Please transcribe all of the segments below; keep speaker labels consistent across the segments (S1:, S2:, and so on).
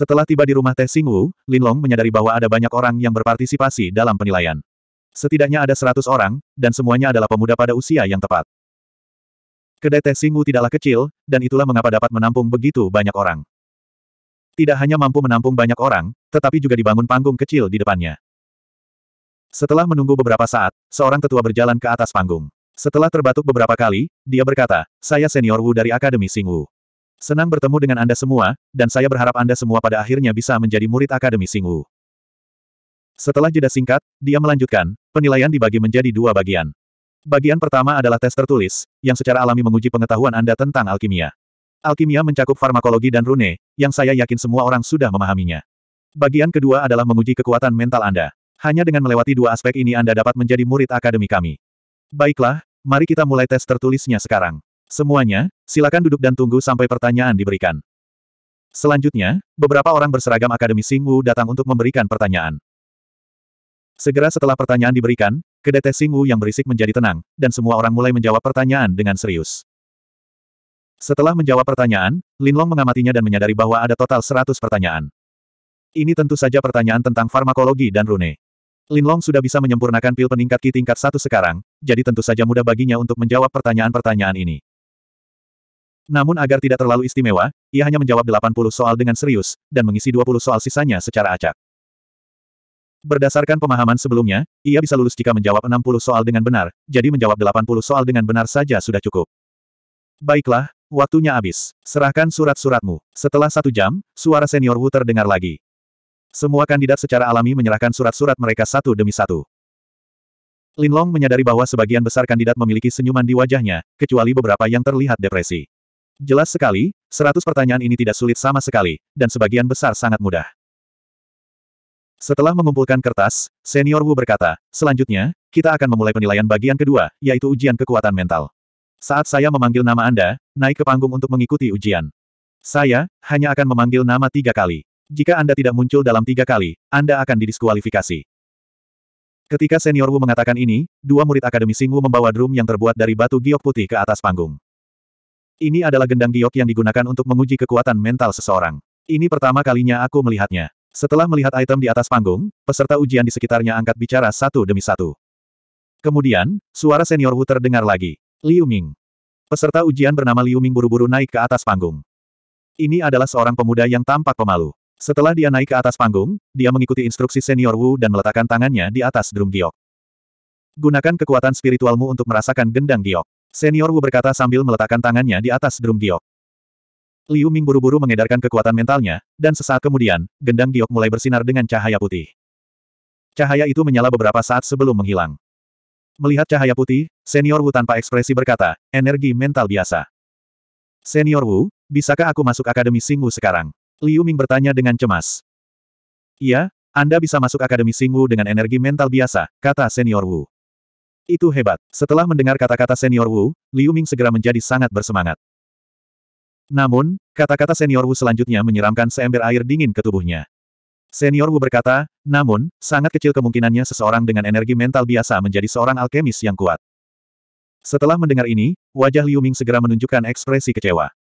S1: Setelah tiba di rumah Teh Wu, Lin Long menyadari bahwa ada banyak orang yang berpartisipasi dalam penilaian. Setidaknya ada seratus orang, dan semuanya adalah pemuda pada usia yang tepat. Kedai Teh Wu tidaklah kecil, dan itulah mengapa dapat menampung begitu banyak orang. Tidak hanya mampu menampung banyak orang, tetapi juga dibangun panggung kecil di depannya. Setelah menunggu beberapa saat, seorang tetua berjalan ke atas panggung. Setelah terbatuk beberapa kali, dia berkata, saya senior Wu dari Akademi Singwu." Senang bertemu dengan Anda semua, dan saya berharap Anda semua pada akhirnya bisa menjadi murid Akademi Singwu. Setelah jeda singkat, dia melanjutkan, penilaian dibagi menjadi dua bagian. Bagian pertama adalah tes tertulis, yang secara alami menguji pengetahuan Anda tentang alkimia. Alkimia mencakup farmakologi dan rune, yang saya yakin semua orang sudah memahaminya. Bagian kedua adalah menguji kekuatan mental Anda. Hanya dengan melewati dua aspek ini Anda dapat menjadi murid akademi kami. Baiklah, mari kita mulai tes tertulisnya sekarang. Semuanya, silakan duduk dan tunggu sampai pertanyaan diberikan. Selanjutnya, beberapa orang berseragam Akademi Wu datang untuk memberikan pertanyaan. Segera setelah pertanyaan diberikan, kedete Wu yang berisik menjadi tenang, dan semua orang mulai menjawab pertanyaan dengan serius. Setelah menjawab pertanyaan, Linlong mengamatinya dan menyadari bahwa ada total 100 pertanyaan. Ini tentu saja pertanyaan tentang farmakologi dan rune. Linlong sudah bisa menyempurnakan pil peningkat Ki tingkat satu sekarang, jadi tentu saja mudah baginya untuk menjawab pertanyaan-pertanyaan ini. Namun agar tidak terlalu istimewa, ia hanya menjawab 80 soal dengan serius, dan mengisi 20 soal sisanya secara acak. Berdasarkan pemahaman sebelumnya, ia bisa lulus jika menjawab 60 soal dengan benar, jadi menjawab 80 soal dengan benar saja sudah cukup. Baiklah, waktunya habis. Serahkan surat-suratmu. Setelah satu jam, suara senior Wu terdengar lagi. Semua kandidat secara alami menyerahkan surat-surat mereka satu demi satu. Lin Long menyadari bahwa sebagian besar kandidat memiliki senyuman di wajahnya, kecuali beberapa yang terlihat depresi. Jelas sekali, seratus pertanyaan ini tidak sulit sama sekali, dan sebagian besar sangat mudah. Setelah mengumpulkan kertas, Senior Wu berkata, selanjutnya, kita akan memulai penilaian bagian kedua, yaitu ujian kekuatan mental. Saat saya memanggil nama Anda, naik ke panggung untuk mengikuti ujian. Saya, hanya akan memanggil nama tiga kali. Jika Anda tidak muncul dalam tiga kali, Anda akan didiskualifikasi. Ketika Senior Wu mengatakan ini, dua murid akademisi Wu membawa drum yang terbuat dari batu giok putih ke atas panggung. Ini adalah gendang giok yang digunakan untuk menguji kekuatan mental seseorang. Ini pertama kalinya aku melihatnya. Setelah melihat item di atas panggung, peserta ujian di sekitarnya angkat bicara satu demi satu. Kemudian, suara senior Wu terdengar lagi. Liu Ming. Peserta ujian bernama Liu Ming buru-buru naik ke atas panggung. Ini adalah seorang pemuda yang tampak pemalu. Setelah dia naik ke atas panggung, dia mengikuti instruksi senior Wu dan meletakkan tangannya di atas drum giok. Gunakan kekuatan spiritualmu untuk merasakan gendang giok. Senior Wu berkata sambil meletakkan tangannya di atas drum giok. Liu Ming buru-buru mengedarkan kekuatan mentalnya, dan sesaat kemudian, gendang giok mulai bersinar dengan cahaya putih. Cahaya itu menyala beberapa saat sebelum menghilang. Melihat cahaya putih, Senior Wu tanpa ekspresi berkata, energi mental biasa. Senior Wu, bisakah aku masuk Akademi Wu sekarang? Liu Ming bertanya dengan cemas. Iya, Anda bisa masuk Akademi Wu dengan energi mental biasa, kata Senior Wu. Itu hebat. Setelah mendengar kata-kata senior Wu, Liu Ming segera menjadi sangat bersemangat. Namun, kata-kata senior Wu selanjutnya menyeramkan seember air dingin ke tubuhnya. Senior Wu berkata, namun, sangat kecil kemungkinannya seseorang dengan energi mental biasa menjadi seorang alkemis yang kuat. Setelah mendengar ini, wajah Liu Ming segera menunjukkan ekspresi kecewa.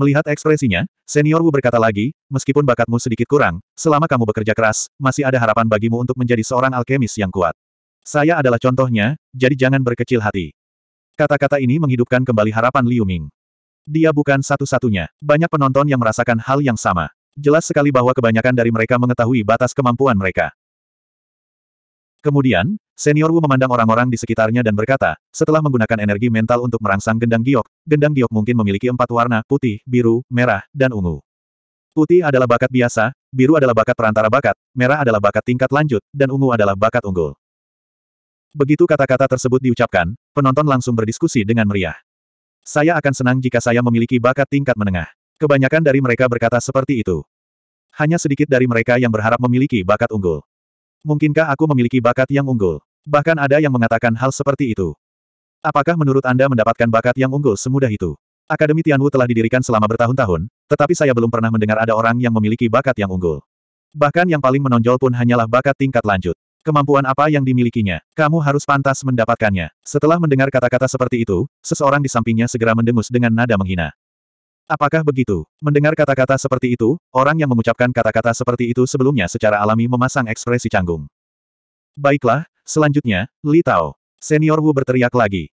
S1: Melihat ekspresinya, senior Wu berkata lagi, meskipun bakatmu sedikit kurang, selama kamu bekerja keras, masih ada harapan bagimu untuk menjadi seorang alkemis yang kuat. Saya adalah contohnya, jadi jangan berkecil hati. Kata-kata ini menghidupkan kembali harapan Liu Ming. Dia bukan satu-satunya. Banyak penonton yang merasakan hal yang sama. Jelas sekali bahwa kebanyakan dari mereka mengetahui batas kemampuan mereka. Kemudian, Senior Wu memandang orang-orang di sekitarnya dan berkata, setelah menggunakan energi mental untuk merangsang gendang giok, gendang giok mungkin memiliki empat warna, putih, biru, merah, dan ungu. Putih adalah bakat biasa, biru adalah bakat perantara bakat, merah adalah bakat tingkat lanjut, dan ungu adalah bakat unggul. Begitu kata-kata tersebut diucapkan, penonton langsung berdiskusi dengan meriah. Saya akan senang jika saya memiliki bakat tingkat menengah. Kebanyakan dari mereka berkata seperti itu. Hanya sedikit dari mereka yang berharap memiliki bakat unggul. Mungkinkah aku memiliki bakat yang unggul? Bahkan ada yang mengatakan hal seperti itu. Apakah menurut Anda mendapatkan bakat yang unggul semudah itu? Akademi Tianwu telah didirikan selama bertahun-tahun, tetapi saya belum pernah mendengar ada orang yang memiliki bakat yang unggul. Bahkan yang paling menonjol pun hanyalah bakat tingkat lanjut. Kemampuan apa yang dimilikinya? Kamu harus pantas mendapatkannya. Setelah mendengar kata-kata seperti itu, seseorang di sampingnya segera mendengus dengan nada menghina. Apakah begitu? Mendengar kata-kata seperti itu, orang yang mengucapkan kata-kata seperti itu sebelumnya secara alami memasang ekspresi canggung. Baiklah, selanjutnya, Li Tao. Senior Wu berteriak lagi.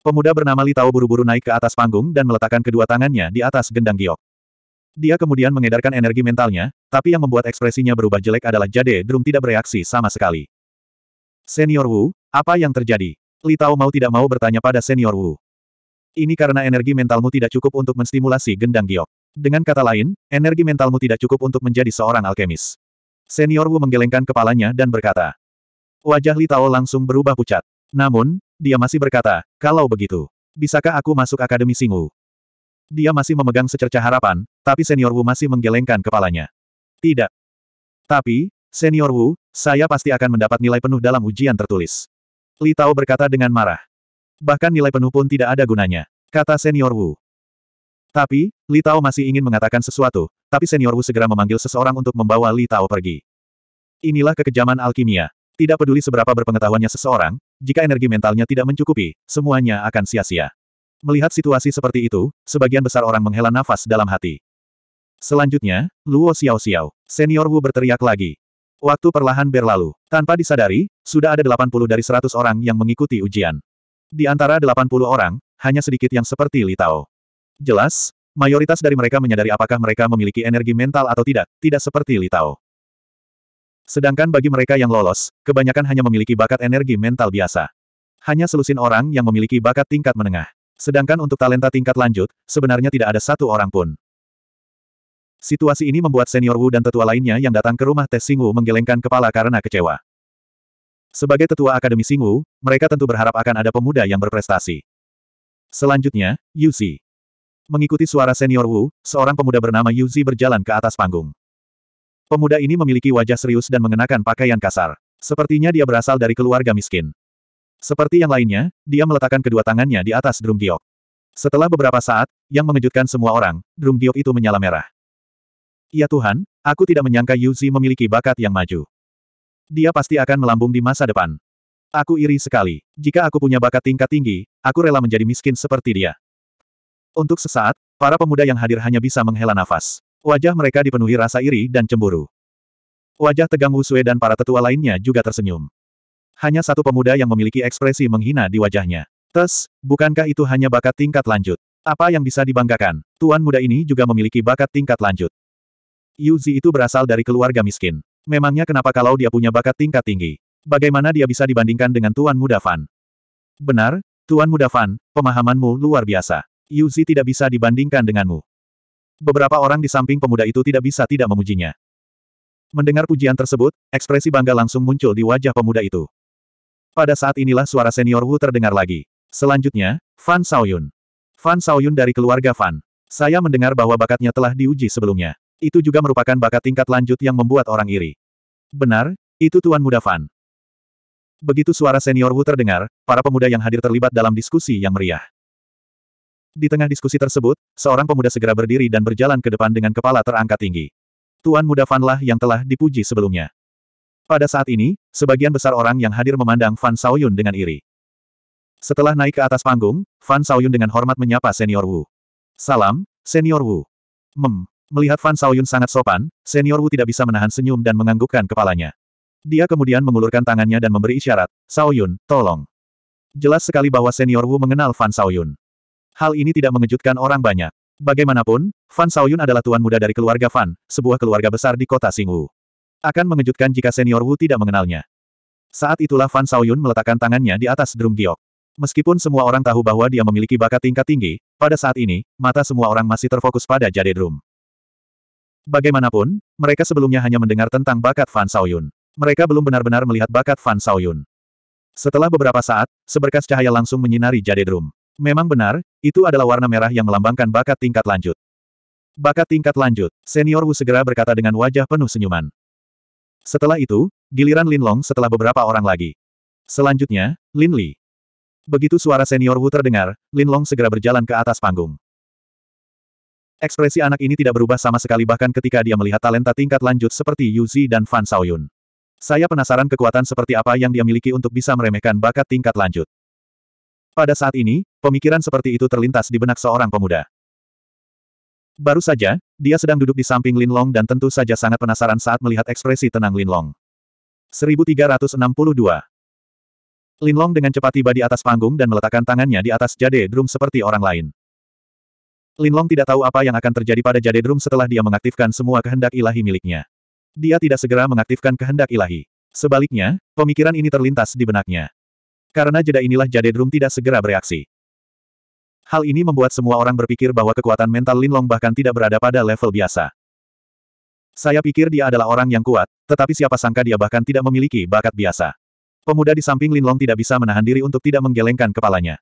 S1: Pemuda bernama Li Tao buru-buru naik ke atas panggung dan meletakkan kedua tangannya di atas gendang giok. Dia kemudian mengedarkan energi mentalnya, tapi yang membuat ekspresinya berubah jelek adalah Jade Drum tidak bereaksi sama sekali. Senior Wu, apa yang terjadi? Li Tao mau tidak mau bertanya pada Senior Wu. Ini karena energi mentalmu tidak cukup untuk menstimulasi gendang giok. Dengan kata lain, energi mentalmu tidak cukup untuk menjadi seorang alkemis. Senior Wu menggelengkan kepalanya dan berkata. Wajah Li Tao langsung berubah pucat. Namun, dia masih berkata, kalau begitu, bisakah aku masuk Akademi Singu? Dia masih memegang secerca harapan, tapi senior Wu masih menggelengkan kepalanya. Tidak. Tapi, senior Wu, saya pasti akan mendapat nilai penuh dalam ujian tertulis. Li Tao berkata dengan marah. Bahkan nilai penuh pun tidak ada gunanya, kata senior Wu. Tapi, Li Tao masih ingin mengatakan sesuatu, tapi senior Wu segera memanggil seseorang untuk membawa Li Tao pergi. Inilah kekejaman alkimia. Tidak peduli seberapa berpengetahuannya seseorang, jika energi mentalnya tidak mencukupi, semuanya akan sia-sia. Melihat situasi seperti itu, sebagian besar orang menghela nafas dalam hati. Selanjutnya, Luo Xiao Xiao, senior Wu berteriak lagi. Waktu perlahan berlalu. Tanpa disadari, sudah ada 80 dari 100 orang yang mengikuti ujian. Di antara 80 orang, hanya sedikit yang seperti Li Tao. Jelas, mayoritas dari mereka menyadari apakah mereka memiliki energi mental atau tidak, tidak seperti Li Tao. Sedangkan bagi mereka yang lolos, kebanyakan hanya memiliki bakat energi mental biasa. Hanya selusin orang yang memiliki bakat tingkat menengah. Sedangkan untuk talenta tingkat lanjut, sebenarnya tidak ada satu orang pun. Situasi ini membuat senior Wu dan tetua lainnya yang datang ke rumah tes Singwu menggelengkan kepala karena kecewa. Sebagai tetua Akademi Singwu, mereka tentu berharap akan ada pemuda yang berprestasi. Selanjutnya, Yuzi. Mengikuti suara senior Wu, seorang pemuda bernama Yuzi berjalan ke atas panggung. Pemuda ini memiliki wajah serius dan mengenakan pakaian kasar. Sepertinya dia berasal dari keluarga miskin. Seperti yang lainnya, dia meletakkan kedua tangannya di atas drum giok. Setelah beberapa saat, yang mengejutkan semua orang, drum giok itu menyala merah. Ya Tuhan, aku tidak menyangka Yuzi memiliki bakat yang maju. Dia pasti akan melambung di masa depan. Aku iri sekali. Jika aku punya bakat tingkat tinggi, aku rela menjadi miskin seperti dia. Untuk sesaat, para pemuda yang hadir hanya bisa menghela nafas. Wajah mereka dipenuhi rasa iri dan cemburu. Wajah tegang Wusue dan para tetua lainnya juga tersenyum. Hanya satu pemuda yang memiliki ekspresi menghina di wajahnya. Tes, bukankah itu hanya bakat tingkat lanjut? Apa yang bisa dibanggakan? Tuan muda ini juga memiliki bakat tingkat lanjut. Yuzi itu berasal dari keluarga miskin. Memangnya kenapa kalau dia punya bakat tingkat tinggi? Bagaimana dia bisa dibandingkan dengan Tuan Muda Fan? Benar, Tuan Muda Fan, pemahamanmu luar biasa. Yuzi tidak bisa dibandingkan denganmu. Beberapa orang di samping pemuda itu tidak bisa tidak memujinya. Mendengar pujian tersebut, ekspresi bangga langsung muncul di wajah pemuda itu. Pada saat inilah suara senior Wu terdengar lagi. Selanjutnya, Fan Saoyun. Fan Saoyun dari keluarga Fan. Saya mendengar bahwa bakatnya telah diuji sebelumnya. Itu juga merupakan bakat tingkat lanjut yang membuat orang iri. Benar, itu Tuan Muda Fan. Begitu suara senior Wu terdengar, para pemuda yang hadir terlibat dalam diskusi yang meriah. Di tengah diskusi tersebut, seorang pemuda segera berdiri dan berjalan ke depan dengan kepala terangkat tinggi. Tuan Muda Fanlah yang telah dipuji sebelumnya. Pada saat ini, sebagian besar orang yang hadir memandang Fan Saoyun dengan iri. Setelah naik ke atas panggung, Fan Saoyun dengan hormat menyapa Senior Wu. Salam, Senior Wu. Mem, melihat Fan Saoyun sangat sopan, Senior Wu tidak bisa menahan senyum dan menganggukkan kepalanya. Dia kemudian mengulurkan tangannya dan memberi isyarat, Saoyun, tolong. Jelas sekali bahwa Senior Wu mengenal Fan Saoyun. Hal ini tidak mengejutkan orang banyak. Bagaimanapun, Fan Saoyun adalah tuan muda dari keluarga Fan, sebuah keluarga besar di kota Singwu. Akan mengejutkan jika senior Wu tidak mengenalnya. Saat itulah Fan Saoyun meletakkan tangannya di atas drum giok. Meskipun semua orang tahu bahwa dia memiliki bakat tingkat tinggi, pada saat ini, mata semua orang masih terfokus pada jade drum. Bagaimanapun, mereka sebelumnya hanya mendengar tentang bakat Fan Saoyun. Mereka belum benar-benar melihat bakat Fan Saoyun. Setelah beberapa saat, seberkas cahaya langsung menyinari jade drum. Memang benar, itu adalah warna merah yang melambangkan bakat tingkat lanjut. Bakat tingkat lanjut, senior Wu segera berkata dengan wajah penuh senyuman. Setelah itu, giliran Lin Long setelah beberapa orang lagi. Selanjutnya, Lin Li. Begitu suara senior Wu terdengar, Lin Long segera berjalan ke atas panggung. Ekspresi anak ini tidak berubah sama sekali bahkan ketika dia melihat talenta tingkat lanjut seperti Yu Zi dan Fan Xiaoyun. Saya penasaran kekuatan seperti apa yang dia miliki untuk bisa meremehkan bakat tingkat lanjut. Pada saat ini, pemikiran seperti itu terlintas di benak seorang pemuda. Baru saja, dia sedang duduk di samping Linlong dan tentu saja sangat penasaran saat melihat ekspresi tenang Linlong. 1362 Linlong dengan cepat tiba di atas panggung dan meletakkan tangannya di atas jade drum seperti orang lain. Linlong tidak tahu apa yang akan terjadi pada jade drum setelah dia mengaktifkan semua kehendak ilahi miliknya. Dia tidak segera mengaktifkan kehendak ilahi. Sebaliknya, pemikiran ini terlintas di benaknya. Karena jeda inilah jade drum tidak segera bereaksi. Hal ini membuat semua orang berpikir bahwa kekuatan mental Linlong bahkan tidak berada pada level biasa. Saya pikir dia adalah orang yang kuat, tetapi siapa sangka dia bahkan tidak memiliki bakat biasa. Pemuda di samping Linlong tidak bisa menahan diri untuk tidak menggelengkan kepalanya.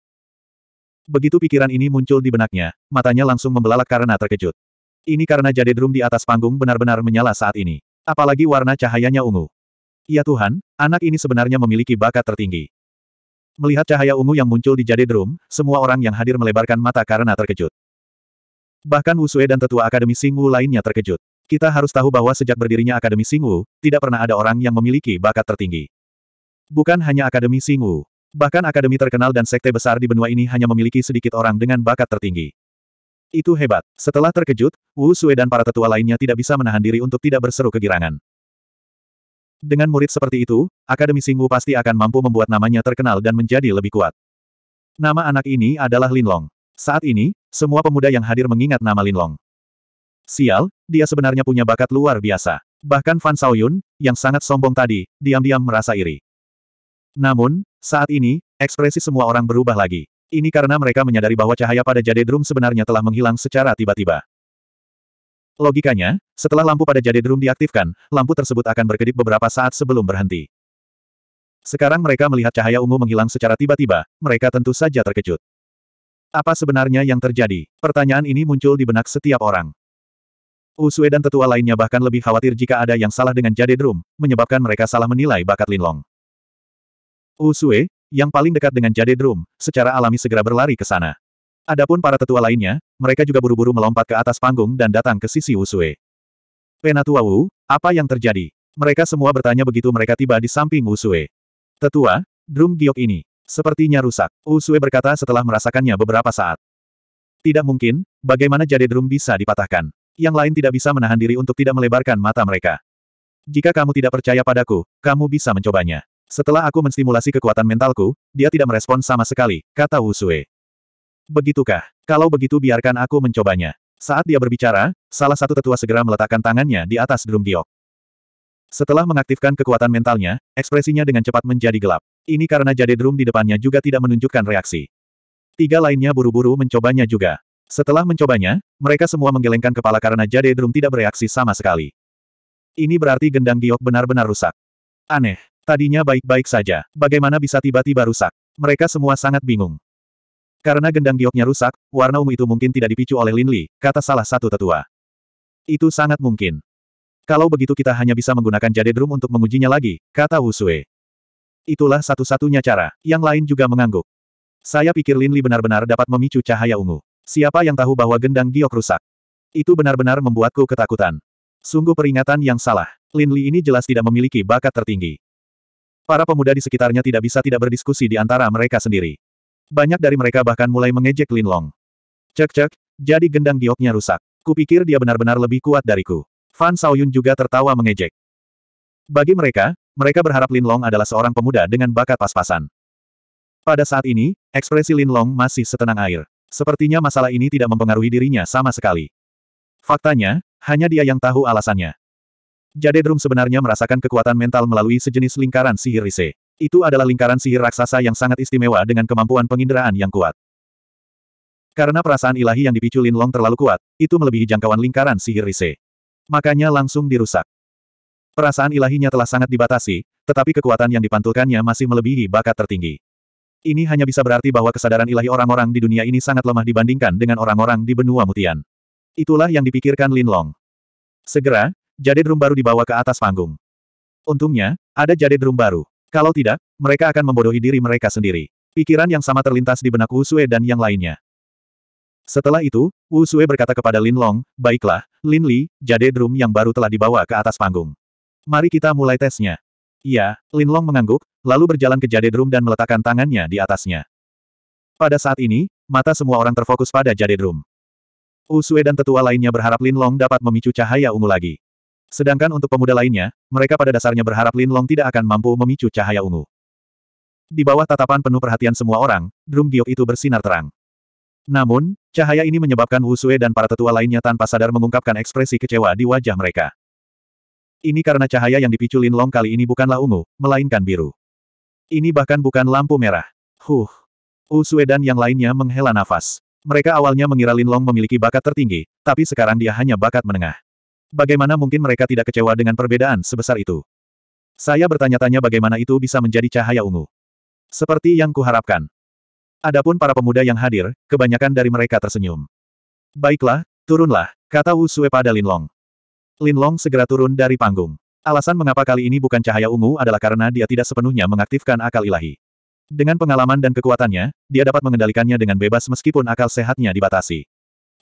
S1: Begitu pikiran ini muncul di benaknya, matanya langsung membelalak karena terkejut. Ini karena jade drum di atas panggung benar-benar menyala saat ini. Apalagi warna cahayanya ungu. Ya Tuhan, anak ini sebenarnya memiliki bakat tertinggi. Melihat cahaya ungu yang muncul di jade drum, semua orang yang hadir melebarkan mata karena terkejut. Bahkan Wu Sui dan tetua Akademi Singwu lainnya terkejut. Kita harus tahu bahwa sejak berdirinya Akademi Singwu, tidak pernah ada orang yang memiliki bakat tertinggi. Bukan hanya Akademi Singwu. Bahkan akademi terkenal dan sekte besar di benua ini hanya memiliki sedikit orang dengan bakat tertinggi. Itu hebat. Setelah terkejut, Wu Sui dan para tetua lainnya tidak bisa menahan diri untuk tidak berseru kegirangan. Dengan murid seperti itu, Akademi Singwu pasti akan mampu membuat namanya terkenal dan menjadi lebih kuat. Nama anak ini adalah Linlong. Saat ini, semua pemuda yang hadir mengingat nama Linlong. Sial, dia sebenarnya punya bakat luar biasa. Bahkan Fan Saoyun, yang sangat sombong tadi, diam-diam merasa iri. Namun, saat ini, ekspresi semua orang berubah lagi. Ini karena mereka menyadari bahwa cahaya pada jade drum sebenarnya telah menghilang secara tiba-tiba. Logikanya, setelah lampu pada Jade Drum diaktifkan, lampu tersebut akan berkedip beberapa saat sebelum berhenti. Sekarang mereka melihat cahaya ungu menghilang secara tiba-tiba, mereka tentu saja terkejut. Apa sebenarnya yang terjadi? Pertanyaan ini muncul di benak setiap orang. Usue dan tetua lainnya bahkan lebih khawatir jika ada yang salah dengan Jade Drum, menyebabkan mereka salah menilai bakat Linlong. Usue, yang paling dekat dengan Jade Drum, secara alami segera berlari ke sana. Adapun para tetua lainnya, mereka juga buru-buru melompat ke atas panggung dan datang ke sisi Wusue. Penatua Wu, apa yang terjadi? Mereka semua bertanya begitu mereka tiba di samping Wusue. Tetua, drum giok ini. Sepertinya rusak, Wusue berkata setelah merasakannya beberapa saat. Tidak mungkin, bagaimana jade drum bisa dipatahkan. Yang lain tidak bisa menahan diri untuk tidak melebarkan mata mereka. Jika kamu tidak percaya padaku, kamu bisa mencobanya. Setelah aku menstimulasi kekuatan mentalku, dia tidak merespon sama sekali, kata Wusue. Begitukah? Kalau begitu biarkan aku mencobanya. Saat dia berbicara, salah satu tetua segera meletakkan tangannya di atas drum giok. Setelah mengaktifkan kekuatan mentalnya, ekspresinya dengan cepat menjadi gelap. Ini karena jade drum di depannya juga tidak menunjukkan reaksi. Tiga lainnya buru-buru mencobanya juga. Setelah mencobanya, mereka semua menggelengkan kepala karena jade drum tidak bereaksi sama sekali. Ini berarti gendang giok benar-benar rusak. Aneh. Tadinya baik-baik saja. Bagaimana bisa tiba-tiba rusak? Mereka semua sangat bingung. Karena gendang gioknya rusak, warna ungu itu mungkin tidak dipicu oleh Lin Li, kata salah satu tetua. Itu sangat mungkin. Kalau begitu kita hanya bisa menggunakan jade drum untuk mengujinya lagi, kata Wu Sui. Itulah satu-satunya cara, yang lain juga mengangguk. Saya pikir Lin Li benar-benar dapat memicu cahaya ungu. Siapa yang tahu bahwa gendang giok rusak? Itu benar-benar membuatku ketakutan. Sungguh peringatan yang salah. Lin Li ini jelas tidak memiliki bakat tertinggi. Para pemuda di sekitarnya tidak bisa tidak berdiskusi di antara mereka sendiri. Banyak dari mereka bahkan mulai mengejek Lin Long. Cek-cek, jadi gendang gioknya rusak. Kupikir dia benar-benar lebih kuat dariku. Fan Saoyun juga tertawa mengejek. Bagi mereka, mereka berharap Lin Long adalah seorang pemuda dengan bakat pas-pasan. Pada saat ini, ekspresi Lin Long masih setenang air. Sepertinya masalah ini tidak mempengaruhi dirinya sama sekali. Faktanya, hanya dia yang tahu alasannya. Jade Drum sebenarnya merasakan kekuatan mental melalui sejenis lingkaran sihir Rise. Itu adalah lingkaran sihir raksasa yang sangat istimewa dengan kemampuan penginderaan yang kuat. Karena perasaan ilahi yang dipicu Lin Long terlalu kuat, itu melebihi jangkauan lingkaran sihir Rise. Makanya langsung dirusak. Perasaan ilahinya telah sangat dibatasi, tetapi kekuatan yang dipantulkannya masih melebihi bakat tertinggi. Ini hanya bisa berarti bahwa kesadaran ilahi orang-orang di dunia ini sangat lemah dibandingkan dengan orang-orang di benua mutian. Itulah yang dipikirkan Lin Long. Segera, Jade Drum baru dibawa ke atas panggung. Untungnya, ada Jade Drum baru. Kalau tidak, mereka akan membodohi diri mereka sendiri. Pikiran yang sama terlintas di benak Wu dan yang lainnya. Setelah itu, Usue berkata kepada Lin Long, baiklah, Lin Li, jade drum yang baru telah dibawa ke atas panggung. Mari kita mulai tesnya. Iya, Lin Long mengangguk, lalu berjalan ke jade drum dan meletakkan tangannya di atasnya. Pada saat ini, mata semua orang terfokus pada jade drum. Wu dan tetua lainnya berharap Lin Long dapat memicu cahaya ungu lagi. Sedangkan untuk pemuda lainnya, mereka pada dasarnya berharap Lin Long tidak akan mampu memicu cahaya ungu. Di bawah tatapan penuh perhatian semua orang, drum giok itu bersinar terang. Namun, cahaya ini menyebabkan Wu Sue dan para tetua lainnya tanpa sadar mengungkapkan ekspresi kecewa di wajah mereka. Ini karena cahaya yang dipicu Lin Long kali ini bukanlah ungu, melainkan biru. Ini bahkan bukan lampu merah. Huh. Wu Sue dan yang lainnya menghela nafas. Mereka awalnya mengira Lin Long memiliki bakat tertinggi, tapi sekarang dia hanya bakat menengah. Bagaimana mungkin mereka tidak kecewa dengan perbedaan sebesar itu? Saya bertanya-tanya bagaimana itu bisa menjadi cahaya ungu. Seperti yang kuharapkan. Adapun para pemuda yang hadir, kebanyakan dari mereka tersenyum. Baiklah, turunlah, kata Wu Sue pada Lin Long segera turun dari panggung. Alasan mengapa kali ini bukan cahaya ungu adalah karena dia tidak sepenuhnya mengaktifkan akal ilahi. Dengan pengalaman dan kekuatannya, dia dapat mengendalikannya dengan bebas meskipun akal sehatnya dibatasi.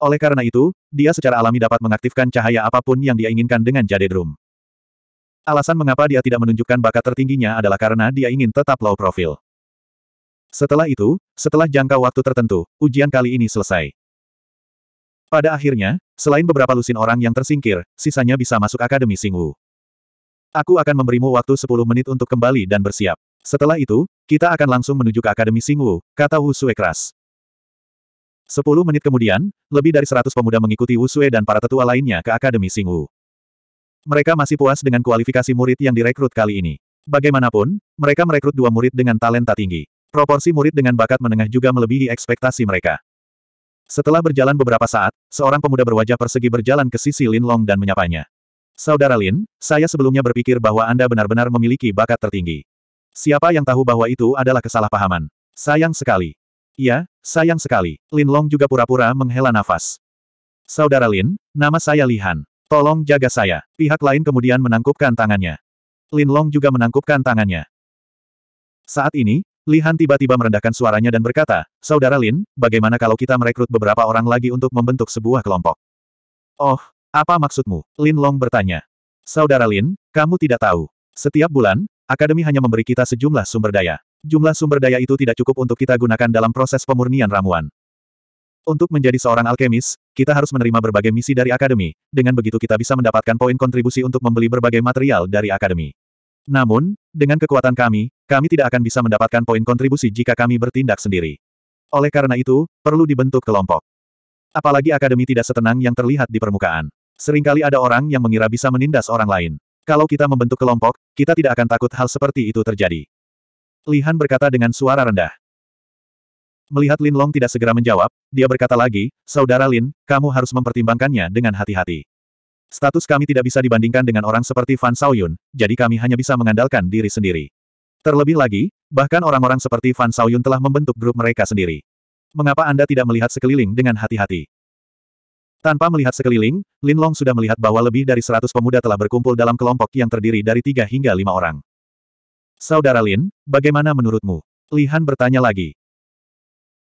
S1: Oleh karena itu, dia secara alami dapat mengaktifkan cahaya apapun yang dia inginkan dengan jade drum. Alasan mengapa dia tidak menunjukkan bakat tertingginya adalah karena dia ingin tetap low profile. Setelah itu, setelah jangka waktu tertentu, ujian kali ini selesai. Pada akhirnya, selain beberapa lusin orang yang tersingkir, sisanya bisa masuk Akademi Singwu. Aku akan memberimu waktu 10 menit untuk kembali dan bersiap. Setelah itu, kita akan langsung menuju ke Akademi Singwu, kata Wu Sue keras. Sepuluh menit kemudian, lebih dari seratus pemuda mengikuti Wusue dan para tetua lainnya ke Akademi Sing Wu. Mereka masih puas dengan kualifikasi murid yang direkrut kali ini. Bagaimanapun, mereka merekrut dua murid dengan talenta tinggi. Proporsi murid dengan bakat menengah juga melebihi ekspektasi mereka. Setelah berjalan beberapa saat, seorang pemuda berwajah persegi berjalan ke sisi Lin Long dan menyapanya. Saudara Lin, saya sebelumnya berpikir bahwa Anda benar-benar memiliki bakat tertinggi. Siapa yang tahu bahwa itu adalah kesalahpahaman? Sayang sekali. Ya, sayang sekali. Lin Long juga pura-pura menghela nafas. Saudara Lin, nama saya Lihan. Tolong jaga saya. Pihak lain kemudian menangkupkan tangannya. Lin Long juga menangkupkan tangannya. Saat ini, Lihan tiba-tiba merendahkan suaranya dan berkata, Saudara Lin, bagaimana kalau kita merekrut beberapa orang lagi untuk membentuk sebuah kelompok? Oh, apa maksudmu? Lin Long bertanya. Saudara Lin, kamu tidak tahu. Setiap bulan, Akademi hanya memberi kita sejumlah sumber daya. Jumlah sumber daya itu tidak cukup untuk kita gunakan dalam proses pemurnian ramuan. Untuk menjadi seorang alkemis, kita harus menerima berbagai misi dari akademi, dengan begitu kita bisa mendapatkan poin kontribusi untuk membeli berbagai material dari akademi. Namun, dengan kekuatan kami, kami tidak akan bisa mendapatkan poin kontribusi jika kami bertindak sendiri. Oleh karena itu, perlu dibentuk kelompok. Apalagi akademi tidak setenang yang terlihat di permukaan. Seringkali ada orang yang mengira bisa menindas orang lain. Kalau kita membentuk kelompok, kita tidak akan takut hal seperti itu terjadi. Lihan berkata dengan suara rendah. Melihat Lin Long tidak segera menjawab, dia berkata lagi, Saudara Lin, kamu harus mempertimbangkannya dengan hati-hati. Status kami tidak bisa dibandingkan dengan orang seperti Fan Xiaoyun, jadi kami hanya bisa mengandalkan diri sendiri. Terlebih lagi, bahkan orang-orang seperti Fan Xiaoyun telah membentuk grup mereka sendiri. Mengapa Anda tidak melihat sekeliling dengan hati-hati? Tanpa melihat sekeliling, Lin Long sudah melihat bahwa lebih dari 100 pemuda telah berkumpul dalam kelompok yang terdiri dari 3 hingga 5 orang. Saudara Lin, bagaimana menurutmu? Lihan bertanya lagi.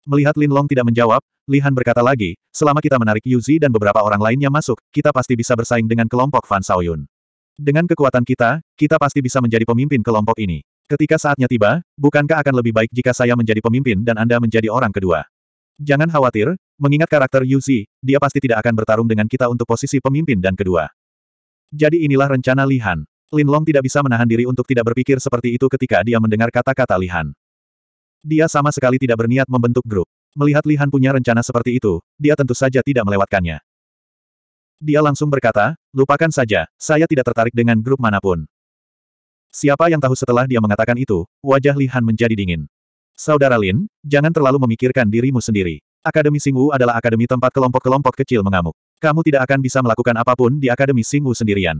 S1: Melihat Lin Long tidak menjawab, Lihan berkata lagi, selama kita menarik Yuzi dan beberapa orang lainnya masuk, kita pasti bisa bersaing dengan kelompok Fan Saoyun. Dengan kekuatan kita, kita pasti bisa menjadi pemimpin kelompok ini. Ketika saatnya tiba, bukankah akan lebih baik jika saya menjadi pemimpin dan Anda menjadi orang kedua? Jangan khawatir, mengingat karakter Yuzi, dia pasti tidak akan bertarung dengan kita untuk posisi pemimpin dan kedua. Jadi inilah rencana Lihan. Lin Long tidak bisa menahan diri untuk tidak berpikir seperti itu ketika dia mendengar kata-kata Lihan. Dia sama sekali tidak berniat membentuk grup. Melihat Lihan punya rencana seperti itu, dia tentu saja tidak melewatkannya. Dia langsung berkata, lupakan saja, saya tidak tertarik dengan grup manapun. Siapa yang tahu setelah dia mengatakan itu, wajah Lihan menjadi dingin. Saudara Lin, jangan terlalu memikirkan dirimu sendiri. Akademi Singwu adalah akademi tempat kelompok-kelompok kecil mengamuk. Kamu tidak akan bisa melakukan apapun di Akademi Singwu sendirian.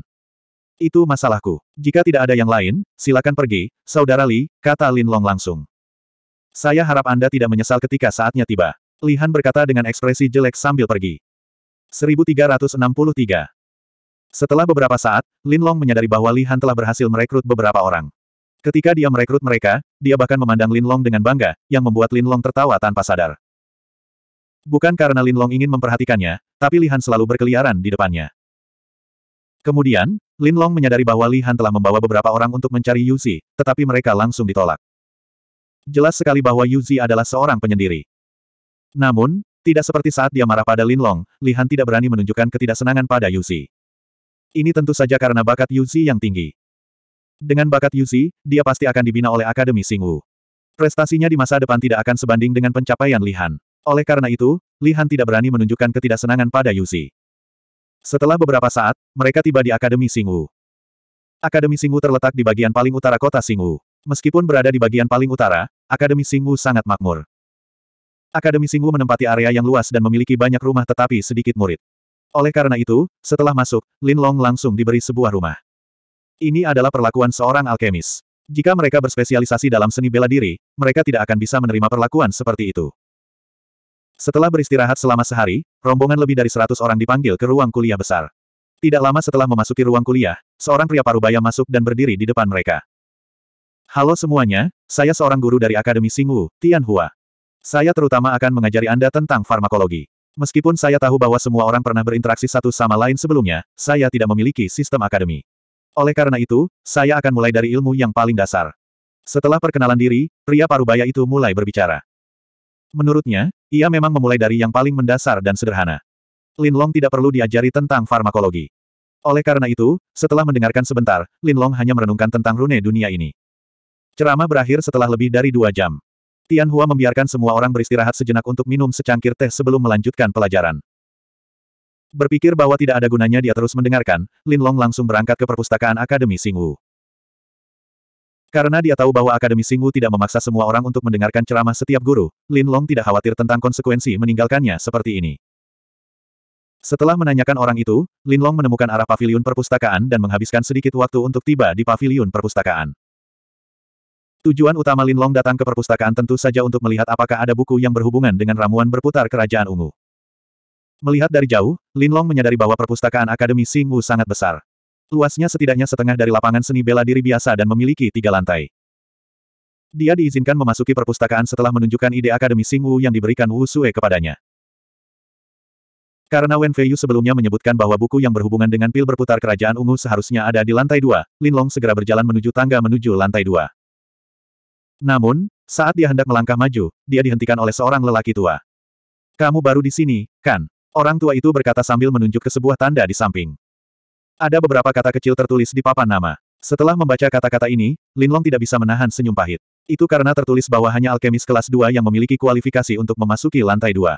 S1: Itu masalahku. Jika tidak ada yang lain, silakan pergi, Saudara Li, kata Lin Long langsung. Saya harap Anda tidak menyesal ketika saatnya tiba. Li Han berkata dengan ekspresi jelek sambil pergi. 1363 Setelah beberapa saat, Lin Long menyadari bahwa Li Han telah berhasil merekrut beberapa orang. Ketika dia merekrut mereka, dia bahkan memandang Lin Long dengan bangga, yang membuat Lin Long tertawa tanpa sadar. Bukan karena Lin Long ingin memperhatikannya, tapi Li Han selalu berkeliaran di depannya. Kemudian, Lin Long menyadari bahwa Li Han telah membawa beberapa orang untuk mencari Yu Zi, tetapi mereka langsung ditolak. Jelas sekali bahwa Yu Zi adalah seorang penyendiri. Namun, tidak seperti saat dia marah pada Lin Long, Li Han tidak berani menunjukkan ketidaksenangan pada Yu Zi. Ini tentu saja karena bakat Yu Zi yang tinggi. Dengan bakat Yu Zi, dia pasti akan dibina oleh Akademi Sing Wu. Prestasinya di masa depan tidak akan sebanding dengan pencapaian Li Han. Oleh karena itu, Li Han tidak berani menunjukkan ketidaksenangan pada Yu Zi. Setelah beberapa saat, mereka tiba di Akademi Singu. Akademi Singu terletak di bagian paling utara kota Singu. Meskipun berada di bagian paling utara, Akademi Singu sangat makmur. Akademi Singu menempati area yang luas dan memiliki banyak rumah tetapi sedikit murid. Oleh karena itu, setelah masuk, Lin Long langsung diberi sebuah rumah. Ini adalah perlakuan seorang alkemis. Jika mereka berspesialisasi dalam seni bela diri, mereka tidak akan bisa menerima perlakuan seperti itu. Setelah beristirahat selama sehari, rombongan lebih dari seratus orang dipanggil ke ruang kuliah besar. Tidak lama setelah memasuki ruang kuliah, seorang pria parubaya masuk dan berdiri di depan mereka. Halo semuanya, saya seorang guru dari Akademi Singwu, Hua. Saya terutama akan mengajari Anda tentang farmakologi. Meskipun saya tahu bahwa semua orang pernah berinteraksi satu sama lain sebelumnya, saya tidak memiliki sistem akademi. Oleh karena itu, saya akan mulai dari ilmu yang paling dasar. Setelah perkenalan diri, pria parubaya itu mulai berbicara. Menurutnya, ia memang memulai dari yang paling mendasar dan sederhana. Lin Long tidak perlu diajari tentang farmakologi. Oleh karena itu, setelah mendengarkan sebentar, Lin Long hanya merenungkan tentang rune dunia ini. Ceramah berakhir setelah lebih dari dua jam. Tian Hua membiarkan semua orang beristirahat sejenak untuk minum secangkir teh sebelum melanjutkan pelajaran. Berpikir bahwa tidak ada gunanya dia terus mendengarkan, Lin Long langsung berangkat ke perpustakaan Akademi Singwu. Karena dia tahu bahwa Akademi Singwu tidak memaksa semua orang untuk mendengarkan ceramah setiap guru, Lin Long tidak khawatir tentang konsekuensi meninggalkannya seperti ini. Setelah menanyakan orang itu, Lin Long menemukan arah paviliun perpustakaan dan menghabiskan sedikit waktu untuk tiba di paviliun perpustakaan. Tujuan utama Lin Long datang ke perpustakaan tentu saja untuk melihat apakah ada buku yang berhubungan dengan ramuan berputar Kerajaan Ungu. Melihat dari jauh, Lin Long menyadari bahwa perpustakaan Akademi Singwu sangat besar. Luasnya setidaknya setengah dari lapangan seni bela diri biasa dan memiliki tiga lantai. Dia diizinkan memasuki perpustakaan setelah menunjukkan ide Akademi Singwu yang diberikan Wu Sue kepadanya. Karena Wen Feiyu sebelumnya menyebutkan bahwa buku yang berhubungan dengan pil berputar kerajaan ungu seharusnya ada di lantai dua, Lin Long segera berjalan menuju tangga menuju lantai dua. Namun, saat dia hendak melangkah maju, dia dihentikan oleh seorang lelaki tua. Kamu baru di sini, kan? Orang tua itu berkata sambil menunjuk ke sebuah tanda di samping. Ada beberapa kata kecil tertulis di papan nama. Setelah membaca kata-kata ini, Linlong tidak bisa menahan senyum pahit. Itu karena tertulis bahwa hanya alkemis kelas 2 yang memiliki kualifikasi untuk memasuki lantai 2.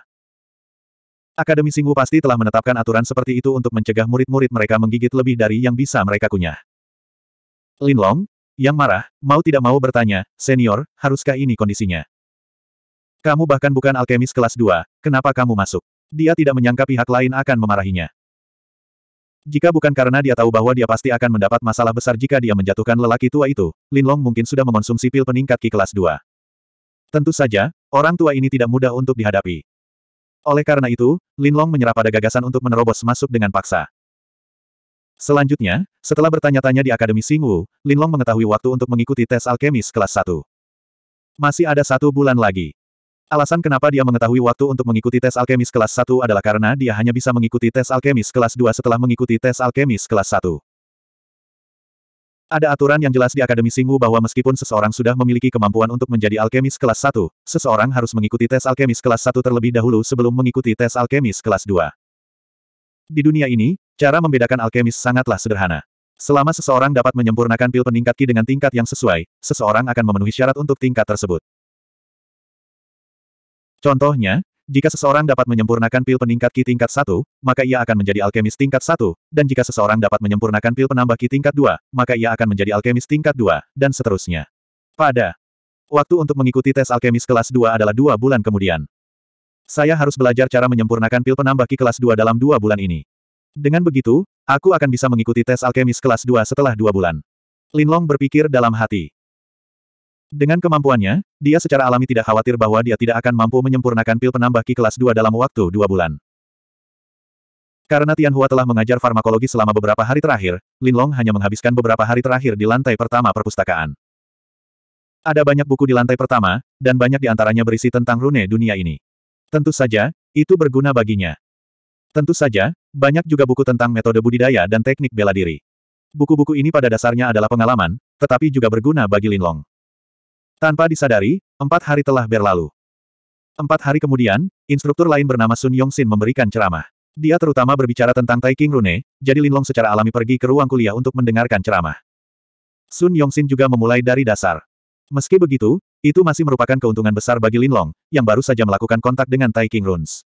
S1: Akademi Singwu pasti telah menetapkan aturan seperti itu untuk mencegah murid-murid mereka menggigit lebih dari yang bisa mereka kunyah. Linlong, yang marah, mau tidak mau bertanya, senior, haruskah ini kondisinya? Kamu bahkan bukan alkemis kelas 2, kenapa kamu masuk? Dia tidak menyangka pihak lain akan memarahinya. Jika bukan karena dia tahu bahwa dia pasti akan mendapat masalah besar jika dia menjatuhkan lelaki tua itu, Linlong mungkin sudah mengonsumsi pil peningkat Ki kelas 2. Tentu saja, orang tua ini tidak mudah untuk dihadapi. Oleh karena itu, Linlong menyerah pada gagasan untuk menerobos masuk dengan paksa. Selanjutnya, setelah bertanya-tanya di Akademi Singwu, Linlong mengetahui waktu untuk mengikuti tes alkemis kelas 1. Masih ada satu bulan lagi. Alasan kenapa dia mengetahui waktu untuk mengikuti tes alkemis kelas 1 adalah karena dia hanya bisa mengikuti tes alkemis kelas 2 setelah mengikuti tes alkemis kelas 1. Ada aturan yang jelas di Akademi Singu bahwa meskipun seseorang sudah memiliki kemampuan untuk menjadi alkemis kelas 1, seseorang harus mengikuti tes alkemis kelas 1 terlebih dahulu sebelum mengikuti tes alkemis kelas 2. Di dunia ini, cara membedakan alkemis sangatlah sederhana. Selama seseorang dapat menyempurnakan pil peningkat Ki dengan tingkat yang sesuai, seseorang akan memenuhi syarat untuk tingkat tersebut. Contohnya, jika seseorang dapat menyempurnakan pil peningkat Ki tingkat 1, maka ia akan menjadi alkemis tingkat 1, dan jika seseorang dapat menyempurnakan pil penambah Ki tingkat 2, maka ia akan menjadi alkemis tingkat 2, dan seterusnya. Pada waktu untuk mengikuti tes alkemis kelas 2 adalah dua bulan kemudian. Saya harus belajar cara menyempurnakan pil penambah Ki kelas 2 dalam dua bulan ini. Dengan begitu, aku akan bisa mengikuti tes alkemis kelas 2 setelah dua bulan. Linlong berpikir dalam hati. Dengan kemampuannya, dia secara alami tidak khawatir bahwa dia tidak akan mampu menyempurnakan pil penambah Ki kelas 2 dalam waktu dua bulan. Karena Tianhua telah mengajar farmakologi selama beberapa hari terakhir, Linlong hanya menghabiskan beberapa hari terakhir di lantai pertama perpustakaan. Ada banyak buku di lantai pertama, dan banyak di antaranya berisi tentang rune dunia ini. Tentu saja, itu berguna baginya. Tentu saja, banyak juga buku tentang metode budidaya dan teknik bela diri. Buku-buku ini pada dasarnya adalah pengalaman, tetapi juga berguna bagi Linlong. Tanpa disadari, empat hari telah berlalu. Empat hari kemudian, instruktur lain bernama Sun Yongxin memberikan ceramah. Dia terutama berbicara tentang Taiking Rune, jadi Linlong secara alami pergi ke ruang kuliah untuk mendengarkan ceramah. Sun Yongxin juga memulai dari dasar. Meski begitu, itu masih merupakan keuntungan besar bagi Linlong, yang baru saja melakukan kontak dengan Taiking Runes.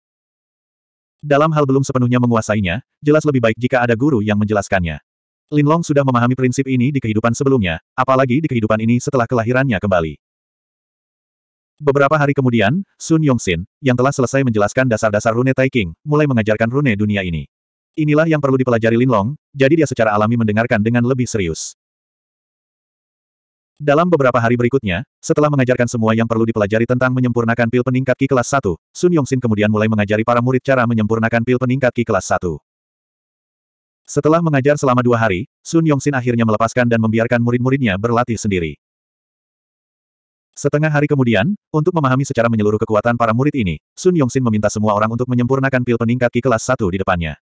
S1: Dalam hal belum sepenuhnya menguasainya, jelas lebih baik jika ada guru yang menjelaskannya. Linlong sudah memahami prinsip ini di kehidupan sebelumnya, apalagi di kehidupan ini setelah kelahirannya kembali. Beberapa hari kemudian, Sun Yongxin, yang telah selesai menjelaskan dasar-dasar rune Taiking, mulai mengajarkan rune dunia ini. Inilah yang perlu dipelajari Linlong, jadi dia secara alami mendengarkan dengan lebih serius. Dalam beberapa hari berikutnya, setelah mengajarkan semua yang perlu dipelajari tentang menyempurnakan pil peningkat Ki kelas 1, Sun Yongxin kemudian mulai mengajari para murid cara menyempurnakan pil peningkat Ki kelas 1. Setelah mengajar selama dua hari, Sun Yongxin akhirnya melepaskan dan membiarkan murid-muridnya berlatih sendiri. Setengah hari kemudian, untuk memahami secara menyeluruh kekuatan para murid ini, Sun Yongxin meminta semua orang untuk menyempurnakan pil peningkat Ki kelas 1 di depannya.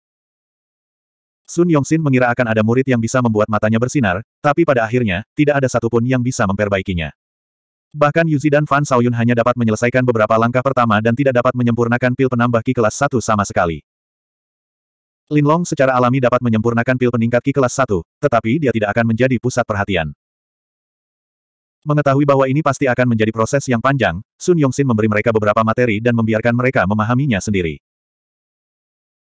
S1: Sun Yongxin mengira akan ada murid yang bisa membuat matanya bersinar, tapi pada akhirnya, tidak ada satupun yang bisa memperbaikinya. Bahkan Yuzi dan Fan Saoyun hanya dapat menyelesaikan beberapa langkah pertama dan tidak dapat menyempurnakan pil penambah Ki kelas 1 sama sekali. Long secara alami dapat menyempurnakan pil peningkat Ki kelas 1, tetapi dia tidak akan menjadi pusat perhatian. Mengetahui bahwa ini pasti akan menjadi proses yang panjang, Sun Yongxin memberi mereka beberapa materi dan membiarkan mereka memahaminya sendiri.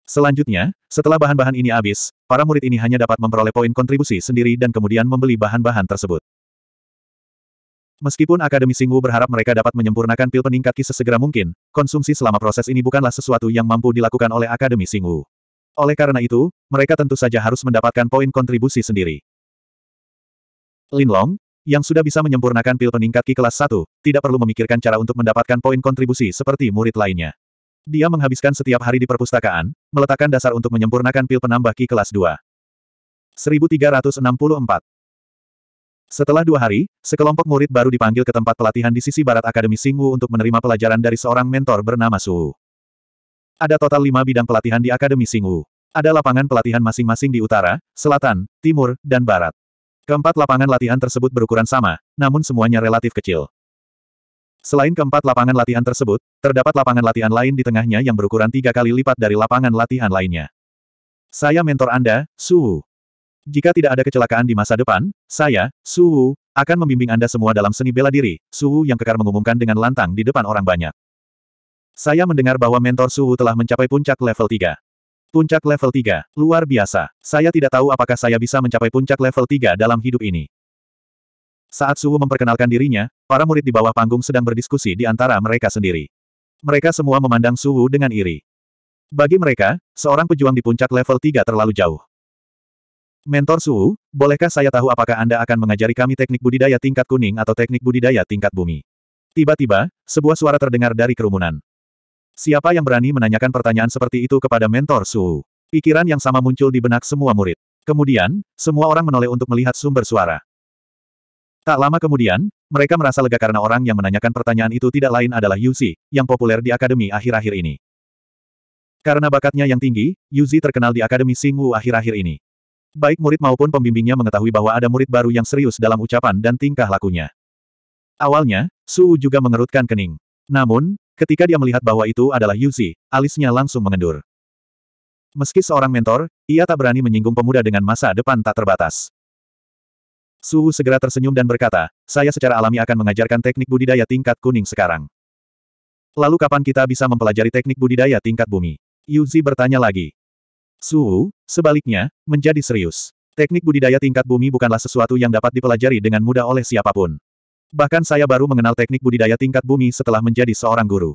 S1: Selanjutnya, setelah bahan-bahan ini habis, para murid ini hanya dapat memperoleh poin kontribusi sendiri dan kemudian membeli bahan-bahan tersebut. Meskipun Akademi Singwu berharap mereka dapat menyempurnakan pil peningkat Ki sesegera mungkin, konsumsi selama proses ini bukanlah sesuatu yang mampu dilakukan oleh Akademi Singwu. Oleh karena itu, mereka tentu saja harus mendapatkan poin kontribusi sendiri. Linlong, yang sudah bisa menyempurnakan pil peningkat Ki kelas 1, tidak perlu memikirkan cara untuk mendapatkan poin kontribusi seperti murid lainnya. Dia menghabiskan setiap hari di perpustakaan, meletakkan dasar untuk menyempurnakan pil penambah Ki kelas 2. 1364 Setelah dua hari, sekelompok murid baru dipanggil ke tempat pelatihan di sisi barat Akademi Singwu untuk menerima pelajaran dari seorang mentor bernama Suhu. Ada total lima bidang pelatihan di Akademi Singu. Ada lapangan pelatihan masing-masing di utara, selatan, timur, dan barat. Keempat lapangan latihan tersebut berukuran sama, namun semuanya relatif kecil. Selain keempat lapangan latihan tersebut, terdapat lapangan latihan lain di tengahnya yang berukuran tiga kali lipat dari lapangan latihan lainnya. Saya mentor Anda, Suhu. Jika tidak ada kecelakaan di masa depan, saya, Suhu, akan membimbing Anda semua dalam seni bela diri, Suhu yang kekar mengumumkan dengan lantang di depan orang banyak. Saya mendengar bahwa mentor suhu telah mencapai puncak level 3. Puncak level 3, luar biasa. Saya tidak tahu apakah saya bisa mencapai puncak level 3 dalam hidup ini. Saat suhu memperkenalkan dirinya, para murid di bawah panggung sedang berdiskusi di antara mereka sendiri. Mereka semua memandang suhu dengan iri. Bagi mereka, seorang pejuang di puncak level 3 terlalu jauh. Mentor suhu, bolehkah saya tahu apakah Anda akan mengajari kami teknik budidaya tingkat kuning atau teknik budidaya tingkat bumi? Tiba-tiba, sebuah suara terdengar dari kerumunan. Siapa yang berani menanyakan pertanyaan seperti itu kepada mentor Su? Pikiran yang sama muncul di benak semua murid. Kemudian, semua orang menoleh untuk melihat sumber suara. Tak lama kemudian, mereka merasa lega karena orang yang menanyakan pertanyaan itu tidak lain adalah Yuzi, yang populer di akademi akhir-akhir ini. Karena bakatnya yang tinggi, Yuzi terkenal di akademi Singwu akhir-akhir ini. Baik murid maupun pembimbingnya mengetahui bahwa ada murid baru yang serius dalam ucapan dan tingkah lakunya. Awalnya, Su juga mengerutkan kening. Namun, Ketika dia melihat bahwa itu adalah Yuzi, alisnya langsung mengendur. Meski seorang mentor, ia tak berani menyinggung pemuda dengan masa depan tak terbatas. Suhu segera tersenyum dan berkata, saya secara alami akan mengajarkan teknik budidaya tingkat kuning sekarang. Lalu kapan kita bisa mempelajari teknik budidaya tingkat bumi? Yuzi bertanya lagi. Suhu, sebaliknya, menjadi serius. Teknik budidaya tingkat bumi bukanlah sesuatu yang dapat dipelajari dengan mudah oleh siapapun. Bahkan saya baru mengenal teknik budidaya tingkat bumi setelah menjadi seorang guru.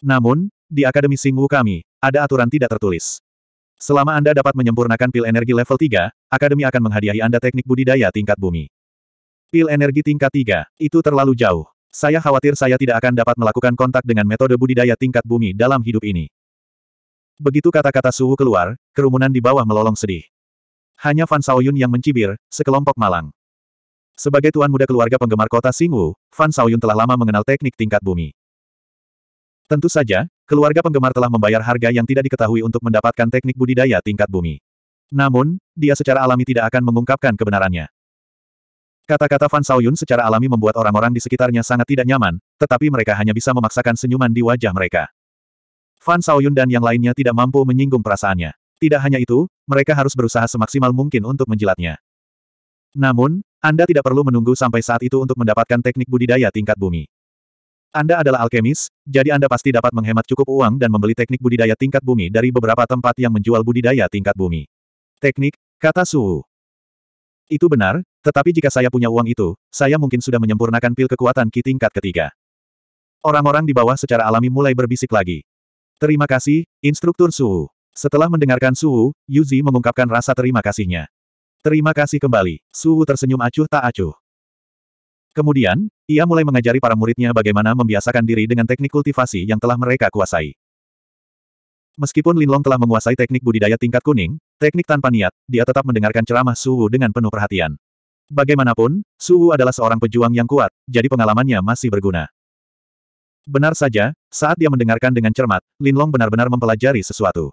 S1: Namun, di Akademi Singwu kami, ada aturan tidak tertulis. Selama Anda dapat menyempurnakan pil energi level 3, Akademi akan menghadiahi Anda teknik budidaya tingkat bumi. Pil energi tingkat 3, itu terlalu jauh. Saya khawatir saya tidak akan dapat melakukan kontak dengan metode budidaya tingkat bumi dalam hidup ini. Begitu kata-kata suhu keluar, kerumunan di bawah melolong sedih. Hanya Fan Saoyun yang mencibir, sekelompok malang. Sebagai tuan muda keluarga penggemar kota Singwu, Fan Saoyun telah lama mengenal teknik tingkat bumi. Tentu saja, keluarga penggemar telah membayar harga yang tidak diketahui untuk mendapatkan teknik budidaya tingkat bumi. Namun, dia secara alami tidak akan mengungkapkan kebenarannya. Kata-kata Fan Saoyun secara alami membuat orang-orang di sekitarnya sangat tidak nyaman, tetapi mereka hanya bisa memaksakan senyuman di wajah mereka. Fan Saoyun dan yang lainnya tidak mampu menyinggung perasaannya. Tidak hanya itu, mereka harus berusaha semaksimal mungkin untuk menjilatnya. Namun, Anda tidak perlu menunggu sampai saat itu untuk mendapatkan teknik budidaya tingkat bumi. Anda adalah alkemis, jadi Anda pasti dapat menghemat cukup uang dan membeli teknik budidaya tingkat bumi dari beberapa tempat yang menjual budidaya tingkat bumi. Teknik, kata Su. Itu benar, tetapi jika saya punya uang itu, saya mungkin sudah menyempurnakan pil kekuatan Ki tingkat ketiga. Orang-orang di bawah secara alami mulai berbisik lagi. Terima kasih, Instruktur Su. Setelah mendengarkan Suhu, Yuzi mengungkapkan rasa terima kasihnya. Terima kasih kembali. Suhu tersenyum acuh tak acuh. Kemudian, ia mulai mengajari para muridnya bagaimana membiasakan diri dengan teknik kultivasi yang telah mereka kuasai. Meskipun Linlong telah menguasai teknik budidaya tingkat kuning, teknik tanpa niat, dia tetap mendengarkan ceramah Suhu dengan penuh perhatian. Bagaimanapun, Suhu adalah seorang pejuang yang kuat, jadi pengalamannya masih berguna. Benar saja, saat dia mendengarkan dengan cermat, Linlong benar-benar mempelajari sesuatu.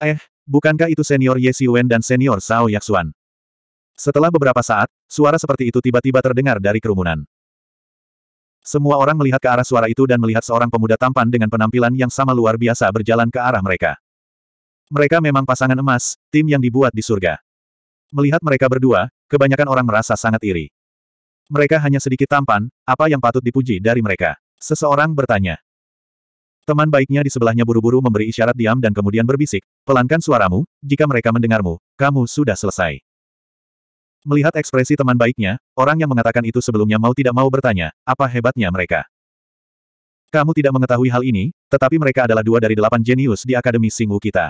S1: Eh, Bukankah itu senior Ye Siwen dan senior Sao Yaxuan? Setelah beberapa saat, suara seperti itu tiba-tiba terdengar dari kerumunan. Semua orang melihat ke arah suara itu dan melihat seorang pemuda tampan dengan penampilan yang sama luar biasa berjalan ke arah mereka. Mereka memang pasangan emas, tim yang dibuat di surga. Melihat mereka berdua, kebanyakan orang merasa sangat iri. Mereka hanya sedikit tampan, apa yang patut dipuji dari mereka? Seseorang bertanya. Teman baiknya di sebelahnya buru-buru memberi isyarat diam dan kemudian berbisik, pelankan suaramu, jika mereka mendengarmu, kamu sudah selesai. Melihat ekspresi teman baiknya, orang yang mengatakan itu sebelumnya mau tidak mau bertanya, apa hebatnya mereka? Kamu tidak mengetahui hal ini, tetapi mereka adalah dua dari delapan jenius di Akademi Singwu kita.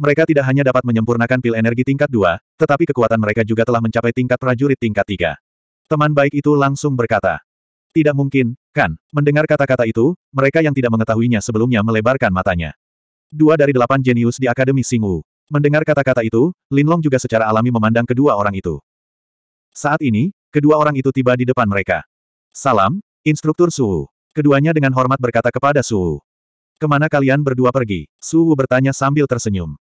S1: Mereka tidak hanya dapat menyempurnakan pil energi tingkat dua tetapi kekuatan mereka juga telah mencapai tingkat prajurit tingkat tiga Teman baik itu langsung berkata, tidak mungkin, kan? Mendengar kata-kata itu, mereka yang tidak mengetahuinya sebelumnya melebarkan matanya. Dua dari delapan jenius di Akademi Singu. Mendengar kata-kata itu, Linlong juga secara alami memandang kedua orang itu. Saat ini, kedua orang itu tiba di depan mereka. Salam, Instruktur Suhu. Keduanya dengan hormat berkata kepada Suhu. Kemana kalian berdua pergi? Suhu bertanya sambil tersenyum.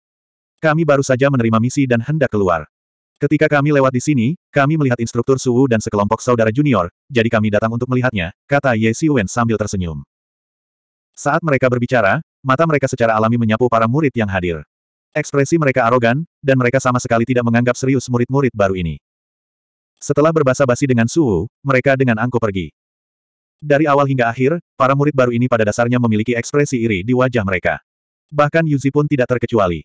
S1: Kami baru saja menerima misi dan hendak keluar. Ketika kami lewat di sini, kami melihat instruktur Suwu dan sekelompok saudara junior, jadi kami datang untuk melihatnya, kata Ye Siwen sambil tersenyum. Saat mereka berbicara, mata mereka secara alami menyapu para murid yang hadir. Ekspresi mereka arogan, dan mereka sama sekali tidak menganggap serius murid-murid baru ini. Setelah berbahasa basi dengan Suwu, mereka dengan angku pergi. Dari awal hingga akhir, para murid baru ini pada dasarnya memiliki ekspresi iri di wajah mereka. Bahkan Yuzi pun tidak terkecuali.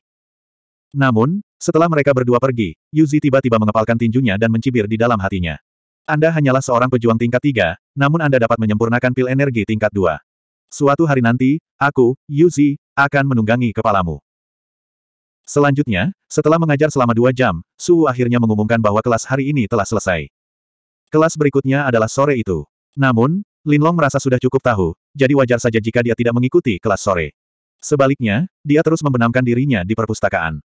S1: Namun, setelah mereka berdua pergi, Yuzi tiba-tiba mengepalkan tinjunya dan mencibir di dalam hatinya. Anda hanyalah seorang pejuang tingkat tiga, namun Anda dapat menyempurnakan pil energi tingkat dua. Suatu hari nanti, aku, Yuzi, akan menunggangi kepalamu. Selanjutnya, setelah mengajar selama dua jam, Su akhirnya mengumumkan bahwa kelas hari ini telah selesai. Kelas berikutnya adalah sore itu. Namun, Linlong merasa sudah cukup tahu, jadi wajar saja jika dia tidak mengikuti kelas sore. Sebaliknya, dia terus membenamkan dirinya di perpustakaan.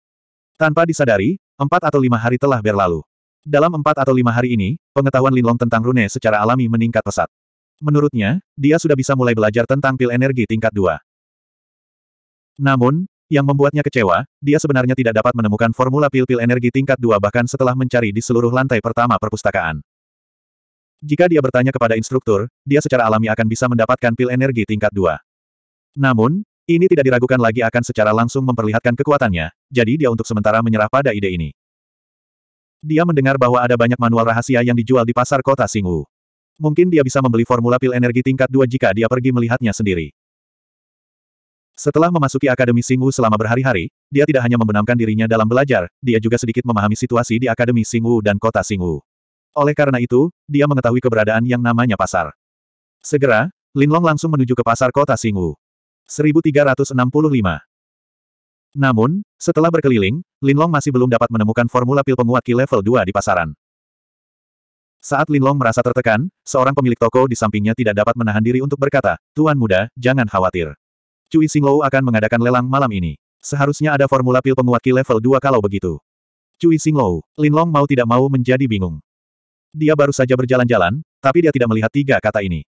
S1: Tanpa disadari, empat atau lima hari telah berlalu. Dalam empat atau lima hari ini, pengetahuan Linlong tentang rune secara alami meningkat pesat. Menurutnya, dia sudah bisa mulai belajar tentang pil energi tingkat dua. Namun, yang membuatnya kecewa, dia sebenarnya tidak dapat menemukan formula pil-pil energi tingkat dua bahkan setelah mencari di seluruh lantai pertama perpustakaan. Jika dia bertanya kepada instruktur, dia secara alami akan bisa mendapatkan pil energi tingkat dua. Namun, ini tidak diragukan lagi akan secara langsung memperlihatkan kekuatannya, jadi dia untuk sementara menyerah pada ide ini. Dia mendengar bahwa ada banyak manual rahasia yang dijual di pasar kota Singwu. Mungkin dia bisa membeli formula pil energi tingkat 2 jika dia pergi melihatnya sendiri. Setelah memasuki Akademi Singwu selama berhari-hari, dia tidak hanya membenamkan dirinya dalam belajar, dia juga sedikit memahami situasi di Akademi Singwu dan kota Singwu. Oleh karena itu, dia mengetahui keberadaan yang namanya pasar. Segera, Linlong langsung menuju ke pasar kota Singwu. 1365. Namun, setelah berkeliling, Linlong masih belum dapat menemukan formula pil penguat Ki level 2 di pasaran. Saat Linlong merasa tertekan, seorang pemilik toko di sampingnya tidak dapat menahan diri untuk berkata, Tuan muda, jangan khawatir. Cui Singlou akan mengadakan lelang malam ini. Seharusnya ada formula pil penguat Ki level 2 kalau begitu. Cui Singlou, Linlong mau tidak mau menjadi bingung. Dia baru saja berjalan-jalan, tapi dia tidak melihat tiga kata ini.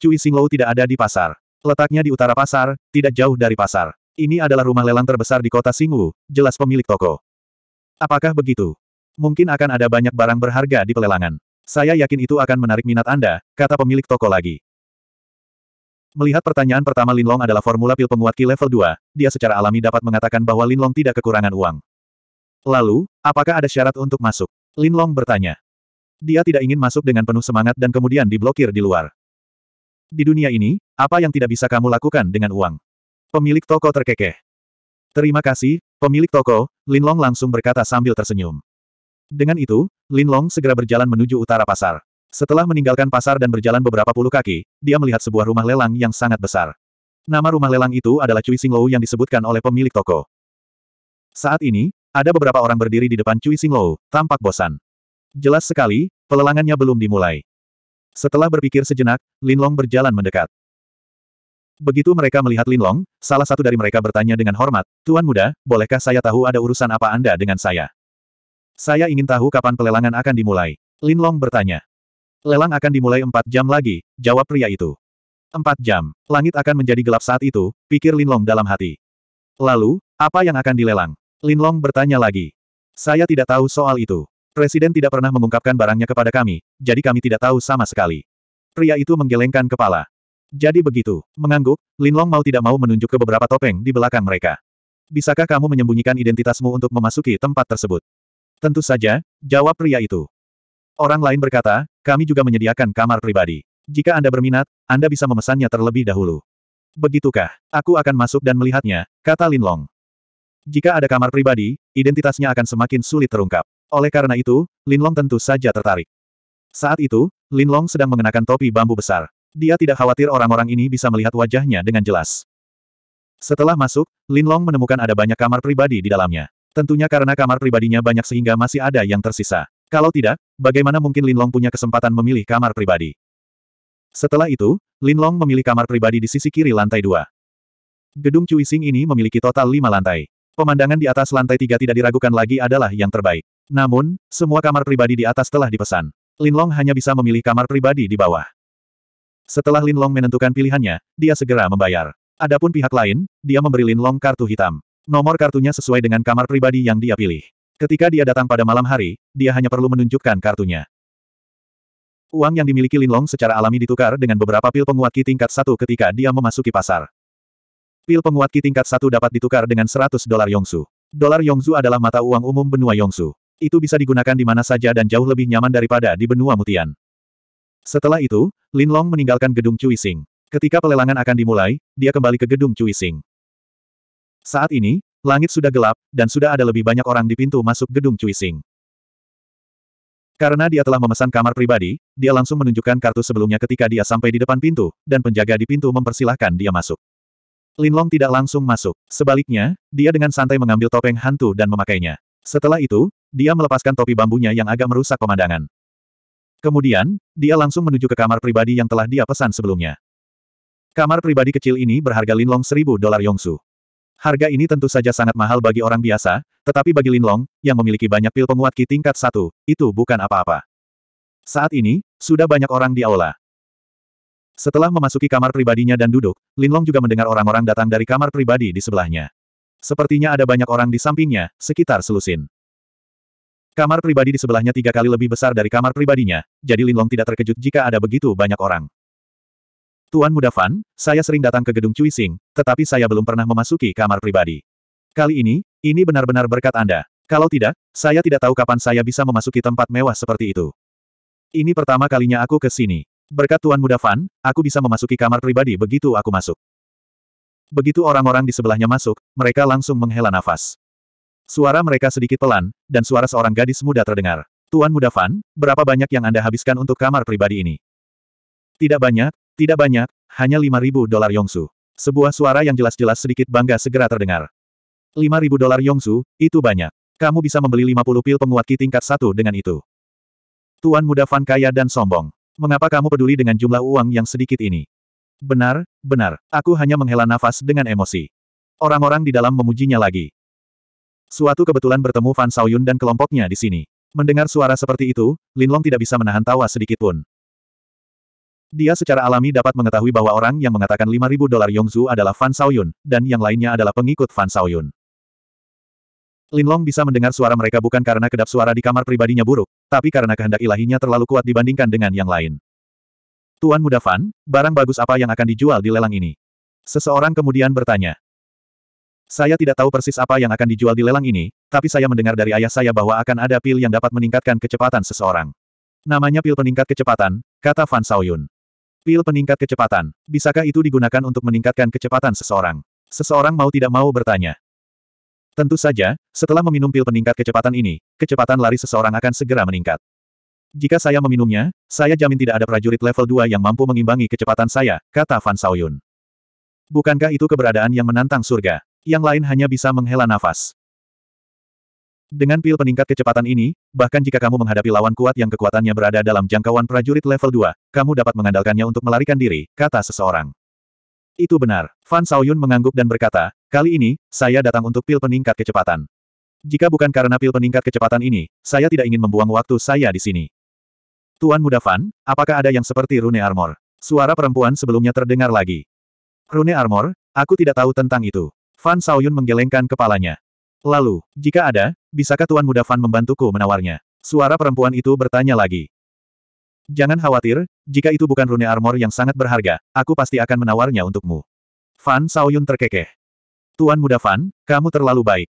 S1: Cui Singlou tidak ada di pasar. Letaknya di utara pasar, tidak jauh dari pasar. Ini adalah rumah lelang terbesar di kota Singwu, jelas pemilik toko. Apakah begitu? Mungkin akan ada banyak barang berharga di pelelangan. Saya yakin itu akan menarik minat Anda, kata pemilik toko lagi. Melihat pertanyaan pertama Linlong adalah formula pil penguat Ki level 2, dia secara alami dapat mengatakan bahwa Linlong tidak kekurangan uang. Lalu, apakah ada syarat untuk masuk? Linlong bertanya. Dia tidak ingin masuk dengan penuh semangat dan kemudian diblokir di luar. Di dunia ini, apa yang tidak bisa kamu lakukan dengan uang? Pemilik toko terkekeh. Terima kasih, pemilik toko, Lin Long langsung berkata sambil tersenyum. Dengan itu, Lin Long segera berjalan menuju utara pasar. Setelah meninggalkan pasar dan berjalan beberapa puluh kaki, dia melihat sebuah rumah lelang yang sangat besar. Nama rumah lelang itu adalah Cui Lou yang disebutkan oleh pemilik toko. Saat ini, ada beberapa orang berdiri di depan Cui Lou, tampak bosan. Jelas sekali, pelelangannya belum dimulai. Setelah berpikir sejenak, Linlong berjalan mendekat. Begitu mereka melihat Linlong, salah satu dari mereka bertanya dengan hormat, Tuan Muda, bolehkah saya tahu ada urusan apa Anda dengan saya? Saya ingin tahu kapan pelelangan akan dimulai. Linlong bertanya. Lelang akan dimulai empat jam lagi, jawab pria itu. Empat jam, langit akan menjadi gelap saat itu, pikir Linlong dalam hati. Lalu, apa yang akan dilelang? Linlong bertanya lagi. Saya tidak tahu soal itu. Presiden tidak pernah mengungkapkan barangnya kepada kami, jadi kami tidak tahu sama sekali. Pria itu menggelengkan kepala. Jadi begitu, mengangguk, Lin Long mau tidak mau menunjuk ke beberapa topeng di belakang mereka. Bisakah kamu menyembunyikan identitasmu untuk memasuki tempat tersebut? Tentu saja, jawab pria itu. Orang lain berkata, kami juga menyediakan kamar pribadi. Jika Anda berminat, Anda bisa memesannya terlebih dahulu. Begitukah, aku akan masuk dan melihatnya, kata Lin Long. Jika ada kamar pribadi, identitasnya akan semakin sulit terungkap. Oleh karena itu, Linlong tentu saja tertarik. Saat itu, Linlong sedang mengenakan topi bambu besar. Dia tidak khawatir orang-orang ini bisa melihat wajahnya dengan jelas. Setelah masuk, Linlong menemukan ada banyak kamar pribadi di dalamnya. Tentunya karena kamar pribadinya banyak sehingga masih ada yang tersisa. Kalau tidak, bagaimana mungkin Linlong punya kesempatan memilih kamar pribadi? Setelah itu, Linlong memilih kamar pribadi di sisi kiri lantai dua. Gedung Sing ini memiliki total lima lantai. Pemandangan di atas lantai tiga tidak diragukan lagi adalah yang terbaik. Namun, semua kamar pribadi di atas telah dipesan. Linlong hanya bisa memilih kamar pribadi di bawah. Setelah Linlong menentukan pilihannya, dia segera membayar. Adapun pihak lain, dia memberi Linlong kartu hitam. Nomor kartunya sesuai dengan kamar pribadi yang dia pilih. Ketika dia datang pada malam hari, dia hanya perlu menunjukkan kartunya. Uang yang dimiliki Linlong secara alami ditukar dengan beberapa pil penguat Ki tingkat satu ketika dia memasuki pasar. Pil penguat Ki tingkat satu dapat ditukar dengan 100 dolar Yongsu. Dolar Yongsu adalah mata uang umum benua Yongsu. Itu bisa digunakan di mana saja dan jauh lebih nyaman daripada di benua mutian. Setelah itu, Lin Long meninggalkan gedung Sing. Ketika pelelangan akan dimulai, dia kembali ke gedung Sing. Saat ini, langit sudah gelap, dan sudah ada lebih banyak orang di pintu masuk gedung Sing. Karena dia telah memesan kamar pribadi, dia langsung menunjukkan kartu sebelumnya ketika dia sampai di depan pintu, dan penjaga di pintu mempersilahkan dia masuk. Lin Long tidak langsung masuk. Sebaliknya, dia dengan santai mengambil topeng hantu dan memakainya. Setelah itu, dia melepaskan topi bambunya yang agak merusak pemandangan. Kemudian, dia langsung menuju ke kamar pribadi yang telah dia pesan sebelumnya. Kamar pribadi kecil ini berharga Linlong 1000 dolar Yongsu. Harga ini tentu saja sangat mahal bagi orang biasa, tetapi bagi Linlong, yang memiliki banyak pil penguat Ki tingkat 1, itu bukan apa-apa. Saat ini, sudah banyak orang di aula. Setelah memasuki kamar pribadinya dan duduk, Linlong juga mendengar orang-orang datang dari kamar pribadi di sebelahnya. Sepertinya ada banyak orang di sampingnya, sekitar selusin. Kamar pribadi di sebelahnya tiga kali lebih besar dari kamar pribadinya, jadi Linlong tidak terkejut jika ada begitu banyak orang. Tuan Muda Fan, saya sering datang ke gedung Cui Sing, tetapi saya belum pernah memasuki kamar pribadi. Kali ini, ini benar-benar berkat Anda. Kalau tidak, saya tidak tahu kapan saya bisa memasuki tempat mewah seperti itu. Ini pertama kalinya aku ke sini. Berkat Tuan Muda Fan, aku bisa memasuki kamar pribadi begitu aku masuk. Begitu orang-orang di sebelahnya masuk, mereka langsung menghela nafas. Suara mereka sedikit pelan, dan suara seorang gadis muda terdengar. Tuan Muda Fan, berapa banyak yang Anda habiskan untuk kamar pribadi ini? Tidak banyak, tidak banyak, hanya 5.000 dolar Yongsu. Sebuah suara yang jelas-jelas sedikit bangga segera terdengar. 5.000 dolar Yongsu, itu banyak. Kamu bisa membeli 50 pil penguat ki tingkat 1 dengan itu. Tuan Muda Fan kaya dan sombong. Mengapa kamu peduli dengan jumlah uang yang sedikit ini? Benar, benar. Aku hanya menghela nafas dengan emosi. Orang-orang di dalam memujinya lagi. Suatu kebetulan bertemu Fan Saoyun dan kelompoknya di sini. Mendengar suara seperti itu, Lin Long tidak bisa menahan tawa sedikitpun. Dia secara alami dapat mengetahui bahwa orang yang mengatakan 5.000 dolar Yongzu adalah Fan Saoyun, dan yang lainnya adalah pengikut Fan Saoyun. Long bisa mendengar suara mereka bukan karena kedap suara di kamar pribadinya buruk, tapi karena kehendak ilahinya terlalu kuat dibandingkan dengan yang lain. Tuan Muda Fan, barang bagus apa yang akan dijual di lelang ini? Seseorang kemudian bertanya. Saya tidak tahu persis apa yang akan dijual di lelang ini, tapi saya mendengar dari ayah saya bahwa akan ada pil yang dapat meningkatkan kecepatan seseorang. Namanya pil peningkat kecepatan, kata Fan Saoyun. Pil peningkat kecepatan, bisakah itu digunakan untuk meningkatkan kecepatan seseorang? Seseorang mau tidak mau bertanya. Tentu saja, setelah meminum pil peningkat kecepatan ini, kecepatan lari seseorang akan segera meningkat. Jika saya meminumnya, saya jamin tidak ada prajurit level 2 yang mampu mengimbangi kecepatan saya, kata Fan Saoyun. Bukankah itu keberadaan yang menantang surga? yang lain hanya bisa menghela nafas. Dengan pil peningkat kecepatan ini, bahkan jika kamu menghadapi lawan kuat yang kekuatannya berada dalam jangkauan prajurit level 2, kamu dapat mengandalkannya untuk melarikan diri, kata seseorang. Itu benar. Fan Saoyun mengangguk dan berkata, kali ini, saya datang untuk pil peningkat kecepatan. Jika bukan karena pil peningkat kecepatan ini, saya tidak ingin membuang waktu saya di sini. Tuan muda Fan, apakah ada yang seperti Rune Armor? Suara perempuan sebelumnya terdengar lagi. Rune Armor, aku tidak tahu tentang itu. Fan Saoyun menggelengkan kepalanya. Lalu, jika ada, bisakah Tuan Muda Fan membantuku menawarnya? Suara perempuan itu bertanya lagi. Jangan khawatir, jika itu bukan rune armor yang sangat berharga, aku pasti akan menawarnya untukmu. Fan Saoyun terkekeh. Tuan Muda Fan, kamu terlalu baik.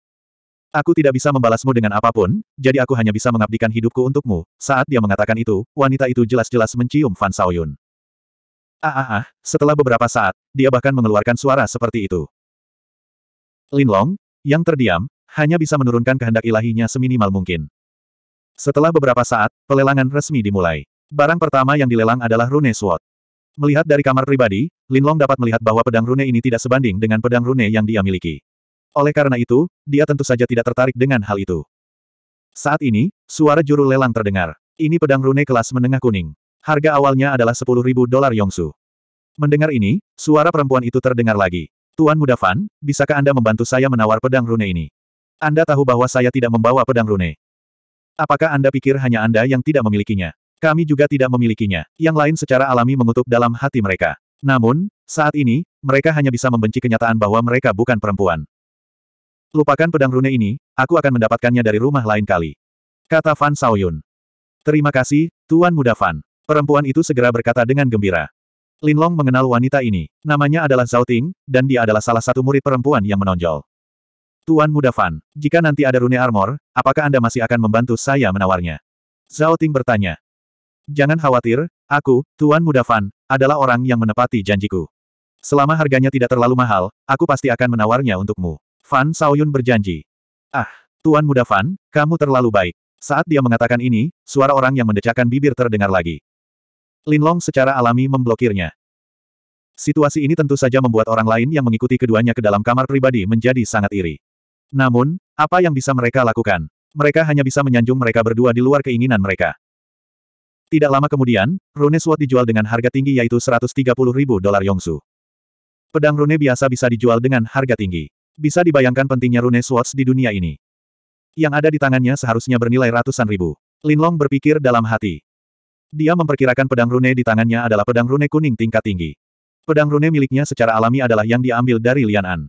S1: Aku tidak bisa membalasmu dengan apapun, jadi aku hanya bisa mengabdikan hidupku untukmu. Saat dia mengatakan itu, wanita itu jelas-jelas mencium Fan Saoyun. Ah ah ah, setelah beberapa saat, dia bahkan mengeluarkan suara seperti itu. Linlong, yang terdiam, hanya bisa menurunkan kehendak ilahinya seminimal mungkin. Setelah beberapa saat, pelelangan resmi dimulai. Barang pertama yang dilelang adalah rune sword. Melihat dari kamar pribadi, Linlong dapat melihat bahwa pedang rune ini tidak sebanding dengan pedang rune yang dia miliki. Oleh karena itu, dia tentu saja tidak tertarik dengan hal itu. Saat ini, suara juru lelang terdengar. Ini pedang rune kelas menengah kuning. Harga awalnya adalah 10.000 dolar Yongsu. Mendengar ini, suara perempuan itu terdengar lagi. Tuan Muda Fan, bisakah Anda membantu saya menawar pedang rune ini? Anda tahu bahwa saya tidak membawa pedang rune. Apakah Anda pikir hanya Anda yang tidak memilikinya? Kami juga tidak memilikinya. Yang lain secara alami mengutuk dalam hati mereka. Namun, saat ini, mereka hanya bisa membenci kenyataan bahwa mereka bukan perempuan. Lupakan pedang rune ini, aku akan mendapatkannya dari rumah lain kali. Kata Fan Saoyun. Terima kasih, Tuan Muda Fan. Perempuan itu segera berkata dengan gembira. Linlong mengenal wanita ini. Namanya adalah Zhao Ting, dan dia adalah salah satu murid perempuan yang menonjol. Tuan Muda Fan, jika nanti ada rune armor, apakah Anda masih akan membantu saya menawarnya? Zhao Ting bertanya. Jangan khawatir, aku, Tuan Muda Fan, adalah orang yang menepati janjiku. Selama harganya tidak terlalu mahal, aku pasti akan menawarnya untukmu. Fan Saoyun berjanji. Ah, Tuan Muda Fan, kamu terlalu baik. Saat dia mengatakan ini, suara orang yang mendecakkan bibir terdengar lagi. Linlong secara alami memblokirnya. Situasi ini tentu saja membuat orang lain yang mengikuti keduanya ke dalam kamar pribadi menjadi sangat iri. Namun, apa yang bisa mereka lakukan? Mereka hanya bisa menyanjung mereka berdua di luar keinginan mereka. Tidak lama kemudian, Rune Sword dijual dengan harga tinggi yaitu 130 ribu dolar Yongsu. Pedang Rune biasa bisa dijual dengan harga tinggi. Bisa dibayangkan pentingnya Rune Swords di dunia ini. Yang ada di tangannya seharusnya bernilai ratusan ribu. Linlong berpikir dalam hati. Dia memperkirakan pedang rune di tangannya adalah pedang rune kuning tingkat tinggi. Pedang rune miliknya secara alami adalah yang diambil dari Lian An.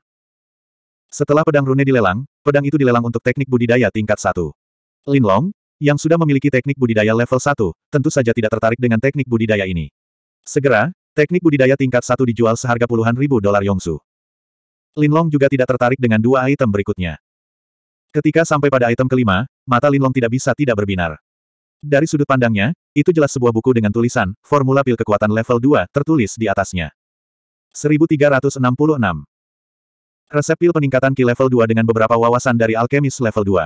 S1: Setelah pedang rune dilelang, pedang itu dilelang untuk teknik budidaya tingkat 1. Lin Long, yang sudah memiliki teknik budidaya level 1, tentu saja tidak tertarik dengan teknik budidaya ini. Segera, teknik budidaya tingkat 1 dijual seharga puluhan ribu dolar Yongsu. Long juga tidak tertarik dengan dua item berikutnya. Ketika sampai pada item kelima, mata Lin Long tidak bisa tidak berbinar. Dari sudut pandangnya, itu jelas sebuah buku dengan tulisan, formula pil kekuatan level 2, tertulis di atasnya. 1366. Resep pil peningkatan ki level 2 dengan beberapa wawasan dari alkemis level 2.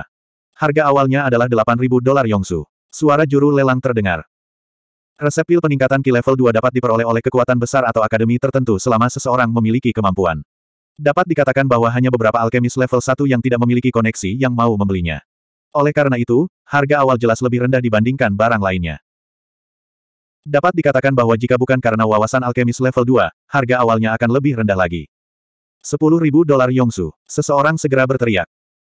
S1: Harga awalnya adalah 8.000 dolar Yongsu. Suara juru lelang terdengar. Resep pil peningkatan ki level 2 dapat diperoleh oleh kekuatan besar atau akademi tertentu selama seseorang memiliki kemampuan. Dapat dikatakan bahwa hanya beberapa alkemis level 1 yang tidak memiliki koneksi yang mau membelinya. Oleh karena itu, harga awal jelas lebih rendah dibandingkan barang lainnya. Dapat dikatakan bahwa jika bukan karena wawasan alkemis level 2, harga awalnya akan lebih rendah lagi. 10.000 dolar Yongsu. Seseorang segera berteriak.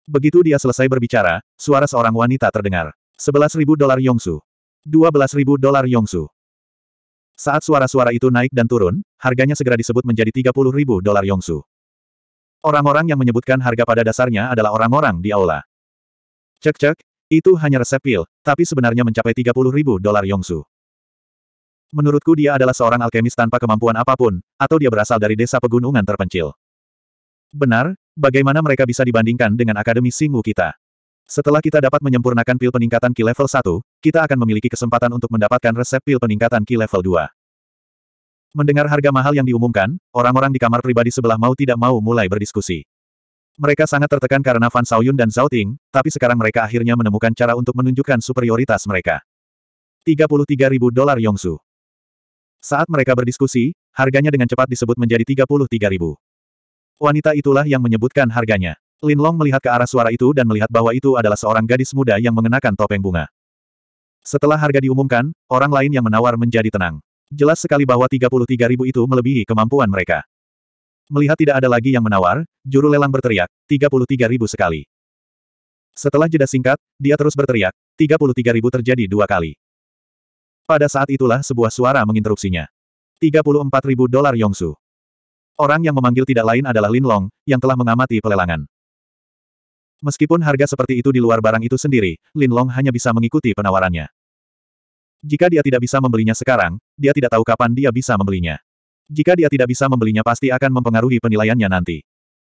S1: Begitu dia selesai berbicara, suara seorang wanita terdengar. 11.000 dolar Yongsu. 12.000 dolar Yongsu. Saat suara-suara itu naik dan turun, harganya segera disebut menjadi 30.000 dolar Yongsu. Orang-orang yang menyebutkan harga pada dasarnya adalah orang-orang di aula. Cek-cek, itu hanya resep pil, tapi sebenarnya mencapai 30 ribu dolar Yongsu. Menurutku dia adalah seorang alkemis tanpa kemampuan apapun, atau dia berasal dari desa pegunungan terpencil. Benar, bagaimana mereka bisa dibandingkan dengan Akademi Singu kita? Setelah kita dapat menyempurnakan pil peningkatan Ki level 1, kita akan memiliki kesempatan untuk mendapatkan resep pil peningkatan Ki level 2. Mendengar harga mahal yang diumumkan, orang-orang di kamar pribadi sebelah mau tidak mau mulai berdiskusi. Mereka sangat tertekan karena Fan Xiaoyun dan Zhao Ting, tapi sekarang mereka akhirnya menemukan cara untuk menunjukkan superioritas mereka. 33.000 dolar Yongsu. Saat mereka berdiskusi, harganya dengan cepat disebut menjadi 33.000. Wanita itulah yang menyebutkan harganya. Lin Long melihat ke arah suara itu dan melihat bahwa itu adalah seorang gadis muda yang mengenakan topeng bunga. Setelah harga diumumkan, orang lain yang menawar menjadi tenang. Jelas sekali bahwa 33.000 itu melebihi kemampuan mereka. Melihat tidak ada lagi yang menawar, juru lelang berteriak, 33 ribu sekali. Setelah jeda singkat, dia terus berteriak, 33 ribu terjadi dua kali. Pada saat itulah sebuah suara menginterupsinya. 34 ribu dolar Yongsu. Orang yang memanggil tidak lain adalah Lin Long, yang telah mengamati pelelangan. Meskipun harga seperti itu di luar barang itu sendiri, Lin Long hanya bisa mengikuti penawarannya. Jika dia tidak bisa membelinya sekarang, dia tidak tahu kapan dia bisa membelinya. Jika dia tidak bisa membelinya pasti akan mempengaruhi penilaiannya nanti.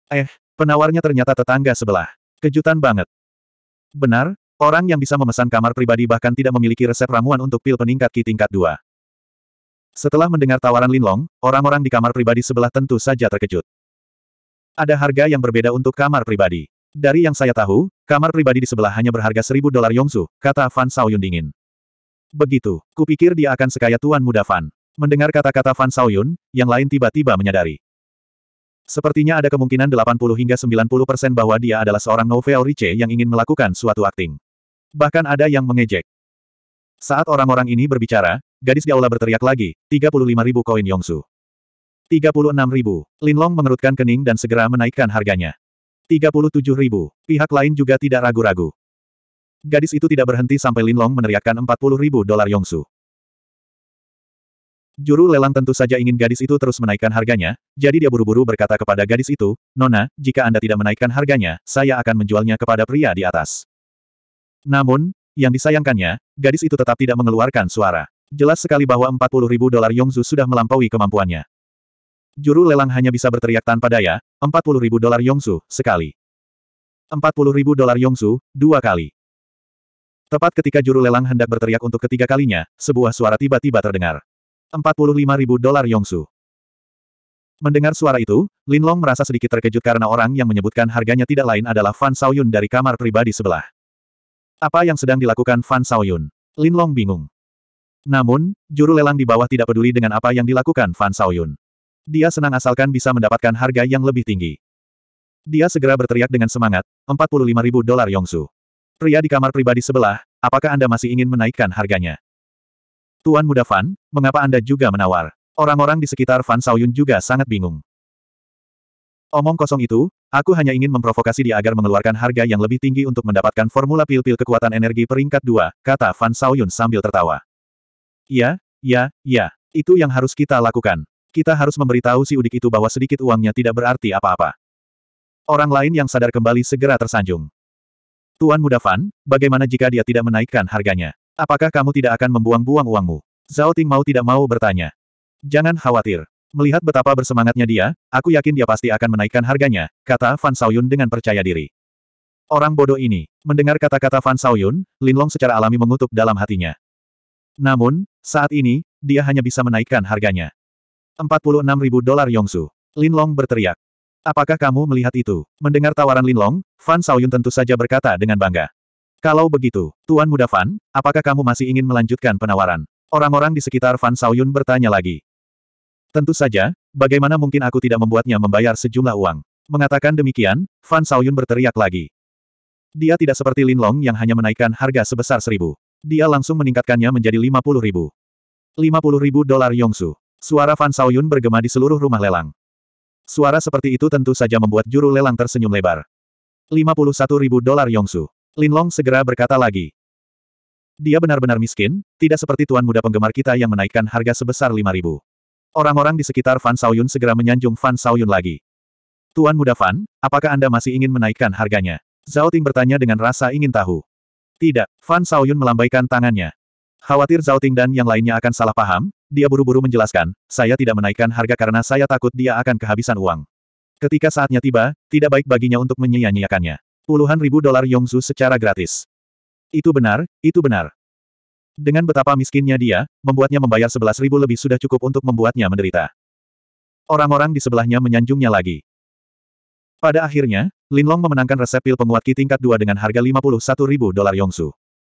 S1: Eh, penawarnya ternyata tetangga sebelah. Kejutan banget. Benar, orang yang bisa memesan kamar pribadi bahkan tidak memiliki resep ramuan untuk pil peningkat Ki tingkat 2. Setelah mendengar tawaran Linlong, orang-orang di kamar pribadi sebelah tentu saja terkejut. Ada harga yang berbeda untuk kamar pribadi. Dari yang saya tahu, kamar pribadi di sebelah hanya berharga seribu dolar Yongsu, kata Fan Saoyun dingin. Begitu, kupikir dia akan sekaya tuan muda Fan. Mendengar kata-kata Fan Saoyun, yang lain tiba-tiba menyadari. Sepertinya ada kemungkinan 80 hingga 90 persen bahwa dia adalah seorang novel Rice yang ingin melakukan suatu akting. Bahkan ada yang mengejek. Saat orang-orang ini berbicara, gadis di aula berteriak lagi, ribu koin Yongsu. Lin Long mengerutkan kening dan segera menaikkan harganya. ribu. Pihak lain juga tidak ragu-ragu. Gadis itu tidak berhenti sampai Lin Linlong meneriakkan ribu dolar Yongsu. Juru lelang tentu saja ingin gadis itu terus menaikkan harganya, jadi dia buru-buru berkata kepada gadis itu, Nona, jika Anda tidak menaikkan harganya, saya akan menjualnya kepada pria di atas. Namun, yang disayangkannya, gadis itu tetap tidak mengeluarkan suara. Jelas sekali bahwa 40 ribu dolar Yongzu sudah melampaui kemampuannya. Juru lelang hanya bisa berteriak tanpa daya, 40 ribu dolar Yongzu, sekali. 40 ribu dolar Yongzu, dua kali. Tepat ketika juru lelang hendak berteriak untuk ketiga kalinya, sebuah suara tiba-tiba terdengar ribu dolar Yongsu. Mendengar suara itu, Lin Long merasa sedikit terkejut karena orang yang menyebutkan harganya tidak lain adalah Fan Saoyun dari kamar pribadi sebelah. Apa yang sedang dilakukan Fan Saoyun? Long bingung. Namun, juru lelang di bawah tidak peduli dengan apa yang dilakukan Fan Saoyun. Dia senang asalkan bisa mendapatkan harga yang lebih tinggi. Dia segera berteriak dengan semangat, 45 ribu dolar Yongsu. Pria di kamar pribadi sebelah, apakah Anda masih ingin menaikkan harganya? Tuan muda Fan, mengapa Anda juga menawar? Orang-orang di sekitar Fan Saoyun juga sangat bingung. Omong kosong itu, aku hanya ingin memprovokasi dia agar mengeluarkan harga yang lebih tinggi untuk mendapatkan formula pil-pil kekuatan energi peringkat dua, kata Fan Saoyun sambil tertawa. Ya, ya, ya, itu yang harus kita lakukan. Kita harus memberitahu si udik itu bahwa sedikit uangnya tidak berarti apa-apa. Orang lain yang sadar kembali segera tersanjung. Tuan Muda Fan, bagaimana jika dia tidak menaikkan harganya? Apakah kamu tidak akan membuang-buang uangmu? Zhao Ting mau tidak mau bertanya. Jangan khawatir. Melihat betapa bersemangatnya dia, aku yakin dia pasti akan menaikkan harganya, kata Fan Saoyun dengan percaya diri. Orang bodoh ini, mendengar kata-kata Fan Saoyun, Long secara alami mengutuk dalam hatinya. Namun, saat ini, dia hanya bisa menaikkan harganya. 46 ribu dolar Yongsu. Linlong berteriak. Apakah kamu melihat itu? Mendengar tawaran Lin Long, Fan Saoyun tentu saja berkata dengan bangga. Kalau begitu, Tuan Muda Fan, apakah kamu masih ingin melanjutkan penawaran? Orang-orang di sekitar Fan Saoyun bertanya lagi. Tentu saja, bagaimana mungkin aku tidak membuatnya membayar sejumlah uang? Mengatakan demikian, Fan Saoyun berteriak lagi. Dia tidak seperti Lin Long yang hanya menaikkan harga sebesar seribu. Dia langsung meningkatkannya menjadi lima puluh ribu. Lima puluh ribu dolar Yongsu. Suara Fan Saoyun bergema di seluruh rumah lelang. Suara seperti itu tentu saja membuat juru lelang tersenyum lebar. Lima puluh satu ribu dolar Yongsu. Linlong segera berkata lagi. Dia benar-benar miskin, tidak seperti tuan muda penggemar kita yang menaikkan harga sebesar 5.000. Orang-orang di sekitar Fan Saoyun segera menyanjung Fan Saoyun lagi. Tuan muda Fan, apakah Anda masih ingin menaikkan harganya? Zhao Ting bertanya dengan rasa ingin tahu. Tidak, Fan Saoyun melambaikan tangannya. Khawatir Zhao Ting dan yang lainnya akan salah paham, dia buru-buru menjelaskan, saya tidak menaikkan harga karena saya takut dia akan kehabisan uang. Ketika saatnya tiba, tidak baik baginya untuk menyia-nyiakannya puluhan ribu dolar Yongzu secara gratis. Itu benar, itu benar. Dengan betapa miskinnya dia, membuatnya membayar sebelas ribu lebih sudah cukup untuk membuatnya menderita. Orang-orang di sebelahnya menyanjungnya lagi. Pada akhirnya, Linlong memenangkan resep pil penguat Qi tingkat 2 dengan harga 51 ribu dolar Yongsu.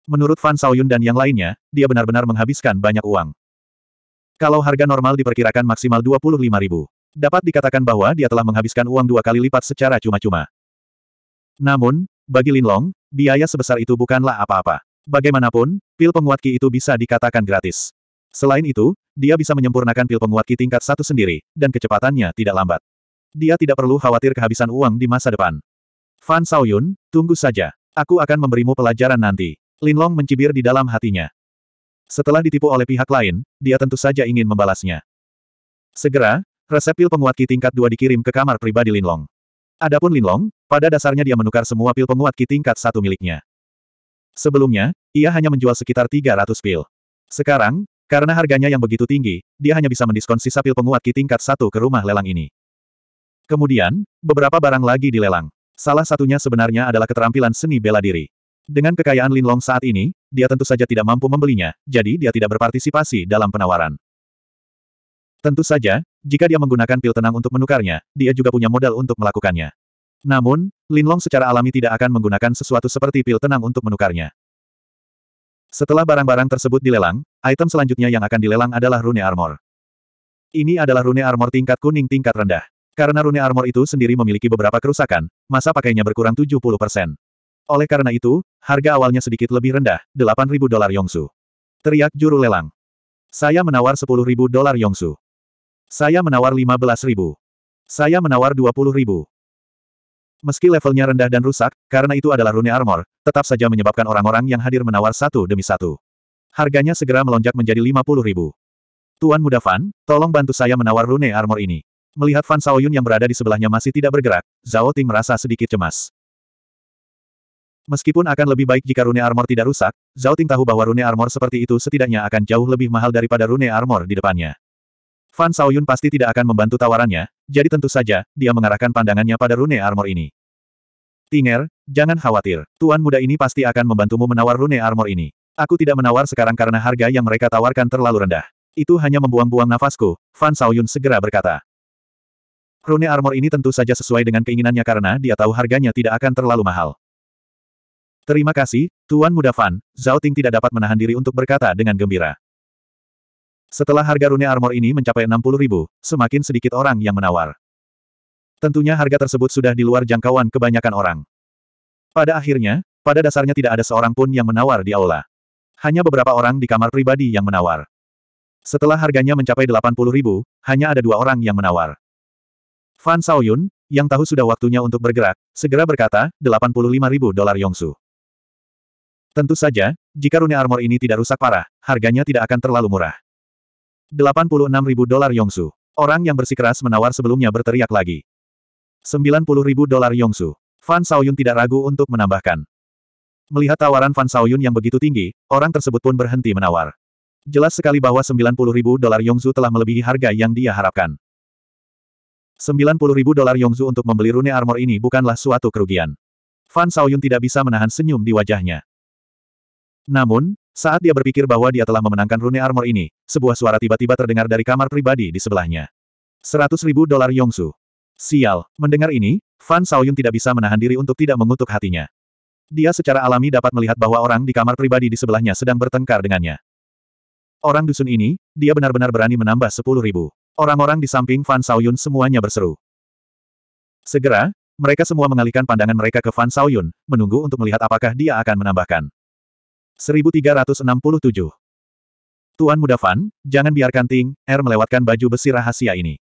S1: Menurut Fan Saoyun dan yang lainnya, dia benar-benar menghabiskan banyak uang. Kalau harga normal diperkirakan maksimal 25 ribu. Dapat dikatakan bahwa dia telah menghabiskan uang dua kali lipat secara cuma-cuma. Namun, bagi Linlong, biaya sebesar itu bukanlah apa-apa. Bagaimanapun, pil penguat Ki itu bisa dikatakan gratis. Selain itu, dia bisa menyempurnakan pil penguat Ki tingkat satu sendiri, dan kecepatannya tidak lambat. Dia tidak perlu khawatir kehabisan uang di masa depan. Fan Saoyun, tunggu saja. Aku akan memberimu pelajaran nanti. Linlong mencibir di dalam hatinya. Setelah ditipu oleh pihak lain, dia tentu saja ingin membalasnya. Segera, resep pil penguat Ki tingkat dua dikirim ke kamar pribadi Linlong. Adapun Linlong, pada dasarnya dia menukar semua pil penguat ki tingkat satu miliknya. Sebelumnya, ia hanya menjual sekitar 300 pil. Sekarang, karena harganya yang begitu tinggi, dia hanya bisa mendiskon sisa pil penguat ki tingkat satu ke rumah lelang ini. Kemudian, beberapa barang lagi dilelang. Salah satunya sebenarnya adalah keterampilan seni bela diri. Dengan kekayaan Linlong saat ini, dia tentu saja tidak mampu membelinya, jadi dia tidak berpartisipasi dalam penawaran. Tentu saja, jika dia menggunakan pil tenang untuk menukarnya, dia juga punya modal untuk melakukannya. Namun, Linlong secara alami tidak akan menggunakan sesuatu seperti pil tenang untuk menukarnya. Setelah barang-barang tersebut dilelang, item selanjutnya yang akan dilelang adalah rune armor. Ini adalah rune armor tingkat kuning tingkat rendah. Karena rune armor itu sendiri memiliki beberapa kerusakan, masa pakainya berkurang 70%. Oleh karena itu, harga awalnya sedikit lebih rendah, 8.000 dolar Yongsu. Teriak juru lelang. Saya menawar 10.000 dolar Yongsu. Saya menawar 15 ribu. Saya menawar 20 ribu. Meski levelnya rendah dan rusak, karena itu adalah rune armor, tetap saja menyebabkan orang-orang yang hadir menawar satu demi satu. Harganya segera melonjak menjadi 50 ribu. Tuan muda Fan, tolong bantu saya menawar rune armor ini. Melihat Fan Saoyun yang berada di sebelahnya masih tidak bergerak, Zhao Ting merasa sedikit cemas. Meskipun akan lebih baik jika rune armor tidak rusak, Zhao Ting tahu bahwa rune armor seperti itu setidaknya akan jauh lebih mahal daripada rune armor di depannya. Fan Saoyun pasti tidak akan membantu tawarannya, jadi tentu saja, dia mengarahkan pandangannya pada rune armor ini. Tinger, jangan khawatir, tuan muda ini pasti akan membantumu menawar rune armor ini. Aku tidak menawar sekarang karena harga yang mereka tawarkan terlalu rendah. Itu hanya membuang-buang nafasku, Fan Saoyun segera berkata. Rune armor ini tentu saja sesuai dengan keinginannya karena dia tahu harganya tidak akan terlalu mahal. Terima kasih, Tuan Muda Fan, Zhao Ting tidak dapat menahan diri untuk berkata dengan gembira. Setelah harga rune armor ini mencapai 60 semakin sedikit orang yang menawar. Tentunya harga tersebut sudah di luar jangkauan kebanyakan orang. Pada akhirnya, pada dasarnya tidak ada seorang pun yang menawar di aula. Hanya beberapa orang di kamar pribadi yang menawar. Setelah harganya mencapai 80 hanya ada dua orang yang menawar. Fan Saoyun, yang tahu sudah waktunya untuk bergerak, segera berkata, 85 ribu dolar Yongsu. Tentu saja, jika rune armor ini tidak rusak parah, harganya tidak akan terlalu murah ribu dolar Yongsu. Orang yang bersikeras menawar sebelumnya berteriak lagi. 90 ribu dolar Yongsu. Fan Saoyun tidak ragu untuk menambahkan. Melihat tawaran Fan Saoyun yang begitu tinggi, orang tersebut pun berhenti menawar. Jelas sekali bahwa 90 ribu dolar Yongzu telah melebihi harga yang dia harapkan. 90 ribu dolar Yongzu untuk membeli rune armor ini bukanlah suatu kerugian. Fan Saoyun tidak bisa menahan senyum di wajahnya. Namun, saat dia berpikir bahwa dia telah memenangkan rune armor ini, sebuah suara tiba-tiba terdengar dari kamar pribadi di sebelahnya. Seratus ribu dolar Yongsu. Sial, mendengar ini, Fan Saoyun tidak bisa menahan diri untuk tidak mengutuk hatinya. Dia secara alami dapat melihat bahwa orang di kamar pribadi di sebelahnya sedang bertengkar dengannya. Orang dusun ini, dia benar-benar berani menambah sepuluh ribu. Orang-orang di samping Fan Saoyun semuanya berseru. Segera, mereka semua mengalihkan pandangan mereka ke Fan Saoyun, menunggu untuk melihat apakah dia akan menambahkan. 1367. Tuan Muda Fan, jangan biarkan Ting Er melewatkan baju besi rahasia ini.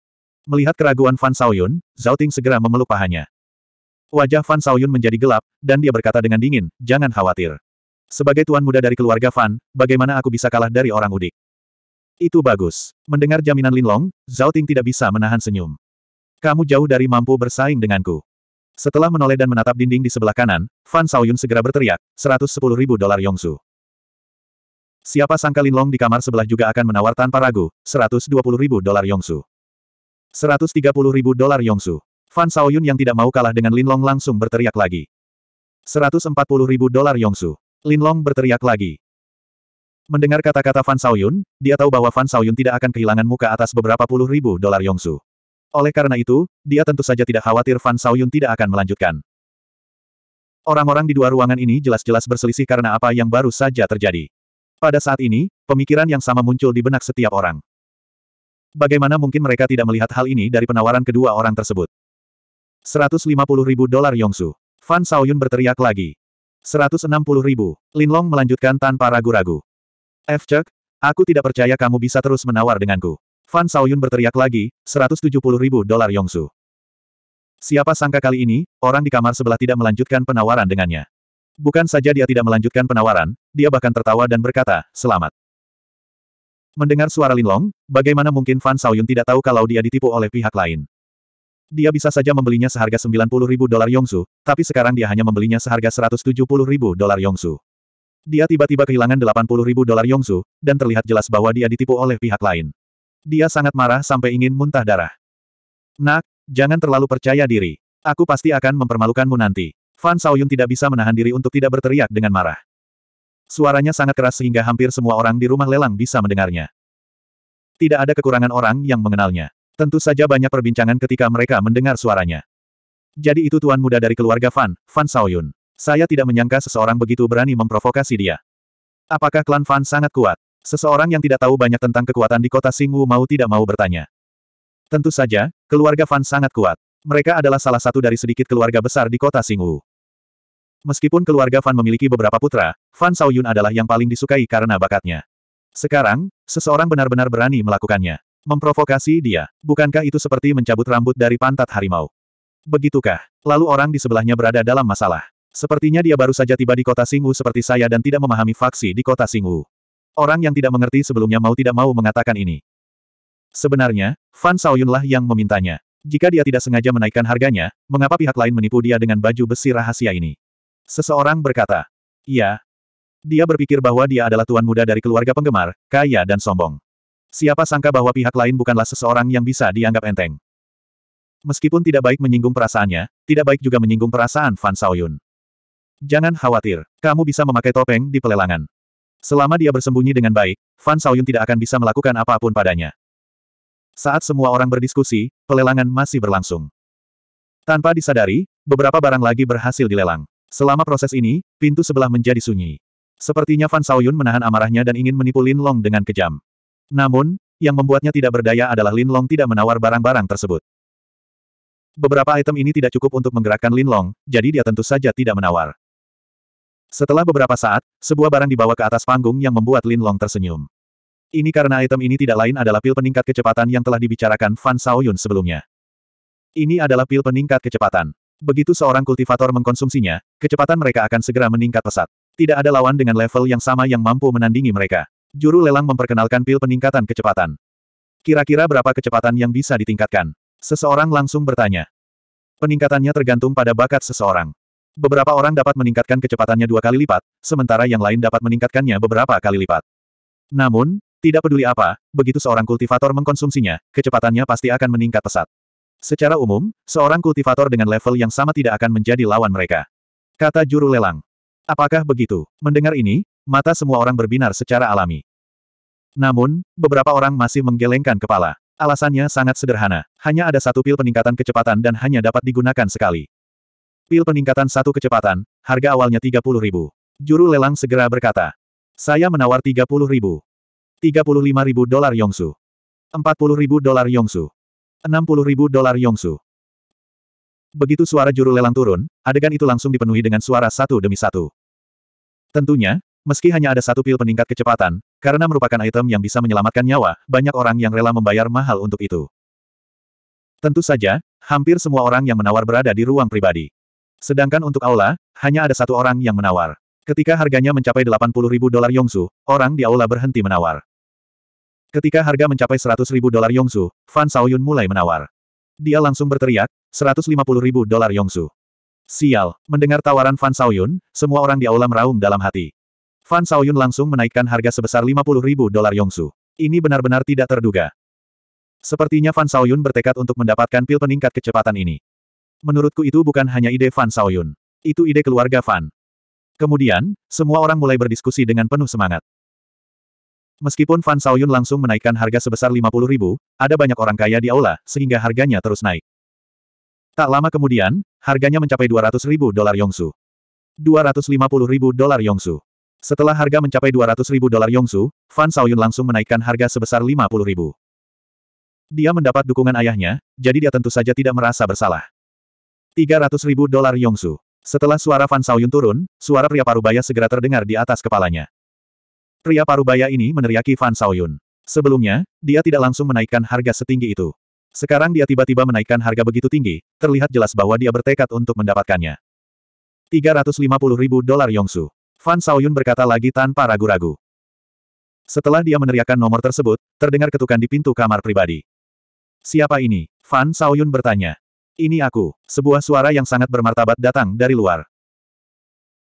S1: Melihat keraguan Fan Saoyun, Zhao Ting segera memeluk pahanya. Wajah Fan Saoyun menjadi gelap, dan dia berkata dengan dingin, jangan khawatir. Sebagai tuan muda dari keluarga Fan, bagaimana aku bisa kalah dari orang udik? Itu bagus. Mendengar jaminan Linlong, Zhao Ting tidak bisa menahan senyum. Kamu jauh dari mampu bersaing denganku. Setelah menoleh dan menatap dinding di sebelah kanan, Fan Saoyun segera berteriak, 110 ribu dolar Yongsu. Siapa sangka Linlong di kamar sebelah juga akan menawar tanpa ragu, 120 ribu dolar Yongsu. 130 ribu dolar Yongsu. Fan Saoyun yang tidak mau kalah dengan Linlong langsung berteriak lagi. 140 ribu dolar Yongsu. Linlong berteriak lagi. Mendengar kata-kata Fan Saoyun, dia tahu bahwa Fan Saoyun tidak akan kehilangan muka atas beberapa puluh ribu dolar Yongsu. Oleh karena itu, dia tentu saja tidak khawatir Fan Saoyun tidak akan melanjutkan. Orang-orang di dua ruangan ini jelas-jelas berselisih karena apa yang baru saja terjadi. Pada saat ini, pemikiran yang sama muncul di benak setiap orang. Bagaimana mungkin mereka tidak melihat hal ini dari penawaran kedua orang tersebut? 150 ribu dolar Yongsu. Fan Saoyun berteriak lagi. 160 ribu. Lin Long melanjutkan tanpa ragu-ragu. F. Chek, aku tidak percaya kamu bisa terus menawar denganku. Fan Saoyun berteriak lagi, 170 ribu dolar Yongsu. Siapa sangka kali ini, orang di kamar sebelah tidak melanjutkan penawaran dengannya. Bukan saja dia tidak melanjutkan penawaran, dia bahkan tertawa dan berkata, selamat. Mendengar suara Linlong, bagaimana mungkin Fan Saoyun tidak tahu kalau dia ditipu oleh pihak lain. Dia bisa saja membelinya seharga 90 ribu dolar Yongsu, tapi sekarang dia hanya membelinya seharga 170 ribu dolar Yongsu. Dia tiba-tiba kehilangan 80 ribu dolar Yongsu, dan terlihat jelas bahwa dia ditipu oleh pihak lain. Dia sangat marah sampai ingin muntah darah. Nak, jangan terlalu percaya diri. Aku pasti akan mempermalukanmu nanti. Fan Saoyun tidak bisa menahan diri untuk tidak berteriak dengan marah. Suaranya sangat keras sehingga hampir semua orang di rumah lelang bisa mendengarnya. Tidak ada kekurangan orang yang mengenalnya. Tentu saja banyak perbincangan ketika mereka mendengar suaranya. Jadi itu tuan muda dari keluarga Fan, Fan Saoyun. Saya tidak menyangka seseorang begitu berani memprovokasi dia. Apakah klan Fan sangat kuat? Seseorang yang tidak tahu banyak tentang kekuatan di kota Singwu mau tidak mau bertanya. Tentu saja, keluarga Fan sangat kuat. Mereka adalah salah satu dari sedikit keluarga besar di kota Singwu. Meskipun keluarga Fan memiliki beberapa putra, Fan Sauyun adalah yang paling disukai karena bakatnya. Sekarang, seseorang benar-benar berani melakukannya. Memprovokasi dia. Bukankah itu seperti mencabut rambut dari pantat harimau? Begitukah? Lalu orang di sebelahnya berada dalam masalah. Sepertinya dia baru saja tiba di kota Singwu seperti saya dan tidak memahami faksi di kota Singwu. Orang yang tidak mengerti sebelumnya mau tidak mau mengatakan ini. Sebenarnya, Fan Saoyunlah yang memintanya. Jika dia tidak sengaja menaikkan harganya, mengapa pihak lain menipu dia dengan baju besi rahasia ini? Seseorang berkata, Iya. Dia berpikir bahwa dia adalah tuan muda dari keluarga penggemar, kaya dan sombong. Siapa sangka bahwa pihak lain bukanlah seseorang yang bisa dianggap enteng. Meskipun tidak baik menyinggung perasaannya, tidak baik juga menyinggung perasaan Fan Saoyun. Jangan khawatir, kamu bisa memakai topeng di pelelangan. Selama dia bersembunyi dengan baik, Fan Saoyun tidak akan bisa melakukan apapun padanya. Saat semua orang berdiskusi, pelelangan masih berlangsung. Tanpa disadari, beberapa barang lagi berhasil dilelang. Selama proses ini, pintu sebelah menjadi sunyi. Sepertinya Fan Saoyun menahan amarahnya dan ingin menipu Lin Long dengan kejam. Namun, yang membuatnya tidak berdaya adalah Lin Long tidak menawar barang-barang tersebut. Beberapa item ini tidak cukup untuk menggerakkan Lin Long, jadi dia tentu saja tidak menawar. Setelah beberapa saat, sebuah barang dibawa ke atas panggung yang membuat Lin Long tersenyum. Ini karena item ini tidak lain adalah pil peningkat kecepatan yang telah dibicarakan Fan Saoyun sebelumnya. Ini adalah pil peningkat kecepatan. Begitu seorang kultivator mengkonsumsinya, kecepatan mereka akan segera meningkat pesat. Tidak ada lawan dengan level yang sama yang mampu menandingi mereka. Juru lelang memperkenalkan pil peningkatan kecepatan. Kira-kira berapa kecepatan yang bisa ditingkatkan? Seseorang langsung bertanya. Peningkatannya tergantung pada bakat seseorang. Beberapa orang dapat meningkatkan kecepatannya dua kali lipat, sementara yang lain dapat meningkatkannya beberapa kali lipat. Namun, tidak peduli apa, begitu seorang kultivator mengkonsumsinya, kecepatannya pasti akan meningkat pesat. Secara umum, seorang kultivator dengan level yang sama tidak akan menjadi lawan mereka. Kata juru lelang. Apakah begitu? Mendengar ini, mata semua orang berbinar secara alami. Namun, beberapa orang masih menggelengkan kepala. Alasannya sangat sederhana, hanya ada satu pil peningkatan kecepatan dan hanya dapat digunakan sekali. Pil peningkatan satu kecepatan, harga awalnya 30 ribu. Juru lelang segera berkata. Saya menawar puluh ribu. lima ribu dolar Yongsu. puluh ribu dolar Yongsu. puluh ribu dolar Yongsu. Begitu suara juru lelang turun, adegan itu langsung dipenuhi dengan suara satu demi satu. Tentunya, meski hanya ada satu pil peningkat kecepatan, karena merupakan item yang bisa menyelamatkan nyawa, banyak orang yang rela membayar mahal untuk itu. Tentu saja, hampir semua orang yang menawar berada di ruang pribadi. Sedangkan untuk aula, hanya ada satu orang yang menawar. Ketika harganya mencapai 80 ribu dolar Yongsu, orang di aula berhenti menawar. Ketika harga mencapai 100 ribu dolar Yongsu, Fan Saoyun mulai menawar. Dia langsung berteriak, 150 ribu dolar Yongsu. Sial, mendengar tawaran Fan Saoyun, semua orang di aula meraung dalam hati. Fan Saoyun langsung menaikkan harga sebesar 50 ribu dolar Yongsu. Ini benar-benar tidak terduga. Sepertinya Fan Saoyun bertekad untuk mendapatkan pil peningkat kecepatan ini. Menurutku itu bukan hanya ide Fan Xiaoyun. Itu ide keluarga Fan. Kemudian, semua orang mulai berdiskusi dengan penuh semangat. Meskipun Fan Xiaoyun langsung menaikkan harga sebesar 50 ribu, ada banyak orang kaya di aula, sehingga harganya terus naik. Tak lama kemudian, harganya mencapai 200 ribu dolar Yongsu. 250 ribu dolar Yongsu. Setelah harga mencapai 200 ribu dolar Yongsu, Fan Xiaoyun langsung menaikkan harga sebesar 50 ribu. Dia mendapat dukungan ayahnya, jadi dia tentu saja tidak merasa bersalah. 300 ribu dolar Yongsu. Setelah suara Fan Saoyun turun, suara pria parubaya segera terdengar di atas kepalanya. Pria parubaya ini meneriaki Fan Saoyun. Sebelumnya, dia tidak langsung menaikkan harga setinggi itu. Sekarang dia tiba-tiba menaikkan harga begitu tinggi, terlihat jelas bahwa dia bertekad untuk mendapatkannya. 350 ribu dolar Yongsu. Fan Saoyun berkata lagi tanpa ragu-ragu. Setelah dia meneriakkan nomor tersebut, terdengar ketukan di pintu kamar pribadi. Siapa ini? Fan Saoyun bertanya. Ini aku. Sebuah suara yang sangat bermartabat datang dari luar.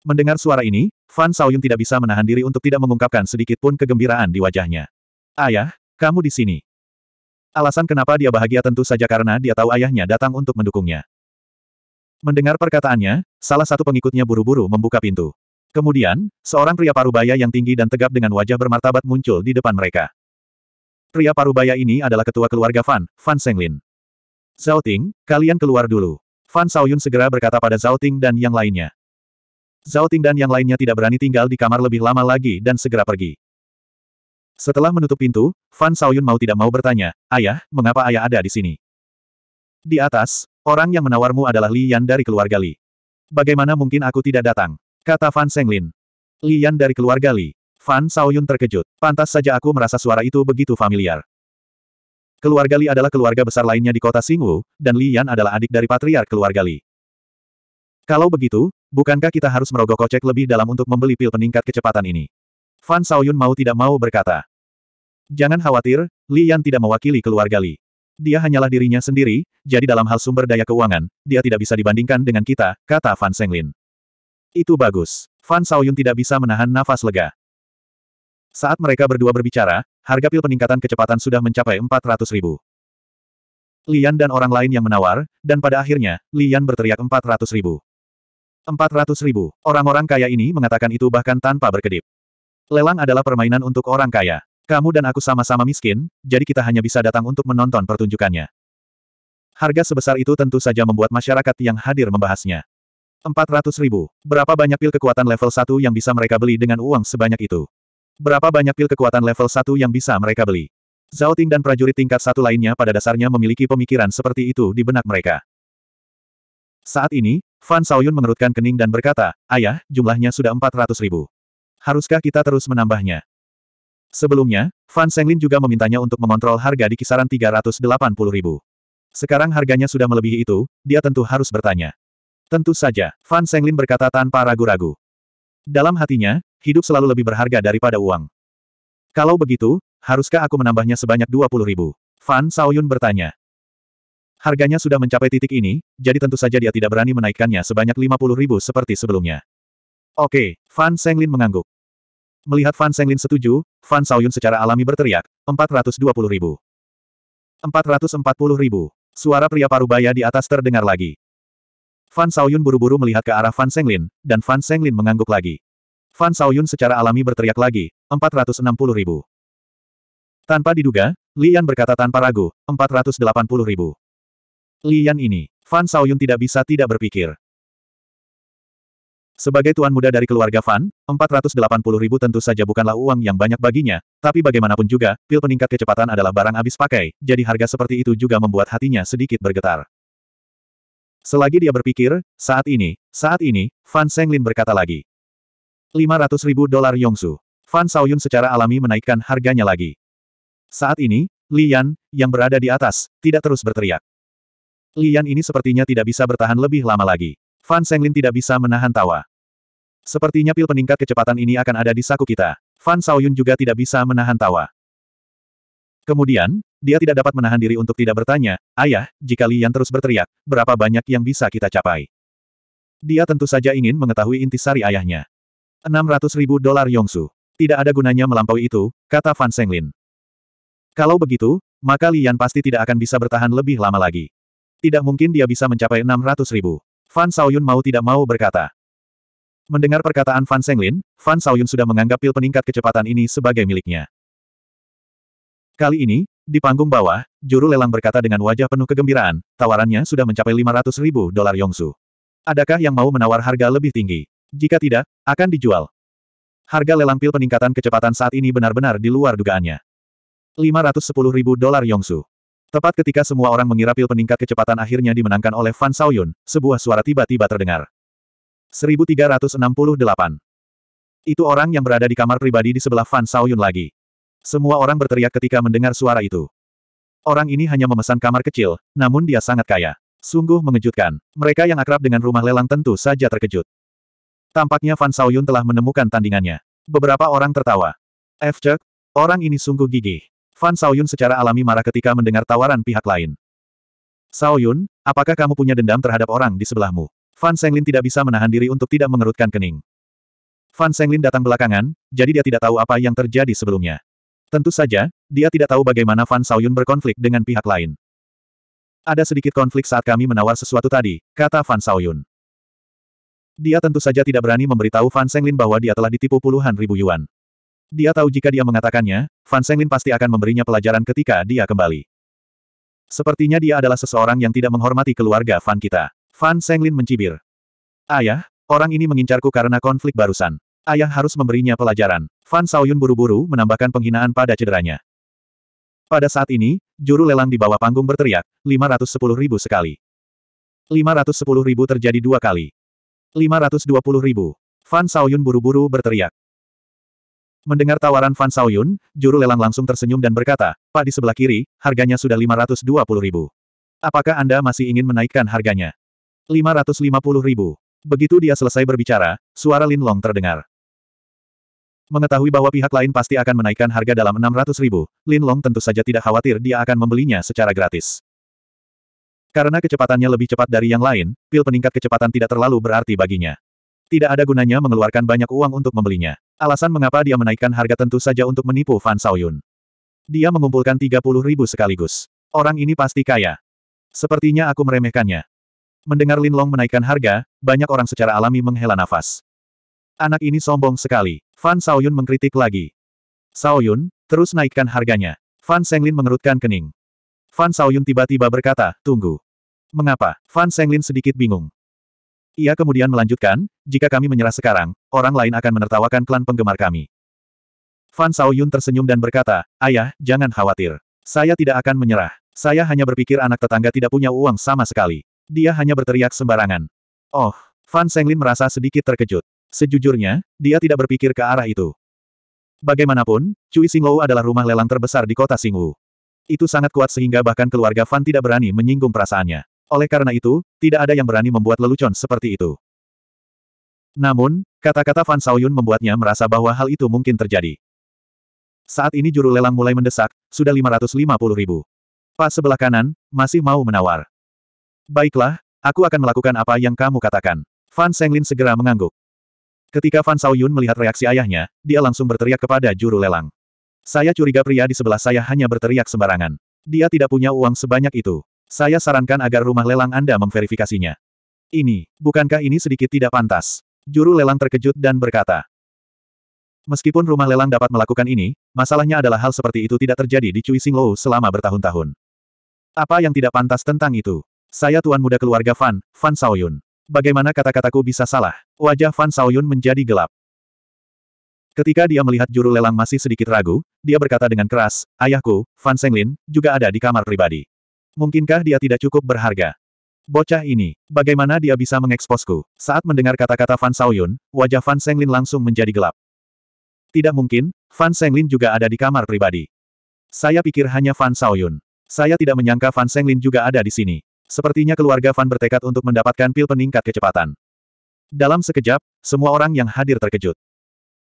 S1: Mendengar suara ini, Fan Saoyun tidak bisa menahan diri untuk tidak mengungkapkan sedikit pun kegembiraan di wajahnya. Ayah, kamu di sini. Alasan kenapa dia bahagia tentu saja karena dia tahu ayahnya datang untuk mendukungnya. Mendengar perkataannya, salah satu pengikutnya buru-buru membuka pintu. Kemudian, seorang pria parubaya yang tinggi dan tegap dengan wajah bermartabat muncul di depan mereka. Pria parubaya ini adalah ketua keluarga Fan, Fan Senglin. Zhao Ting, kalian keluar dulu. Fan Xiaoyun segera berkata pada Zhao Ting dan yang lainnya. Zhao Ting dan yang lainnya tidak berani tinggal di kamar lebih lama lagi dan segera pergi. Setelah menutup pintu, Fan Xiaoyun mau tidak mau bertanya, Ayah, mengapa ayah ada di sini? Di atas, orang yang menawarmu adalah Li Yan dari keluarga Li. Bagaimana mungkin aku tidak datang? Kata Fan Senglin. Li Yan dari keluarga Li. Fan Xiaoyun terkejut. Pantas saja aku merasa suara itu begitu familiar. Keluarga Li adalah keluarga besar lainnya di kota Singwu, dan Li Yan adalah adik dari patriark keluarga Li. Kalau begitu, bukankah kita harus merogoh kocek lebih dalam untuk membeli pil peningkat kecepatan ini? Fan Saoyun mau tidak mau berkata. Jangan khawatir, Li Yan tidak mewakili keluarga Li. Dia hanyalah dirinya sendiri, jadi dalam hal sumber daya keuangan, dia tidak bisa dibandingkan dengan kita, kata Fan Senglin. Itu bagus. Fan Saoyun tidak bisa menahan nafas lega. Saat mereka berdua berbicara, harga pil peningkatan kecepatan sudah mencapai 400 ribu. Lian dan orang lain yang menawar, dan pada akhirnya, Lian berteriak 400 ribu. 400 ribu. Orang-orang kaya ini mengatakan itu bahkan tanpa berkedip. Lelang adalah permainan untuk orang kaya. Kamu dan aku sama-sama miskin, jadi kita hanya bisa datang untuk menonton pertunjukannya. Harga sebesar itu tentu saja membuat masyarakat yang hadir membahasnya. 400 ribu. Berapa banyak pil kekuatan level 1 yang bisa mereka beli dengan uang sebanyak itu? Berapa banyak pil kekuatan level 1 yang bisa mereka beli? Zhao Ting dan prajurit tingkat satu lainnya pada dasarnya memiliki pemikiran seperti itu di benak mereka. Saat ini, Fan Saoyun mengerutkan kening dan berkata, Ayah, jumlahnya sudah 400 ribu. Haruskah kita terus menambahnya? Sebelumnya, Fan Senglin juga memintanya untuk mengontrol harga di kisaran 380 ribu. Sekarang harganya sudah melebihi itu, dia tentu harus bertanya. Tentu saja, Fan Senglin berkata tanpa ragu-ragu. Dalam hatinya, hidup selalu lebih berharga daripada uang. Kalau begitu, haruskah aku menambahnya sebanyak 20 ribu? Fan Saoyun bertanya. Harganya sudah mencapai titik ini, jadi tentu saja dia tidak berani menaikkannya sebanyak 50 ribu seperti sebelumnya. Oke, Fan Senglin mengangguk. Melihat Fan Senglin setuju, Fan Saoyun secara alami berteriak, 420 ribu. 440 ribu. Suara pria parubaya di atas terdengar lagi. Fan Saoyun buru-buru melihat ke arah Fan Senglin, dan Fan Senglin mengangguk lagi. Fan Xiaoyun secara alami berteriak lagi, 460 ribu. Tanpa diduga, Lian berkata tanpa ragu, 480 ribu. Lian ini, Fan Xiaoyun tidak bisa tidak berpikir. Sebagai tuan muda dari keluarga Fan, 480 ribu tentu saja bukanlah uang yang banyak baginya, tapi bagaimanapun juga, pil peningkat kecepatan adalah barang habis pakai, jadi harga seperti itu juga membuat hatinya sedikit bergetar. Selagi dia berpikir, saat ini, saat ini, Fan Senglin berkata lagi. 500 ribu dolar Yongsu. Fan Saoyun secara alami menaikkan harganya lagi. Saat ini, Lian, yang berada di atas, tidak terus berteriak. Lian ini sepertinya tidak bisa bertahan lebih lama lagi. Fan Senglin tidak bisa menahan tawa. Sepertinya pil peningkat kecepatan ini akan ada di saku kita. Fan Saoyun juga tidak bisa menahan tawa. Kemudian, dia tidak dapat menahan diri untuk tidak bertanya, Ayah, jika Lian terus berteriak, berapa banyak yang bisa kita capai? Dia tentu saja ingin mengetahui intisari ayahnya. 600 ribu dolar Yongsu. Tidak ada gunanya melampaui itu, kata Fan Senglin. Kalau begitu, maka Lian pasti tidak akan bisa bertahan lebih lama lagi. Tidak mungkin dia bisa mencapai 600 ribu. Fan Saoyun mau tidak mau berkata. Mendengar perkataan Fan Senglin, Fan Saoyun sudah menganggap pil peningkat kecepatan ini sebagai miliknya. Kali ini, di panggung bawah, juru lelang berkata dengan wajah penuh kegembiraan, tawarannya sudah mencapai 500 ribu dolar Yongsu. Adakah yang mau menawar harga lebih tinggi? Jika tidak, akan dijual. Harga lelang pil peningkatan kecepatan saat ini benar-benar di luar dugaannya. 510 ribu dolar Yongsu. Tepat ketika semua orang mengira pil peningkat kecepatan akhirnya dimenangkan oleh Fan Saoyun, sebuah suara tiba-tiba terdengar. 1368. Itu orang yang berada di kamar pribadi di sebelah Fan Saoyun lagi. Semua orang berteriak ketika mendengar suara itu. Orang ini hanya memesan kamar kecil, namun dia sangat kaya. Sungguh mengejutkan. Mereka yang akrab dengan rumah lelang tentu saja terkejut. Tampaknya Fan Xiaoyun telah menemukan tandingannya. Beberapa orang tertawa. Cek, orang ini sungguh gigih. Fan Xiaoyun secara alami marah ketika mendengar tawaran pihak lain. Saoyun, apakah kamu punya dendam terhadap orang di sebelahmu? Fan Senglin tidak bisa menahan diri untuk tidak mengerutkan kening. Fan Senglin datang belakangan, jadi dia tidak tahu apa yang terjadi sebelumnya. Tentu saja, dia tidak tahu bagaimana Fan Xiaoyun berkonflik dengan pihak lain. Ada sedikit konflik saat kami menawar sesuatu tadi, kata Fan Xiaoyun. Dia tentu saja tidak berani memberitahu Fan Senglin bahwa dia telah ditipu puluhan ribu yuan. Dia tahu jika dia mengatakannya, Fan Senglin pasti akan memberinya pelajaran ketika dia kembali. Sepertinya dia adalah seseorang yang tidak menghormati keluarga Fan kita. Fan Senglin mencibir. Ayah, orang ini mengincarku karena konflik barusan. Ayah harus memberinya pelajaran. Fan Saoyun buru-buru menambahkan penghinaan pada cederanya. Pada saat ini, juru lelang di bawah panggung berteriak, 510 ribu sekali. 510 ribu terjadi dua kali ribu. Fan Saoyun buru-buru berteriak. Mendengar tawaran Fan Saoyun, juru lelang langsung tersenyum dan berkata, Pak di sebelah kiri, harganya sudah 520 ribu. Apakah Anda masih ingin menaikkan harganya? 550 ribu. Begitu dia selesai berbicara, suara Lin Long terdengar. Mengetahui bahwa pihak lain pasti akan menaikkan harga dalam 600 ribu, Lin Long tentu saja tidak khawatir dia akan membelinya secara gratis. Karena kecepatannya lebih cepat dari yang lain, pil peningkat kecepatan tidak terlalu berarti baginya. Tidak ada gunanya mengeluarkan banyak uang untuk membelinya. Alasan mengapa dia menaikkan harga tentu saja untuk menipu Fan Saoyun. Dia mengumpulkan 30 ribu sekaligus. Orang ini pasti kaya. Sepertinya aku meremehkannya. Mendengar Lin Long menaikkan harga, banyak orang secara alami menghela nafas. Anak ini sombong sekali. Fan Saoyun mengkritik lagi. Saoyun, terus naikkan harganya. Fan Senglin mengerutkan kening. Fan Saoyun tiba-tiba berkata, tunggu. Mengapa? Fan Senglin sedikit bingung. Ia kemudian melanjutkan, jika kami menyerah sekarang, orang lain akan menertawakan klan penggemar kami. Fan Saoyun tersenyum dan berkata, ayah, jangan khawatir. Saya tidak akan menyerah. Saya hanya berpikir anak tetangga tidak punya uang sama sekali. Dia hanya berteriak sembarangan. Oh, Fan Senglin merasa sedikit terkejut. Sejujurnya, dia tidak berpikir ke arah itu. Bagaimanapun, Cui Singlou adalah rumah lelang terbesar di kota Singwu. Itu sangat kuat sehingga bahkan keluarga Fan tidak berani menyinggung perasaannya. Oleh karena itu, tidak ada yang berani membuat lelucon seperti itu. Namun, kata-kata Fan Saoyun membuatnya merasa bahwa hal itu mungkin terjadi. Saat ini juru lelang mulai mendesak, sudah 550 ribu. Pak sebelah kanan, masih mau menawar. Baiklah, aku akan melakukan apa yang kamu katakan. Fan Senglin segera mengangguk. Ketika Fan Saoyun melihat reaksi ayahnya, dia langsung berteriak kepada juru lelang. Saya curiga pria di sebelah saya hanya berteriak sembarangan. Dia tidak punya uang sebanyak itu. Saya sarankan agar rumah lelang Anda memverifikasinya. Ini, bukankah ini sedikit tidak pantas? Juru lelang terkejut dan berkata. Meskipun rumah lelang dapat melakukan ini, masalahnya adalah hal seperti itu tidak terjadi di Cui Singlou selama bertahun-tahun. Apa yang tidak pantas tentang itu? Saya tuan muda keluarga Fan, Fan Saoyun. Bagaimana kata-kataku bisa salah? Wajah Fan Saoyun menjadi gelap. Ketika dia melihat juru lelang masih sedikit ragu, dia berkata dengan keras, Ayahku, Fan Senglin, juga ada di kamar pribadi. Mungkinkah dia tidak cukup berharga? Bocah ini, bagaimana dia bisa mengeksposku? Saat mendengar kata-kata Fan Saoyun, wajah Fan Senglin langsung menjadi gelap. Tidak mungkin, Fan Senglin juga ada di kamar pribadi. Saya pikir hanya Fan Saoyun. Saya tidak menyangka Fan Senglin juga ada di sini. Sepertinya keluarga Fan bertekad untuk mendapatkan pil peningkat kecepatan. Dalam sekejap, semua orang yang hadir terkejut.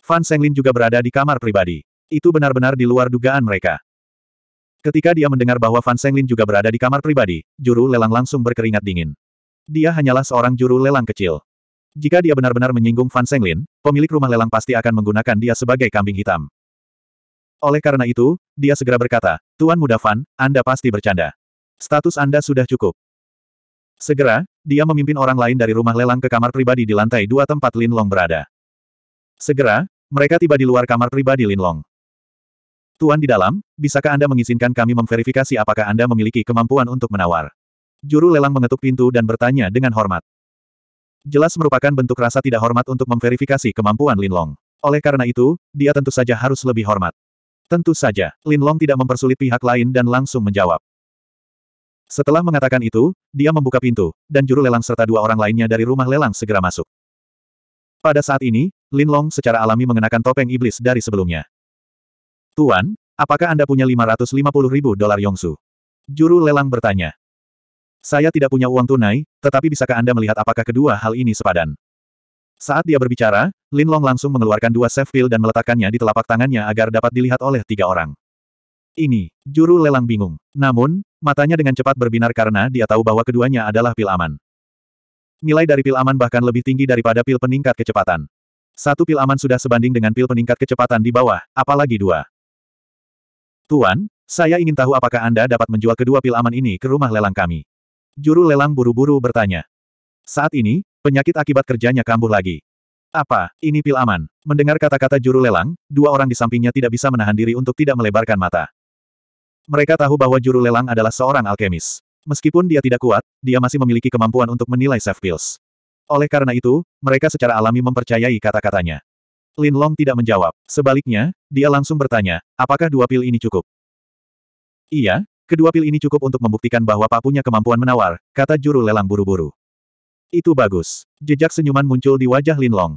S1: Fan Senglin juga berada di kamar pribadi. Itu benar-benar di luar dugaan mereka. Ketika dia mendengar bahwa Fan Senglin juga berada di kamar pribadi, juru lelang langsung berkeringat dingin. Dia hanyalah seorang juru lelang kecil. Jika dia benar-benar menyinggung Fan Senglin, pemilik rumah lelang pasti akan menggunakan dia sebagai kambing hitam. Oleh karena itu, dia segera berkata, Tuan Muda Fan, Anda pasti bercanda. Status Anda sudah cukup. Segera, dia memimpin orang lain dari rumah lelang ke kamar pribadi di lantai dua tempat Lin Long berada. Segera, mereka tiba di luar kamar pribadi Linlong. Tuan di dalam, bisakah Anda mengizinkan kami memverifikasi apakah Anda memiliki kemampuan untuk menawar? Juru lelang mengetuk pintu dan bertanya dengan hormat. Jelas merupakan bentuk rasa tidak hormat untuk memverifikasi kemampuan Linlong. Oleh karena itu, dia tentu saja harus lebih hormat. Tentu saja, Linlong tidak mempersulit pihak lain dan langsung menjawab. Setelah mengatakan itu, dia membuka pintu, dan juru lelang serta dua orang lainnya dari rumah lelang segera masuk. Pada saat ini, Lin Long secara alami mengenakan topeng iblis dari sebelumnya. Tuan, apakah Anda punya 550 ribu dolar Yongsu? Juru lelang bertanya. Saya tidak punya uang tunai, tetapi bisakah Anda melihat apakah kedua hal ini sepadan? Saat dia berbicara, Lin Long langsung mengeluarkan dua safe pill dan meletakkannya di telapak tangannya agar dapat dilihat oleh tiga orang. Ini, juru lelang bingung. Namun, matanya dengan cepat berbinar karena dia tahu bahwa keduanya adalah pil aman. Nilai dari pil aman bahkan lebih tinggi daripada pil peningkat kecepatan. Satu pil aman sudah sebanding dengan pil peningkat kecepatan di bawah, apalagi dua. Tuan, saya ingin tahu apakah Anda dapat menjual kedua pil aman ini ke rumah lelang kami. Juru lelang buru-buru bertanya. Saat ini, penyakit akibat kerjanya kambuh lagi. Apa, ini pil aman? Mendengar kata-kata juru lelang, dua orang di sampingnya tidak bisa menahan diri untuk tidak melebarkan mata. Mereka tahu bahwa juru lelang adalah seorang alkemis. Meskipun dia tidak kuat, dia masih memiliki kemampuan untuk menilai safe pills. Oleh karena itu, mereka secara alami mempercayai kata-katanya. Lin Long tidak menjawab. Sebaliknya, dia langsung bertanya, apakah dua pil ini cukup? Iya, kedua pil ini cukup untuk membuktikan bahwa Pak punya kemampuan menawar, kata juru lelang buru-buru. Itu bagus. Jejak senyuman muncul di wajah Lin Long.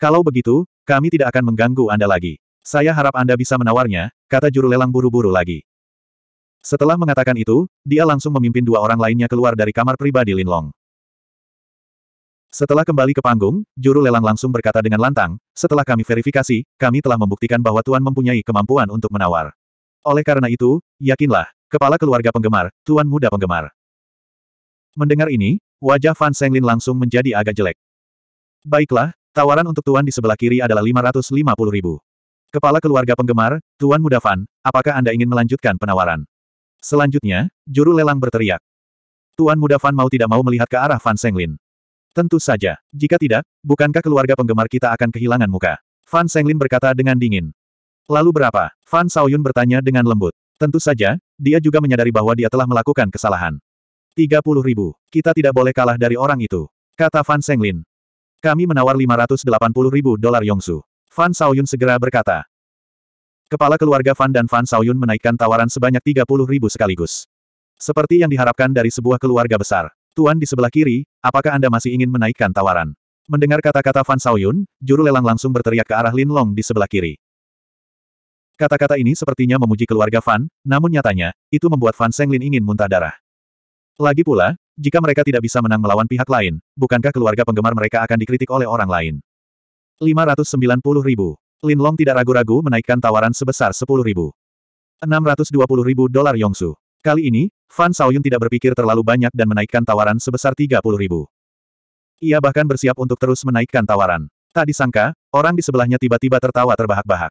S1: Kalau begitu, kami tidak akan mengganggu Anda lagi. Saya harap Anda bisa menawarnya, kata juru lelang buru-buru lagi. Setelah mengatakan itu, dia langsung memimpin dua orang lainnya keluar dari kamar pribadi Lin Long. Setelah kembali ke panggung, juru lelang langsung berkata dengan lantang, setelah kami verifikasi, kami telah membuktikan bahwa Tuan mempunyai kemampuan untuk menawar. Oleh karena itu, yakinlah, kepala keluarga penggemar, Tuan muda penggemar. Mendengar ini, wajah Fan Senglin langsung menjadi agak jelek. Baiklah, tawaran untuk Tuan di sebelah kiri adalah 550 ribu. Kepala keluarga penggemar, Tuan muda Fan, apakah Anda ingin melanjutkan penawaran? Selanjutnya, juru lelang berteriak. Tuan muda Fan mau tidak mau melihat ke arah Fan Senglin. Tentu saja. Jika tidak, bukankah keluarga penggemar kita akan kehilangan muka? Fan Senglin berkata dengan dingin. Lalu berapa? Fan Saoyun bertanya dengan lembut. Tentu saja, dia juga menyadari bahwa dia telah melakukan kesalahan. 30 ribu. Kita tidak boleh kalah dari orang itu. Kata Fan Senglin. Kami menawar 580 ribu dolar Yongsu. Fan Saoyun segera berkata. Kepala keluarga Fan dan Fan Saoyun menaikkan tawaran sebanyak 30 ribu sekaligus. Seperti yang diharapkan dari sebuah keluarga besar. Tuan di sebelah kiri, Apakah Anda masih ingin menaikkan tawaran? Mendengar kata-kata Fan Saoyun, juru lelang langsung berteriak ke arah Lin Long di sebelah kiri. Kata-kata ini sepertinya memuji keluarga Fan, namun nyatanya, itu membuat Fan Lin ingin muntah darah. Lagi pula, jika mereka tidak bisa menang melawan pihak lain, bukankah keluarga penggemar mereka akan dikritik oleh orang lain? 590 ribu. Lin Long tidak ragu-ragu menaikkan tawaran sebesar 10 ribu. 620 ribu dolar Yongsu. Kali ini, Fan Saoyun tidak berpikir terlalu banyak dan menaikkan tawaran sebesar 30 ribu. Ia bahkan bersiap untuk terus menaikkan tawaran. Tak disangka, orang di sebelahnya tiba-tiba tertawa terbahak-bahak.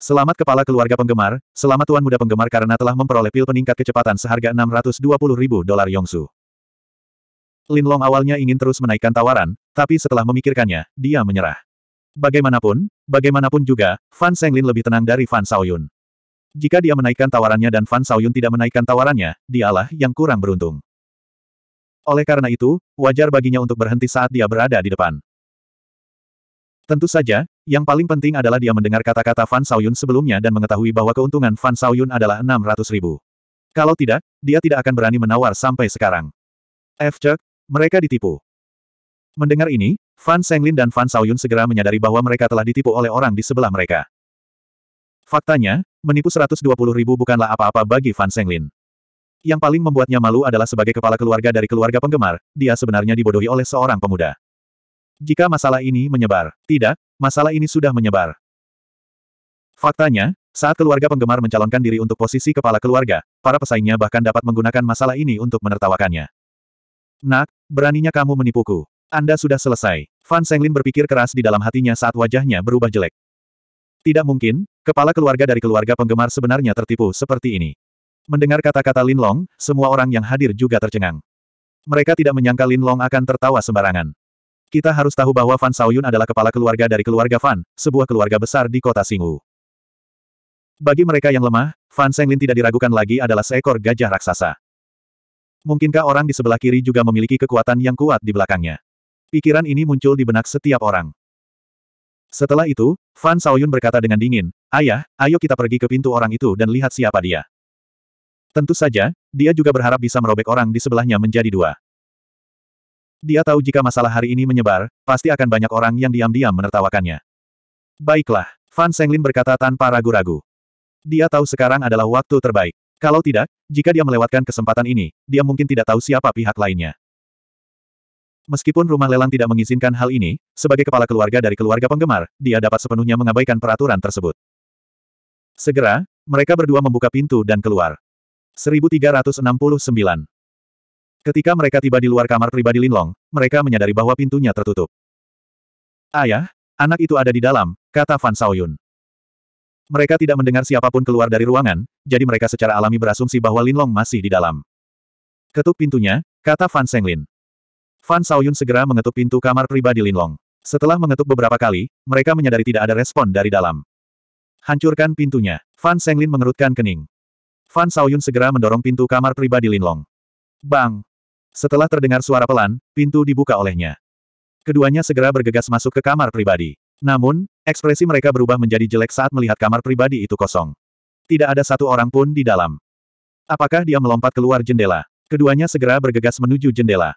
S1: Selamat kepala keluarga penggemar, selamat tuan muda penggemar karena telah memperoleh pil peningkat kecepatan seharga 620 ribu dolar Yongsu. Lin Long awalnya ingin terus menaikkan tawaran, tapi setelah memikirkannya, dia menyerah. Bagaimanapun, bagaimanapun juga, Fan Senglin lebih tenang dari Fan Saoyun. Jika dia menaikkan tawarannya dan Fan Saoyun tidak menaikkan tawarannya, dialah yang kurang beruntung. Oleh karena itu, wajar baginya untuk berhenti saat dia berada di depan. Tentu saja, yang paling penting adalah dia mendengar kata-kata Fan Saoyun sebelumnya dan mengetahui bahwa keuntungan Fan Saoyun adalah 600 ribu. Kalau tidak, dia tidak akan berani menawar sampai sekarang. F. mereka ditipu. Mendengar ini, Fan Senglin dan Fan Saoyun segera menyadari bahwa mereka telah ditipu oleh orang di sebelah mereka. Faktanya, menipu 120 ribu bukanlah apa-apa bagi Fan Senglin. Yang paling membuatnya malu adalah sebagai kepala keluarga dari keluarga penggemar, dia sebenarnya dibodohi oleh seorang pemuda. Jika masalah ini menyebar, tidak, masalah ini sudah menyebar. Faktanya, saat keluarga penggemar mencalonkan diri untuk posisi kepala keluarga, para pesaingnya bahkan dapat menggunakan masalah ini untuk menertawakannya. Nak, beraninya kamu menipuku. Anda sudah selesai. Fan Senglin berpikir keras di dalam hatinya saat wajahnya berubah jelek. Tidak mungkin, kepala keluarga dari keluarga penggemar sebenarnya tertipu seperti ini. Mendengar kata-kata Lin Long, semua orang yang hadir juga tercengang. Mereka tidak menyangka Lin Long akan tertawa sembarangan. Kita harus tahu bahwa Fan Saoyun adalah kepala keluarga dari keluarga Fan, sebuah keluarga besar di kota Singwu. Bagi mereka yang lemah, Fan Senglin tidak diragukan lagi adalah seekor gajah raksasa. Mungkinkah orang di sebelah kiri juga memiliki kekuatan yang kuat di belakangnya? Pikiran ini muncul di benak setiap orang. Setelah itu, Fan Saoyun berkata dengan dingin, Ayah, ayo kita pergi ke pintu orang itu dan lihat siapa dia. Tentu saja, dia juga berharap bisa merobek orang di sebelahnya menjadi dua. Dia tahu jika masalah hari ini menyebar, pasti akan banyak orang yang diam-diam menertawakannya. Baiklah, Fan Senglin berkata tanpa ragu-ragu. Dia tahu sekarang adalah waktu terbaik. Kalau tidak, jika dia melewatkan kesempatan ini, dia mungkin tidak tahu siapa pihak lainnya. Meskipun rumah lelang tidak mengizinkan hal ini, sebagai kepala keluarga dari keluarga penggemar, dia dapat sepenuhnya mengabaikan peraturan tersebut. Segera, mereka berdua membuka pintu dan keluar. 1369 Ketika mereka tiba di luar kamar pribadi Linlong, mereka menyadari bahwa pintunya tertutup. Ayah, anak itu ada di dalam, kata Fan Saoyun. Mereka tidak mendengar siapapun keluar dari ruangan, jadi mereka secara alami berasumsi bahwa Linlong masih di dalam. Ketuk pintunya, kata Fan Senglin. Fan Saoyun segera mengetuk pintu kamar pribadi Linlong. Setelah mengetuk beberapa kali, mereka menyadari tidak ada respon dari dalam. Hancurkan pintunya. Fan Senglin mengerutkan kening. Fan Saoyun segera mendorong pintu kamar pribadi Linlong. Bang! Setelah terdengar suara pelan, pintu dibuka olehnya. Keduanya segera bergegas masuk ke kamar pribadi. Namun, ekspresi mereka berubah menjadi jelek saat melihat kamar pribadi itu kosong. Tidak ada satu orang pun di dalam. Apakah dia melompat keluar jendela? Keduanya segera bergegas menuju jendela.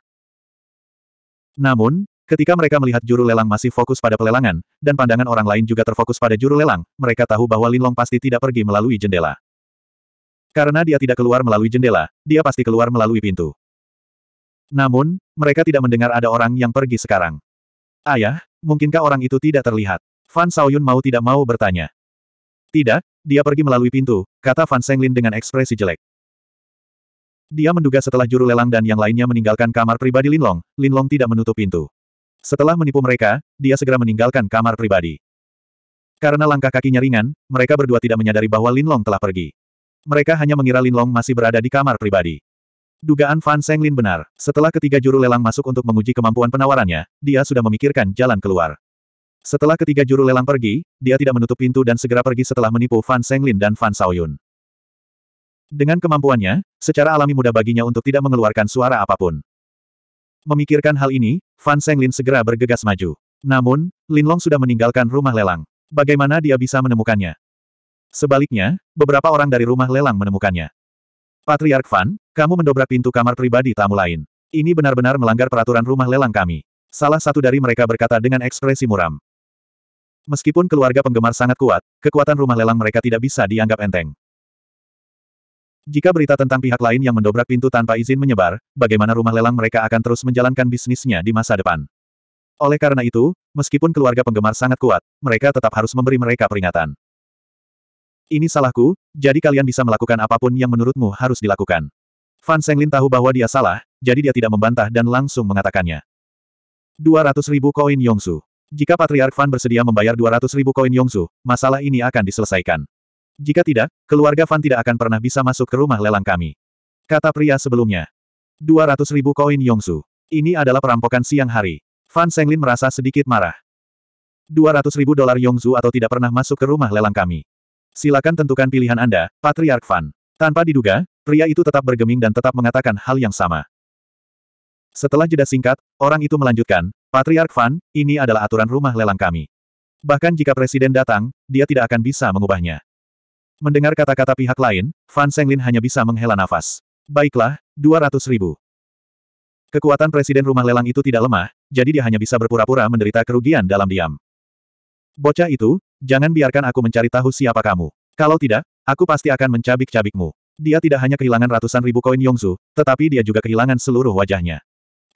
S1: Namun, ketika mereka melihat juru lelang masih fokus pada pelelangan, dan pandangan orang lain juga terfokus pada juru lelang, mereka tahu bahwa Linlong pasti tidak pergi melalui jendela. Karena dia tidak keluar melalui jendela, dia pasti keluar melalui pintu. Namun, mereka tidak mendengar ada orang yang pergi sekarang. Ayah, mungkinkah orang itu tidak terlihat? Fan Saoyun mau tidak mau bertanya. Tidak, dia pergi melalui pintu, kata Fan Senglin dengan ekspresi jelek. Dia menduga setelah juru lelang dan yang lainnya meninggalkan kamar pribadi Linlong, Linlong tidak menutup pintu. Setelah menipu mereka, dia segera meninggalkan kamar pribadi. Karena langkah kakinya ringan, mereka berdua tidak menyadari bahwa Linlong telah pergi. Mereka hanya mengira Linlong masih berada di kamar pribadi. Dugaan Fan Senglin benar. Setelah ketiga juru lelang masuk untuk menguji kemampuan penawarannya, dia sudah memikirkan jalan keluar. Setelah ketiga juru lelang pergi, dia tidak menutup pintu dan segera pergi setelah menipu Fan Senglin dan Fan Saoyun. Dengan kemampuannya, secara alami mudah baginya untuk tidak mengeluarkan suara apapun. Memikirkan hal ini, Fan Senglin segera bergegas maju. Namun, Lin Long sudah meninggalkan rumah lelang. Bagaimana dia bisa menemukannya? Sebaliknya, beberapa orang dari rumah lelang menemukannya. Patriark Fan, kamu mendobrak pintu kamar pribadi tamu lain. Ini benar-benar melanggar peraturan rumah lelang kami. Salah satu dari mereka berkata dengan ekspresi muram. Meskipun keluarga penggemar sangat kuat, kekuatan rumah lelang mereka tidak bisa dianggap enteng. Jika berita tentang pihak lain yang mendobrak pintu tanpa izin menyebar, bagaimana rumah lelang mereka akan terus menjalankan bisnisnya di masa depan? Oleh karena itu, meskipun keluarga penggemar sangat kuat, mereka tetap harus memberi mereka peringatan. Ini salahku, jadi kalian bisa melakukan apapun yang menurutmu harus dilakukan. Fan Senglin tahu bahwa dia salah, jadi dia tidak membantah dan langsung mengatakannya. 200 ribu koin Yongsu. Jika Patriark Fan bersedia membayar 200 ribu koin Yongsu, masalah ini akan diselesaikan. Jika tidak, keluarga Fan tidak akan pernah bisa masuk ke rumah lelang kami. Kata pria sebelumnya. 200 ribu koin Yongsu. Ini adalah perampokan siang hari. Fan Senglin merasa sedikit marah. 200 ribu dolar Yongsu atau tidak pernah masuk ke rumah lelang kami. Silakan tentukan pilihan Anda, Patriark Fan. Tanpa diduga, pria itu tetap bergeming dan tetap mengatakan hal yang sama. Setelah jeda singkat, orang itu melanjutkan, Patriark Fan, ini adalah aturan rumah lelang kami. Bahkan jika presiden datang, dia tidak akan bisa mengubahnya. Mendengar kata-kata pihak lain, Fan Senglin hanya bisa menghela nafas. Baiklah, 200 ribu. Kekuatan presiden rumah lelang itu tidak lemah, jadi dia hanya bisa berpura-pura menderita kerugian dalam diam. Bocah itu, jangan biarkan aku mencari tahu siapa kamu. Kalau tidak, aku pasti akan mencabik-cabikmu. Dia tidak hanya kehilangan ratusan ribu koin Yongzu, tetapi dia juga kehilangan seluruh wajahnya.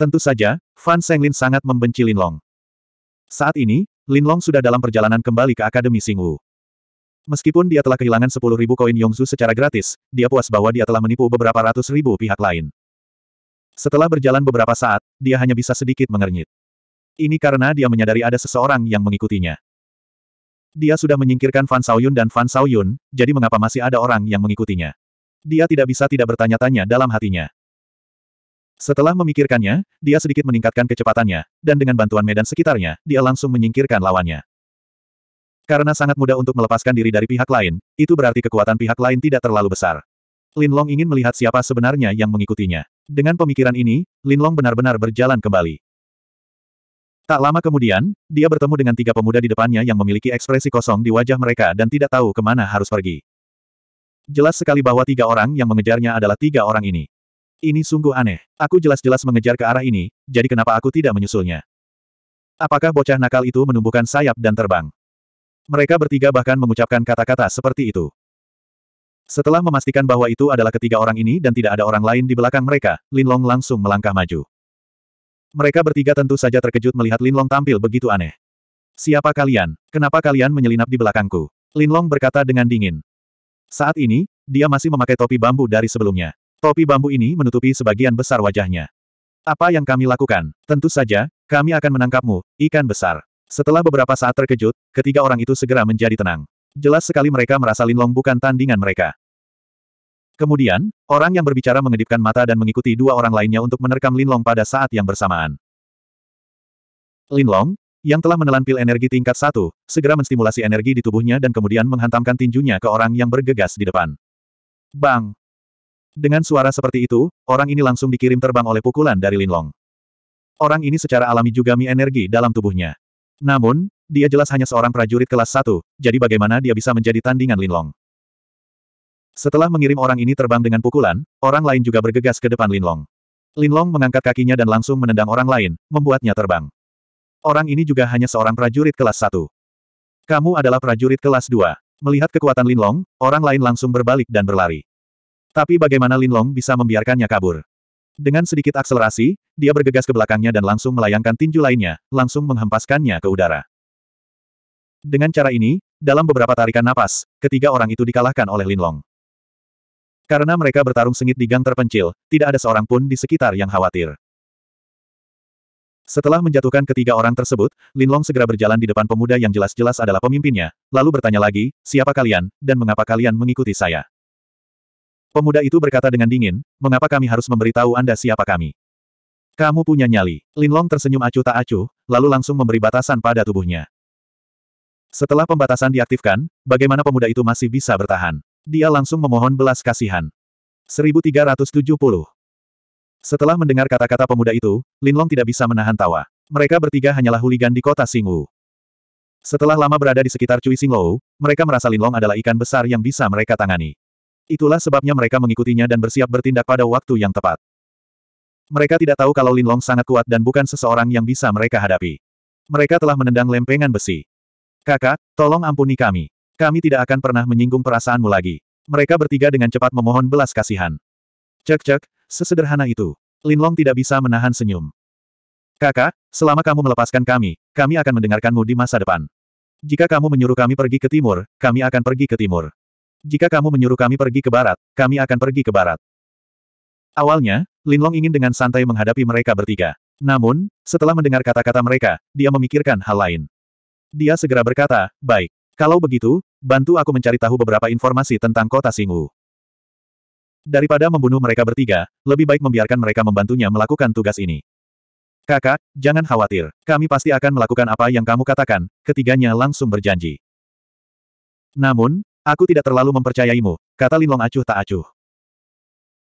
S1: Tentu saja, Fan Senglin sangat membenci Lin Long. Saat ini, Lin Long sudah dalam perjalanan kembali ke Akademi Singwu. Meskipun dia telah kehilangan sepuluh ribu koin Yongzu secara gratis, dia puas bahwa dia telah menipu beberapa ratus ribu pihak lain. Setelah berjalan beberapa saat, dia hanya bisa sedikit mengernyit. Ini karena dia menyadari ada seseorang yang mengikutinya. Dia sudah menyingkirkan Fan Saoyun dan Fan Saoyun, jadi mengapa masih ada orang yang mengikutinya? Dia tidak bisa tidak bertanya-tanya dalam hatinya. Setelah memikirkannya, dia sedikit meningkatkan kecepatannya, dan dengan bantuan medan sekitarnya, dia langsung menyingkirkan lawannya. Karena sangat mudah untuk melepaskan diri dari pihak lain, itu berarti kekuatan pihak lain tidak terlalu besar. Lin Long ingin melihat siapa sebenarnya yang mengikutinya. Dengan pemikiran ini, Lin Long benar-benar berjalan kembali. Tak lama kemudian, dia bertemu dengan tiga pemuda di depannya yang memiliki ekspresi kosong di wajah mereka dan tidak tahu kemana harus pergi. Jelas sekali bahwa tiga orang yang mengejarnya adalah tiga orang ini. Ini sungguh aneh. Aku jelas-jelas mengejar ke arah ini, jadi kenapa aku tidak menyusulnya? Apakah bocah nakal itu menumbuhkan sayap dan terbang? Mereka bertiga bahkan mengucapkan kata-kata seperti itu. Setelah memastikan bahwa itu adalah ketiga orang ini dan tidak ada orang lain di belakang mereka, Lin Long langsung melangkah maju. Mereka bertiga tentu saja terkejut melihat Lin Long tampil begitu aneh. Siapa kalian? Kenapa kalian menyelinap di belakangku? Lin Long berkata dengan dingin. Saat ini, dia masih memakai topi bambu dari sebelumnya. Topi bambu ini menutupi sebagian besar wajahnya. Apa yang kami lakukan? Tentu saja, kami akan menangkapmu, ikan besar. Setelah beberapa saat terkejut, ketiga orang itu segera menjadi tenang. Jelas sekali mereka merasa Linlong bukan tandingan mereka. Kemudian, orang yang berbicara mengedipkan mata dan mengikuti dua orang lainnya untuk menerkam Linlong pada saat yang bersamaan. Linlong, yang telah menelan pil energi tingkat satu, segera menstimulasi energi di tubuhnya dan kemudian menghantamkan tinjunya ke orang yang bergegas di depan. Bang! Dengan suara seperti itu, orang ini langsung dikirim terbang oleh pukulan dari Linlong. Orang ini secara alami juga mi energi dalam tubuhnya. Namun, dia jelas hanya seorang prajurit kelas 1, jadi bagaimana dia bisa menjadi tandingan Linlong? Setelah mengirim orang ini terbang dengan pukulan, orang lain juga bergegas ke depan Linlong. Linlong mengangkat kakinya dan langsung menendang orang lain, membuatnya terbang. Orang ini juga hanya seorang prajurit kelas 1. Kamu adalah prajurit kelas 2. Melihat kekuatan Linlong, orang lain langsung berbalik dan berlari. Tapi bagaimana Linlong bisa membiarkannya kabur? Dengan sedikit akselerasi, dia bergegas ke belakangnya dan langsung melayangkan tinju lainnya, langsung menghempaskannya ke udara. Dengan cara ini, dalam beberapa tarikan napas, ketiga orang itu dikalahkan oleh Linlong. Karena mereka bertarung sengit di gang terpencil, tidak ada seorang pun di sekitar yang khawatir. Setelah menjatuhkan ketiga orang tersebut, Linlong segera berjalan di depan pemuda yang jelas-jelas adalah pemimpinnya, lalu bertanya lagi, siapa kalian, dan mengapa kalian mengikuti saya? Pemuda itu berkata dengan dingin, mengapa kami harus memberitahu Anda siapa kami? Kamu punya nyali. Linlong tersenyum acuh tak acuh, lalu langsung memberi batasan pada tubuhnya. Setelah pembatasan diaktifkan, bagaimana pemuda itu masih bisa bertahan? Dia langsung memohon belas kasihan. 1370 Setelah mendengar kata-kata pemuda itu, Linlong tidak bisa menahan tawa. Mereka bertiga hanyalah huligan di kota Singwu. Setelah lama berada di sekitar Cui Singlou, mereka merasa Linlong adalah ikan besar yang bisa mereka tangani. Itulah sebabnya mereka mengikutinya dan bersiap bertindak pada waktu yang tepat. Mereka tidak tahu kalau Linlong sangat kuat dan bukan seseorang yang bisa mereka hadapi. Mereka telah menendang lempengan besi. Kakak, tolong ampuni kami. Kami tidak akan pernah menyinggung perasaanmu lagi. Mereka bertiga dengan cepat memohon belas kasihan. Cek-cek, sesederhana itu. Linlong tidak bisa menahan senyum. Kakak, selama kamu melepaskan kami, kami akan mendengarkanmu di masa depan. Jika kamu menyuruh kami pergi ke timur, kami akan pergi ke timur. Jika kamu menyuruh kami pergi ke barat, kami akan pergi ke barat. Awalnya, Lin Long ingin dengan santai menghadapi mereka bertiga. Namun, setelah mendengar kata-kata mereka, dia memikirkan hal lain. Dia segera berkata, baik, kalau begitu, bantu aku mencari tahu beberapa informasi tentang kota Singu. Daripada membunuh mereka bertiga, lebih baik membiarkan mereka membantunya melakukan tugas ini. Kakak, jangan khawatir, kami pasti akan melakukan apa yang kamu katakan, ketiganya langsung berjanji. Namun, Aku tidak terlalu mempercayaimu, kata Linlong acuh tak acuh.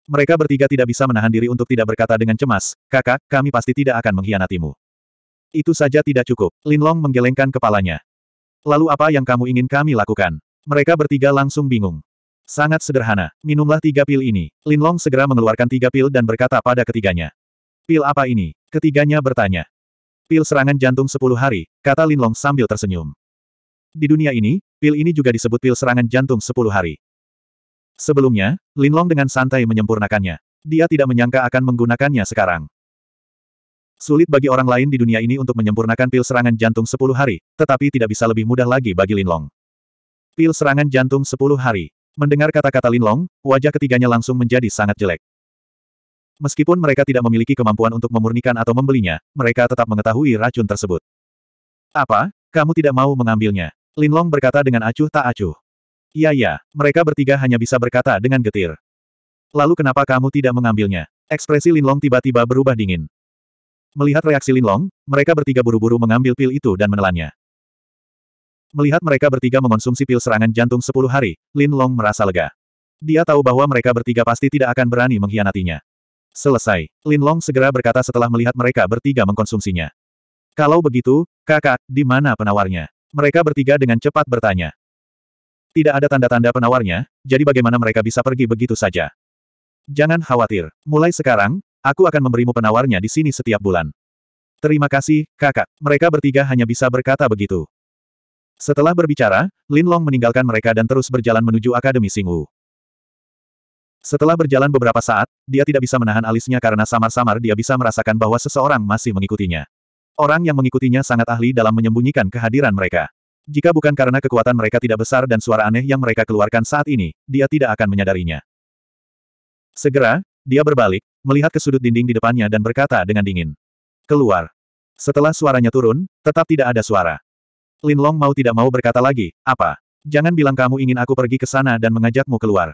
S1: Mereka bertiga tidak bisa menahan diri untuk tidak berkata dengan cemas, kakak, kami pasti tidak akan mengkhianatimu. Itu saja tidak cukup, Linlong menggelengkan kepalanya. Lalu apa yang kamu ingin kami lakukan? Mereka bertiga langsung bingung. Sangat sederhana, minumlah tiga pil ini. Linlong segera mengeluarkan tiga pil dan berkata pada ketiganya. Pil apa ini? Ketiganya bertanya. Pil serangan jantung sepuluh hari, kata Linlong sambil tersenyum. Di dunia ini, Pil ini juga disebut pil serangan jantung 10 hari. Sebelumnya, Linlong dengan santai menyempurnakannya. Dia tidak menyangka akan menggunakannya sekarang. Sulit bagi orang lain di dunia ini untuk menyempurnakan pil serangan jantung 10 hari, tetapi tidak bisa lebih mudah lagi bagi Linlong. Pil serangan jantung 10 hari. Mendengar kata-kata Linlong, wajah ketiganya langsung menjadi sangat jelek. Meskipun mereka tidak memiliki kemampuan untuk memurnikan atau membelinya, mereka tetap mengetahui racun tersebut. Apa? Kamu tidak mau mengambilnya? Linlong berkata dengan acuh tak acuh. Iya ya, mereka bertiga hanya bisa berkata dengan getir. Lalu kenapa kamu tidak mengambilnya? Ekspresi Linlong tiba-tiba berubah dingin. Melihat reaksi Linlong, mereka bertiga buru-buru mengambil pil itu dan menelannya. Melihat mereka bertiga mengonsumsi pil serangan jantung 10 hari, Linlong merasa lega. Dia tahu bahwa mereka bertiga pasti tidak akan berani mengkhianatinya. Selesai. Linlong segera berkata setelah melihat mereka bertiga mengkonsumsinya. Kalau begitu, kakak, di mana penawarnya? Mereka bertiga dengan cepat bertanya. Tidak ada tanda-tanda penawarnya, jadi bagaimana mereka bisa pergi begitu saja? Jangan khawatir. Mulai sekarang, aku akan memberimu penawarnya di sini setiap bulan. Terima kasih, kakak. Mereka bertiga hanya bisa berkata begitu. Setelah berbicara, Lin Long meninggalkan mereka dan terus berjalan menuju Akademi Singwu. Setelah berjalan beberapa saat, dia tidak bisa menahan alisnya karena samar-samar dia bisa merasakan bahwa seseorang masih mengikutinya. Orang yang mengikutinya sangat ahli dalam menyembunyikan kehadiran mereka. Jika bukan karena kekuatan mereka tidak besar dan suara aneh yang mereka keluarkan saat ini, dia tidak akan menyadarinya. Segera, dia berbalik, melihat ke sudut dinding di depannya dan berkata dengan dingin. Keluar. Setelah suaranya turun, tetap tidak ada suara. Lin Long mau tidak mau berkata lagi, apa? Jangan bilang kamu ingin aku pergi ke sana dan mengajakmu keluar.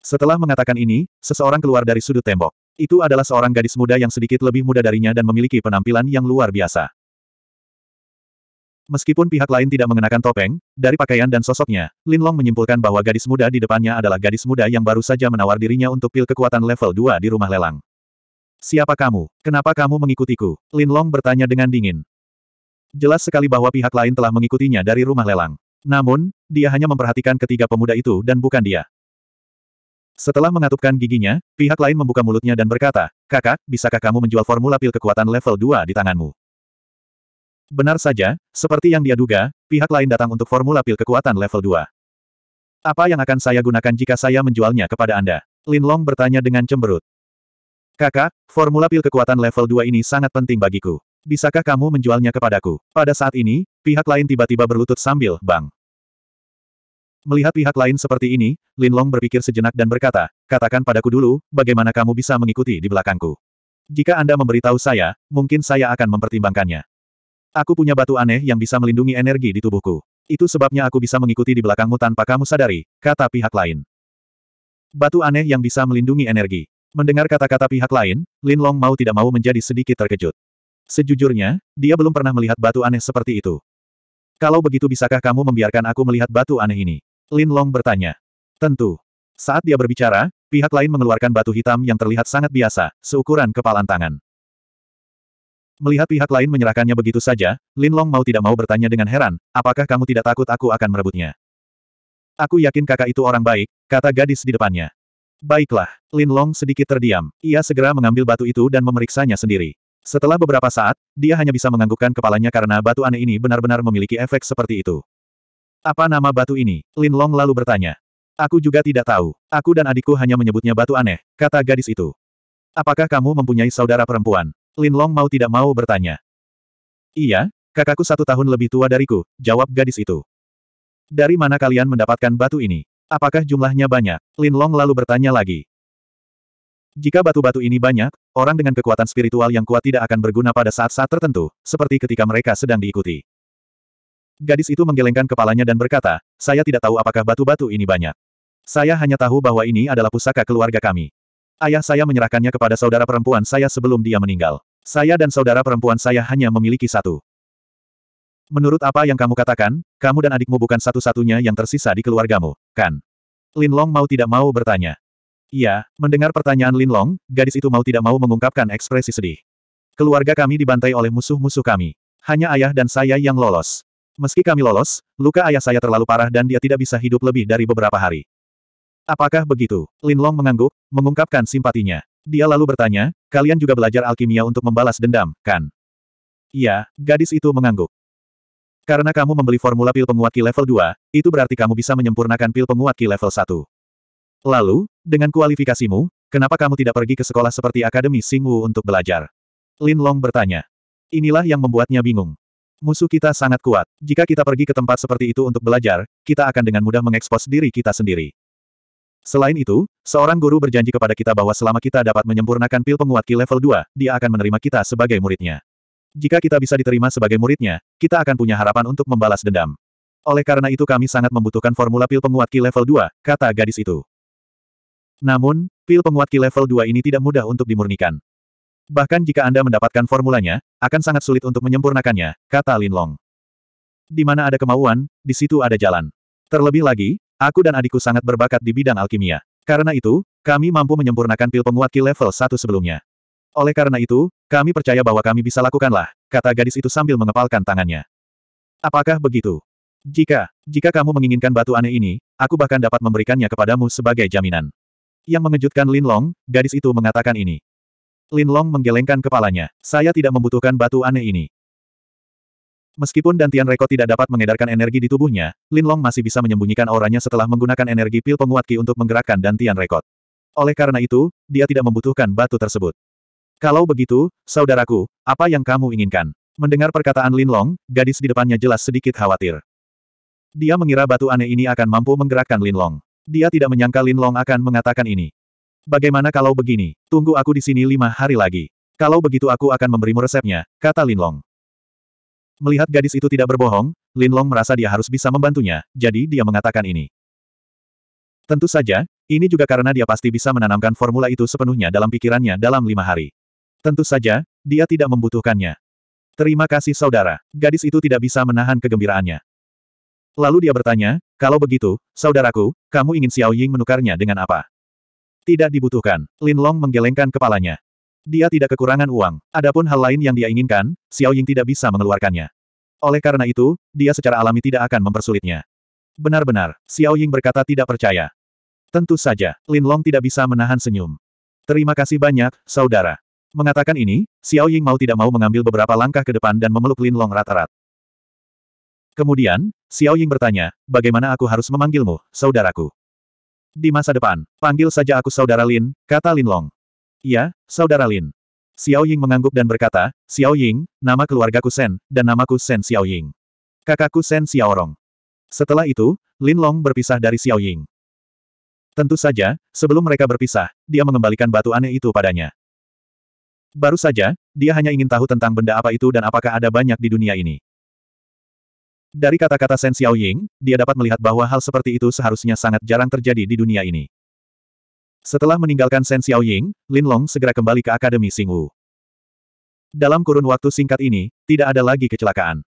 S1: Setelah mengatakan ini, seseorang keluar dari sudut tembok. Itu adalah seorang gadis muda yang sedikit lebih muda darinya dan memiliki penampilan yang luar biasa. Meskipun pihak lain tidak mengenakan topeng, dari pakaian dan sosoknya, Lin Long menyimpulkan bahwa gadis muda di depannya adalah gadis muda yang baru saja menawar dirinya untuk pil kekuatan level 2 di rumah lelang. Siapa kamu? Kenapa kamu mengikutiku? Lin Long bertanya dengan dingin. Jelas sekali bahwa pihak lain telah mengikutinya dari rumah lelang. Namun, dia hanya memperhatikan ketiga pemuda itu dan bukan dia. Setelah mengatupkan giginya, pihak lain membuka mulutnya dan berkata, kakak, bisakah kamu menjual formula pil kekuatan level 2 di tanganmu? Benar saja, seperti yang dia duga, pihak lain datang untuk formula pil kekuatan level 2. Apa yang akan saya gunakan jika saya menjualnya kepada Anda? Lin Long bertanya dengan cemberut. Kakak, formula pil kekuatan level 2 ini sangat penting bagiku. Bisakah kamu menjualnya kepadaku? Pada saat ini, pihak lain tiba-tiba berlutut sambil, bang. Melihat pihak lain seperti ini, Lin Long berpikir sejenak dan berkata, katakan padaku dulu, bagaimana kamu bisa mengikuti di belakangku. Jika Anda memberitahu saya, mungkin saya akan mempertimbangkannya. Aku punya batu aneh yang bisa melindungi energi di tubuhku. Itu sebabnya aku bisa mengikuti di belakangmu tanpa kamu sadari, kata pihak lain. Batu aneh yang bisa melindungi energi. Mendengar kata-kata pihak lain, Lin Long mau tidak mau menjadi sedikit terkejut. Sejujurnya, dia belum pernah melihat batu aneh seperti itu. Kalau begitu bisakah kamu membiarkan aku melihat batu aneh ini? Lin Long bertanya. Tentu. Saat dia berbicara, pihak lain mengeluarkan batu hitam yang terlihat sangat biasa, seukuran kepalan tangan. Melihat pihak lain menyerahkannya begitu saja, Lin Long mau tidak mau bertanya dengan heran, apakah kamu tidak takut aku akan merebutnya? Aku yakin kakak itu orang baik, kata gadis di depannya. Baiklah, Lin Long sedikit terdiam, ia segera mengambil batu itu dan memeriksanya sendiri. Setelah beberapa saat, dia hanya bisa menganggukkan kepalanya karena batu aneh ini benar-benar memiliki efek seperti itu. Apa nama batu ini? Lin Long lalu bertanya. Aku juga tidak tahu. Aku dan adikku hanya menyebutnya batu aneh, kata gadis itu. Apakah kamu mempunyai saudara perempuan? Lin Long mau tidak mau bertanya. Iya, kakakku satu tahun lebih tua dariku, jawab gadis itu. Dari mana kalian mendapatkan batu ini? Apakah jumlahnya banyak? Lin Long lalu bertanya lagi. Jika batu-batu ini banyak, orang dengan kekuatan spiritual yang kuat tidak akan berguna pada saat-saat tertentu, seperti ketika mereka sedang diikuti. Gadis itu menggelengkan kepalanya dan berkata, saya tidak tahu apakah batu-batu ini banyak. Saya hanya tahu bahwa ini adalah pusaka keluarga kami. Ayah saya menyerahkannya kepada saudara perempuan saya sebelum dia meninggal. Saya dan saudara perempuan saya hanya memiliki satu. Menurut apa yang kamu katakan, kamu dan adikmu bukan satu-satunya yang tersisa di keluargamu, kan? Lin Long mau tidak mau bertanya. Iya, mendengar pertanyaan Lin Long, gadis itu mau tidak mau mengungkapkan ekspresi sedih. Keluarga kami dibantai oleh musuh-musuh kami. Hanya ayah dan saya yang lolos. Meski kami lolos, luka ayah saya terlalu parah dan dia tidak bisa hidup lebih dari beberapa hari. Apakah begitu? Lin Long mengangguk, mengungkapkan simpatinya. Dia lalu bertanya, kalian juga belajar alkimia untuk membalas dendam, kan? Iya, gadis itu mengangguk. Karena kamu membeli formula pil penguat Ki level 2, itu berarti kamu bisa menyempurnakan pil penguat Ki level 1. Lalu, dengan kualifikasimu, kenapa kamu tidak pergi ke sekolah seperti Akademi Singwu untuk belajar? Lin Long bertanya. Inilah yang membuatnya bingung. Musuh kita sangat kuat. Jika kita pergi ke tempat seperti itu untuk belajar, kita akan dengan mudah mengekspos diri kita sendiri. Selain itu, seorang guru berjanji kepada kita bahwa selama kita dapat menyempurnakan pil penguat ki level 2, dia akan menerima kita sebagai muridnya. Jika kita bisa diterima sebagai muridnya, kita akan punya harapan untuk membalas dendam. Oleh karena itu kami sangat membutuhkan formula pil penguat ki level 2, kata gadis itu. Namun, pil penguat ki level 2 ini tidak mudah untuk dimurnikan. Bahkan jika Anda mendapatkan formulanya, akan sangat sulit untuk menyempurnakannya, kata Lin Long. Di mana ada kemauan, di situ ada jalan. Terlebih lagi, aku dan adikku sangat berbakat di bidang alkimia. Karena itu, kami mampu menyempurnakan pil penguat ki level 1 sebelumnya. Oleh karena itu, kami percaya bahwa kami bisa lakukanlah, kata gadis itu sambil mengepalkan tangannya. Apakah begitu? Jika, jika kamu menginginkan batu aneh ini, aku bahkan dapat memberikannya kepadamu sebagai jaminan. Yang mengejutkan Lin Long, gadis itu mengatakan ini. Lin Long menggelengkan kepalanya. Saya tidak membutuhkan batu aneh ini. Meskipun Dantian Reko tidak dapat mengedarkan energi di tubuhnya, Lin Long masih bisa menyembunyikan auranya setelah menggunakan energi pil penguat Ki untuk menggerakkan Dantian Reko. Oleh karena itu, dia tidak membutuhkan batu tersebut. Kalau begitu, saudaraku, apa yang kamu inginkan? Mendengar perkataan Lin Long, gadis di depannya jelas sedikit khawatir. Dia mengira batu aneh ini akan mampu menggerakkan Lin Long. Dia tidak menyangka Lin Long akan mengatakan ini. Bagaimana kalau begini? Tunggu aku di sini lima hari lagi. Kalau begitu aku akan memberimu resepnya, kata Lin Long. Melihat gadis itu tidak berbohong, Lin Long merasa dia harus bisa membantunya, jadi dia mengatakan ini. Tentu saja, ini juga karena dia pasti bisa menanamkan formula itu sepenuhnya dalam pikirannya dalam lima hari. Tentu saja, dia tidak membutuhkannya. Terima kasih saudara, gadis itu tidak bisa menahan kegembiraannya. Lalu dia bertanya, kalau begitu, saudaraku, kamu ingin Xiao Ying menukarnya dengan apa? Tidak dibutuhkan, Lin Long menggelengkan kepalanya. Dia tidak kekurangan uang, adapun hal lain yang dia inginkan, Xiao Ying tidak bisa mengeluarkannya. Oleh karena itu, dia secara alami tidak akan mempersulitnya. Benar-benar, Xiao Ying berkata tidak percaya. Tentu saja, Lin Long tidak bisa menahan senyum. Terima kasih banyak, saudara. Mengatakan ini, Xiao Ying mau tidak mau mengambil beberapa langkah ke depan dan memeluk Lin Long rat-rat. Kemudian, Xiao Ying bertanya, bagaimana aku harus memanggilmu, saudaraku? Di masa depan, panggil saja aku Saudara Lin, kata Lin Long. Ya, Saudara Lin. Xiao Ying mengangguk dan berkata, Xiao Ying, nama keluargaku Sen, dan namaku Sen Xiao Ying. Kakakku Sen Rong. Setelah itu, Lin Long berpisah dari Xiao Ying. Tentu saja, sebelum mereka berpisah, dia mengembalikan batu aneh itu padanya. Baru saja, dia hanya ingin tahu tentang benda apa itu dan apakah ada banyak di dunia ini. Dari kata-kata Shen Xiaoying, dia dapat melihat bahwa hal seperti itu seharusnya sangat jarang terjadi di dunia ini. Setelah meninggalkan Shen Xiaoying, Lin Long segera kembali ke Akademi Wu. Dalam kurun waktu singkat ini, tidak ada lagi kecelakaan.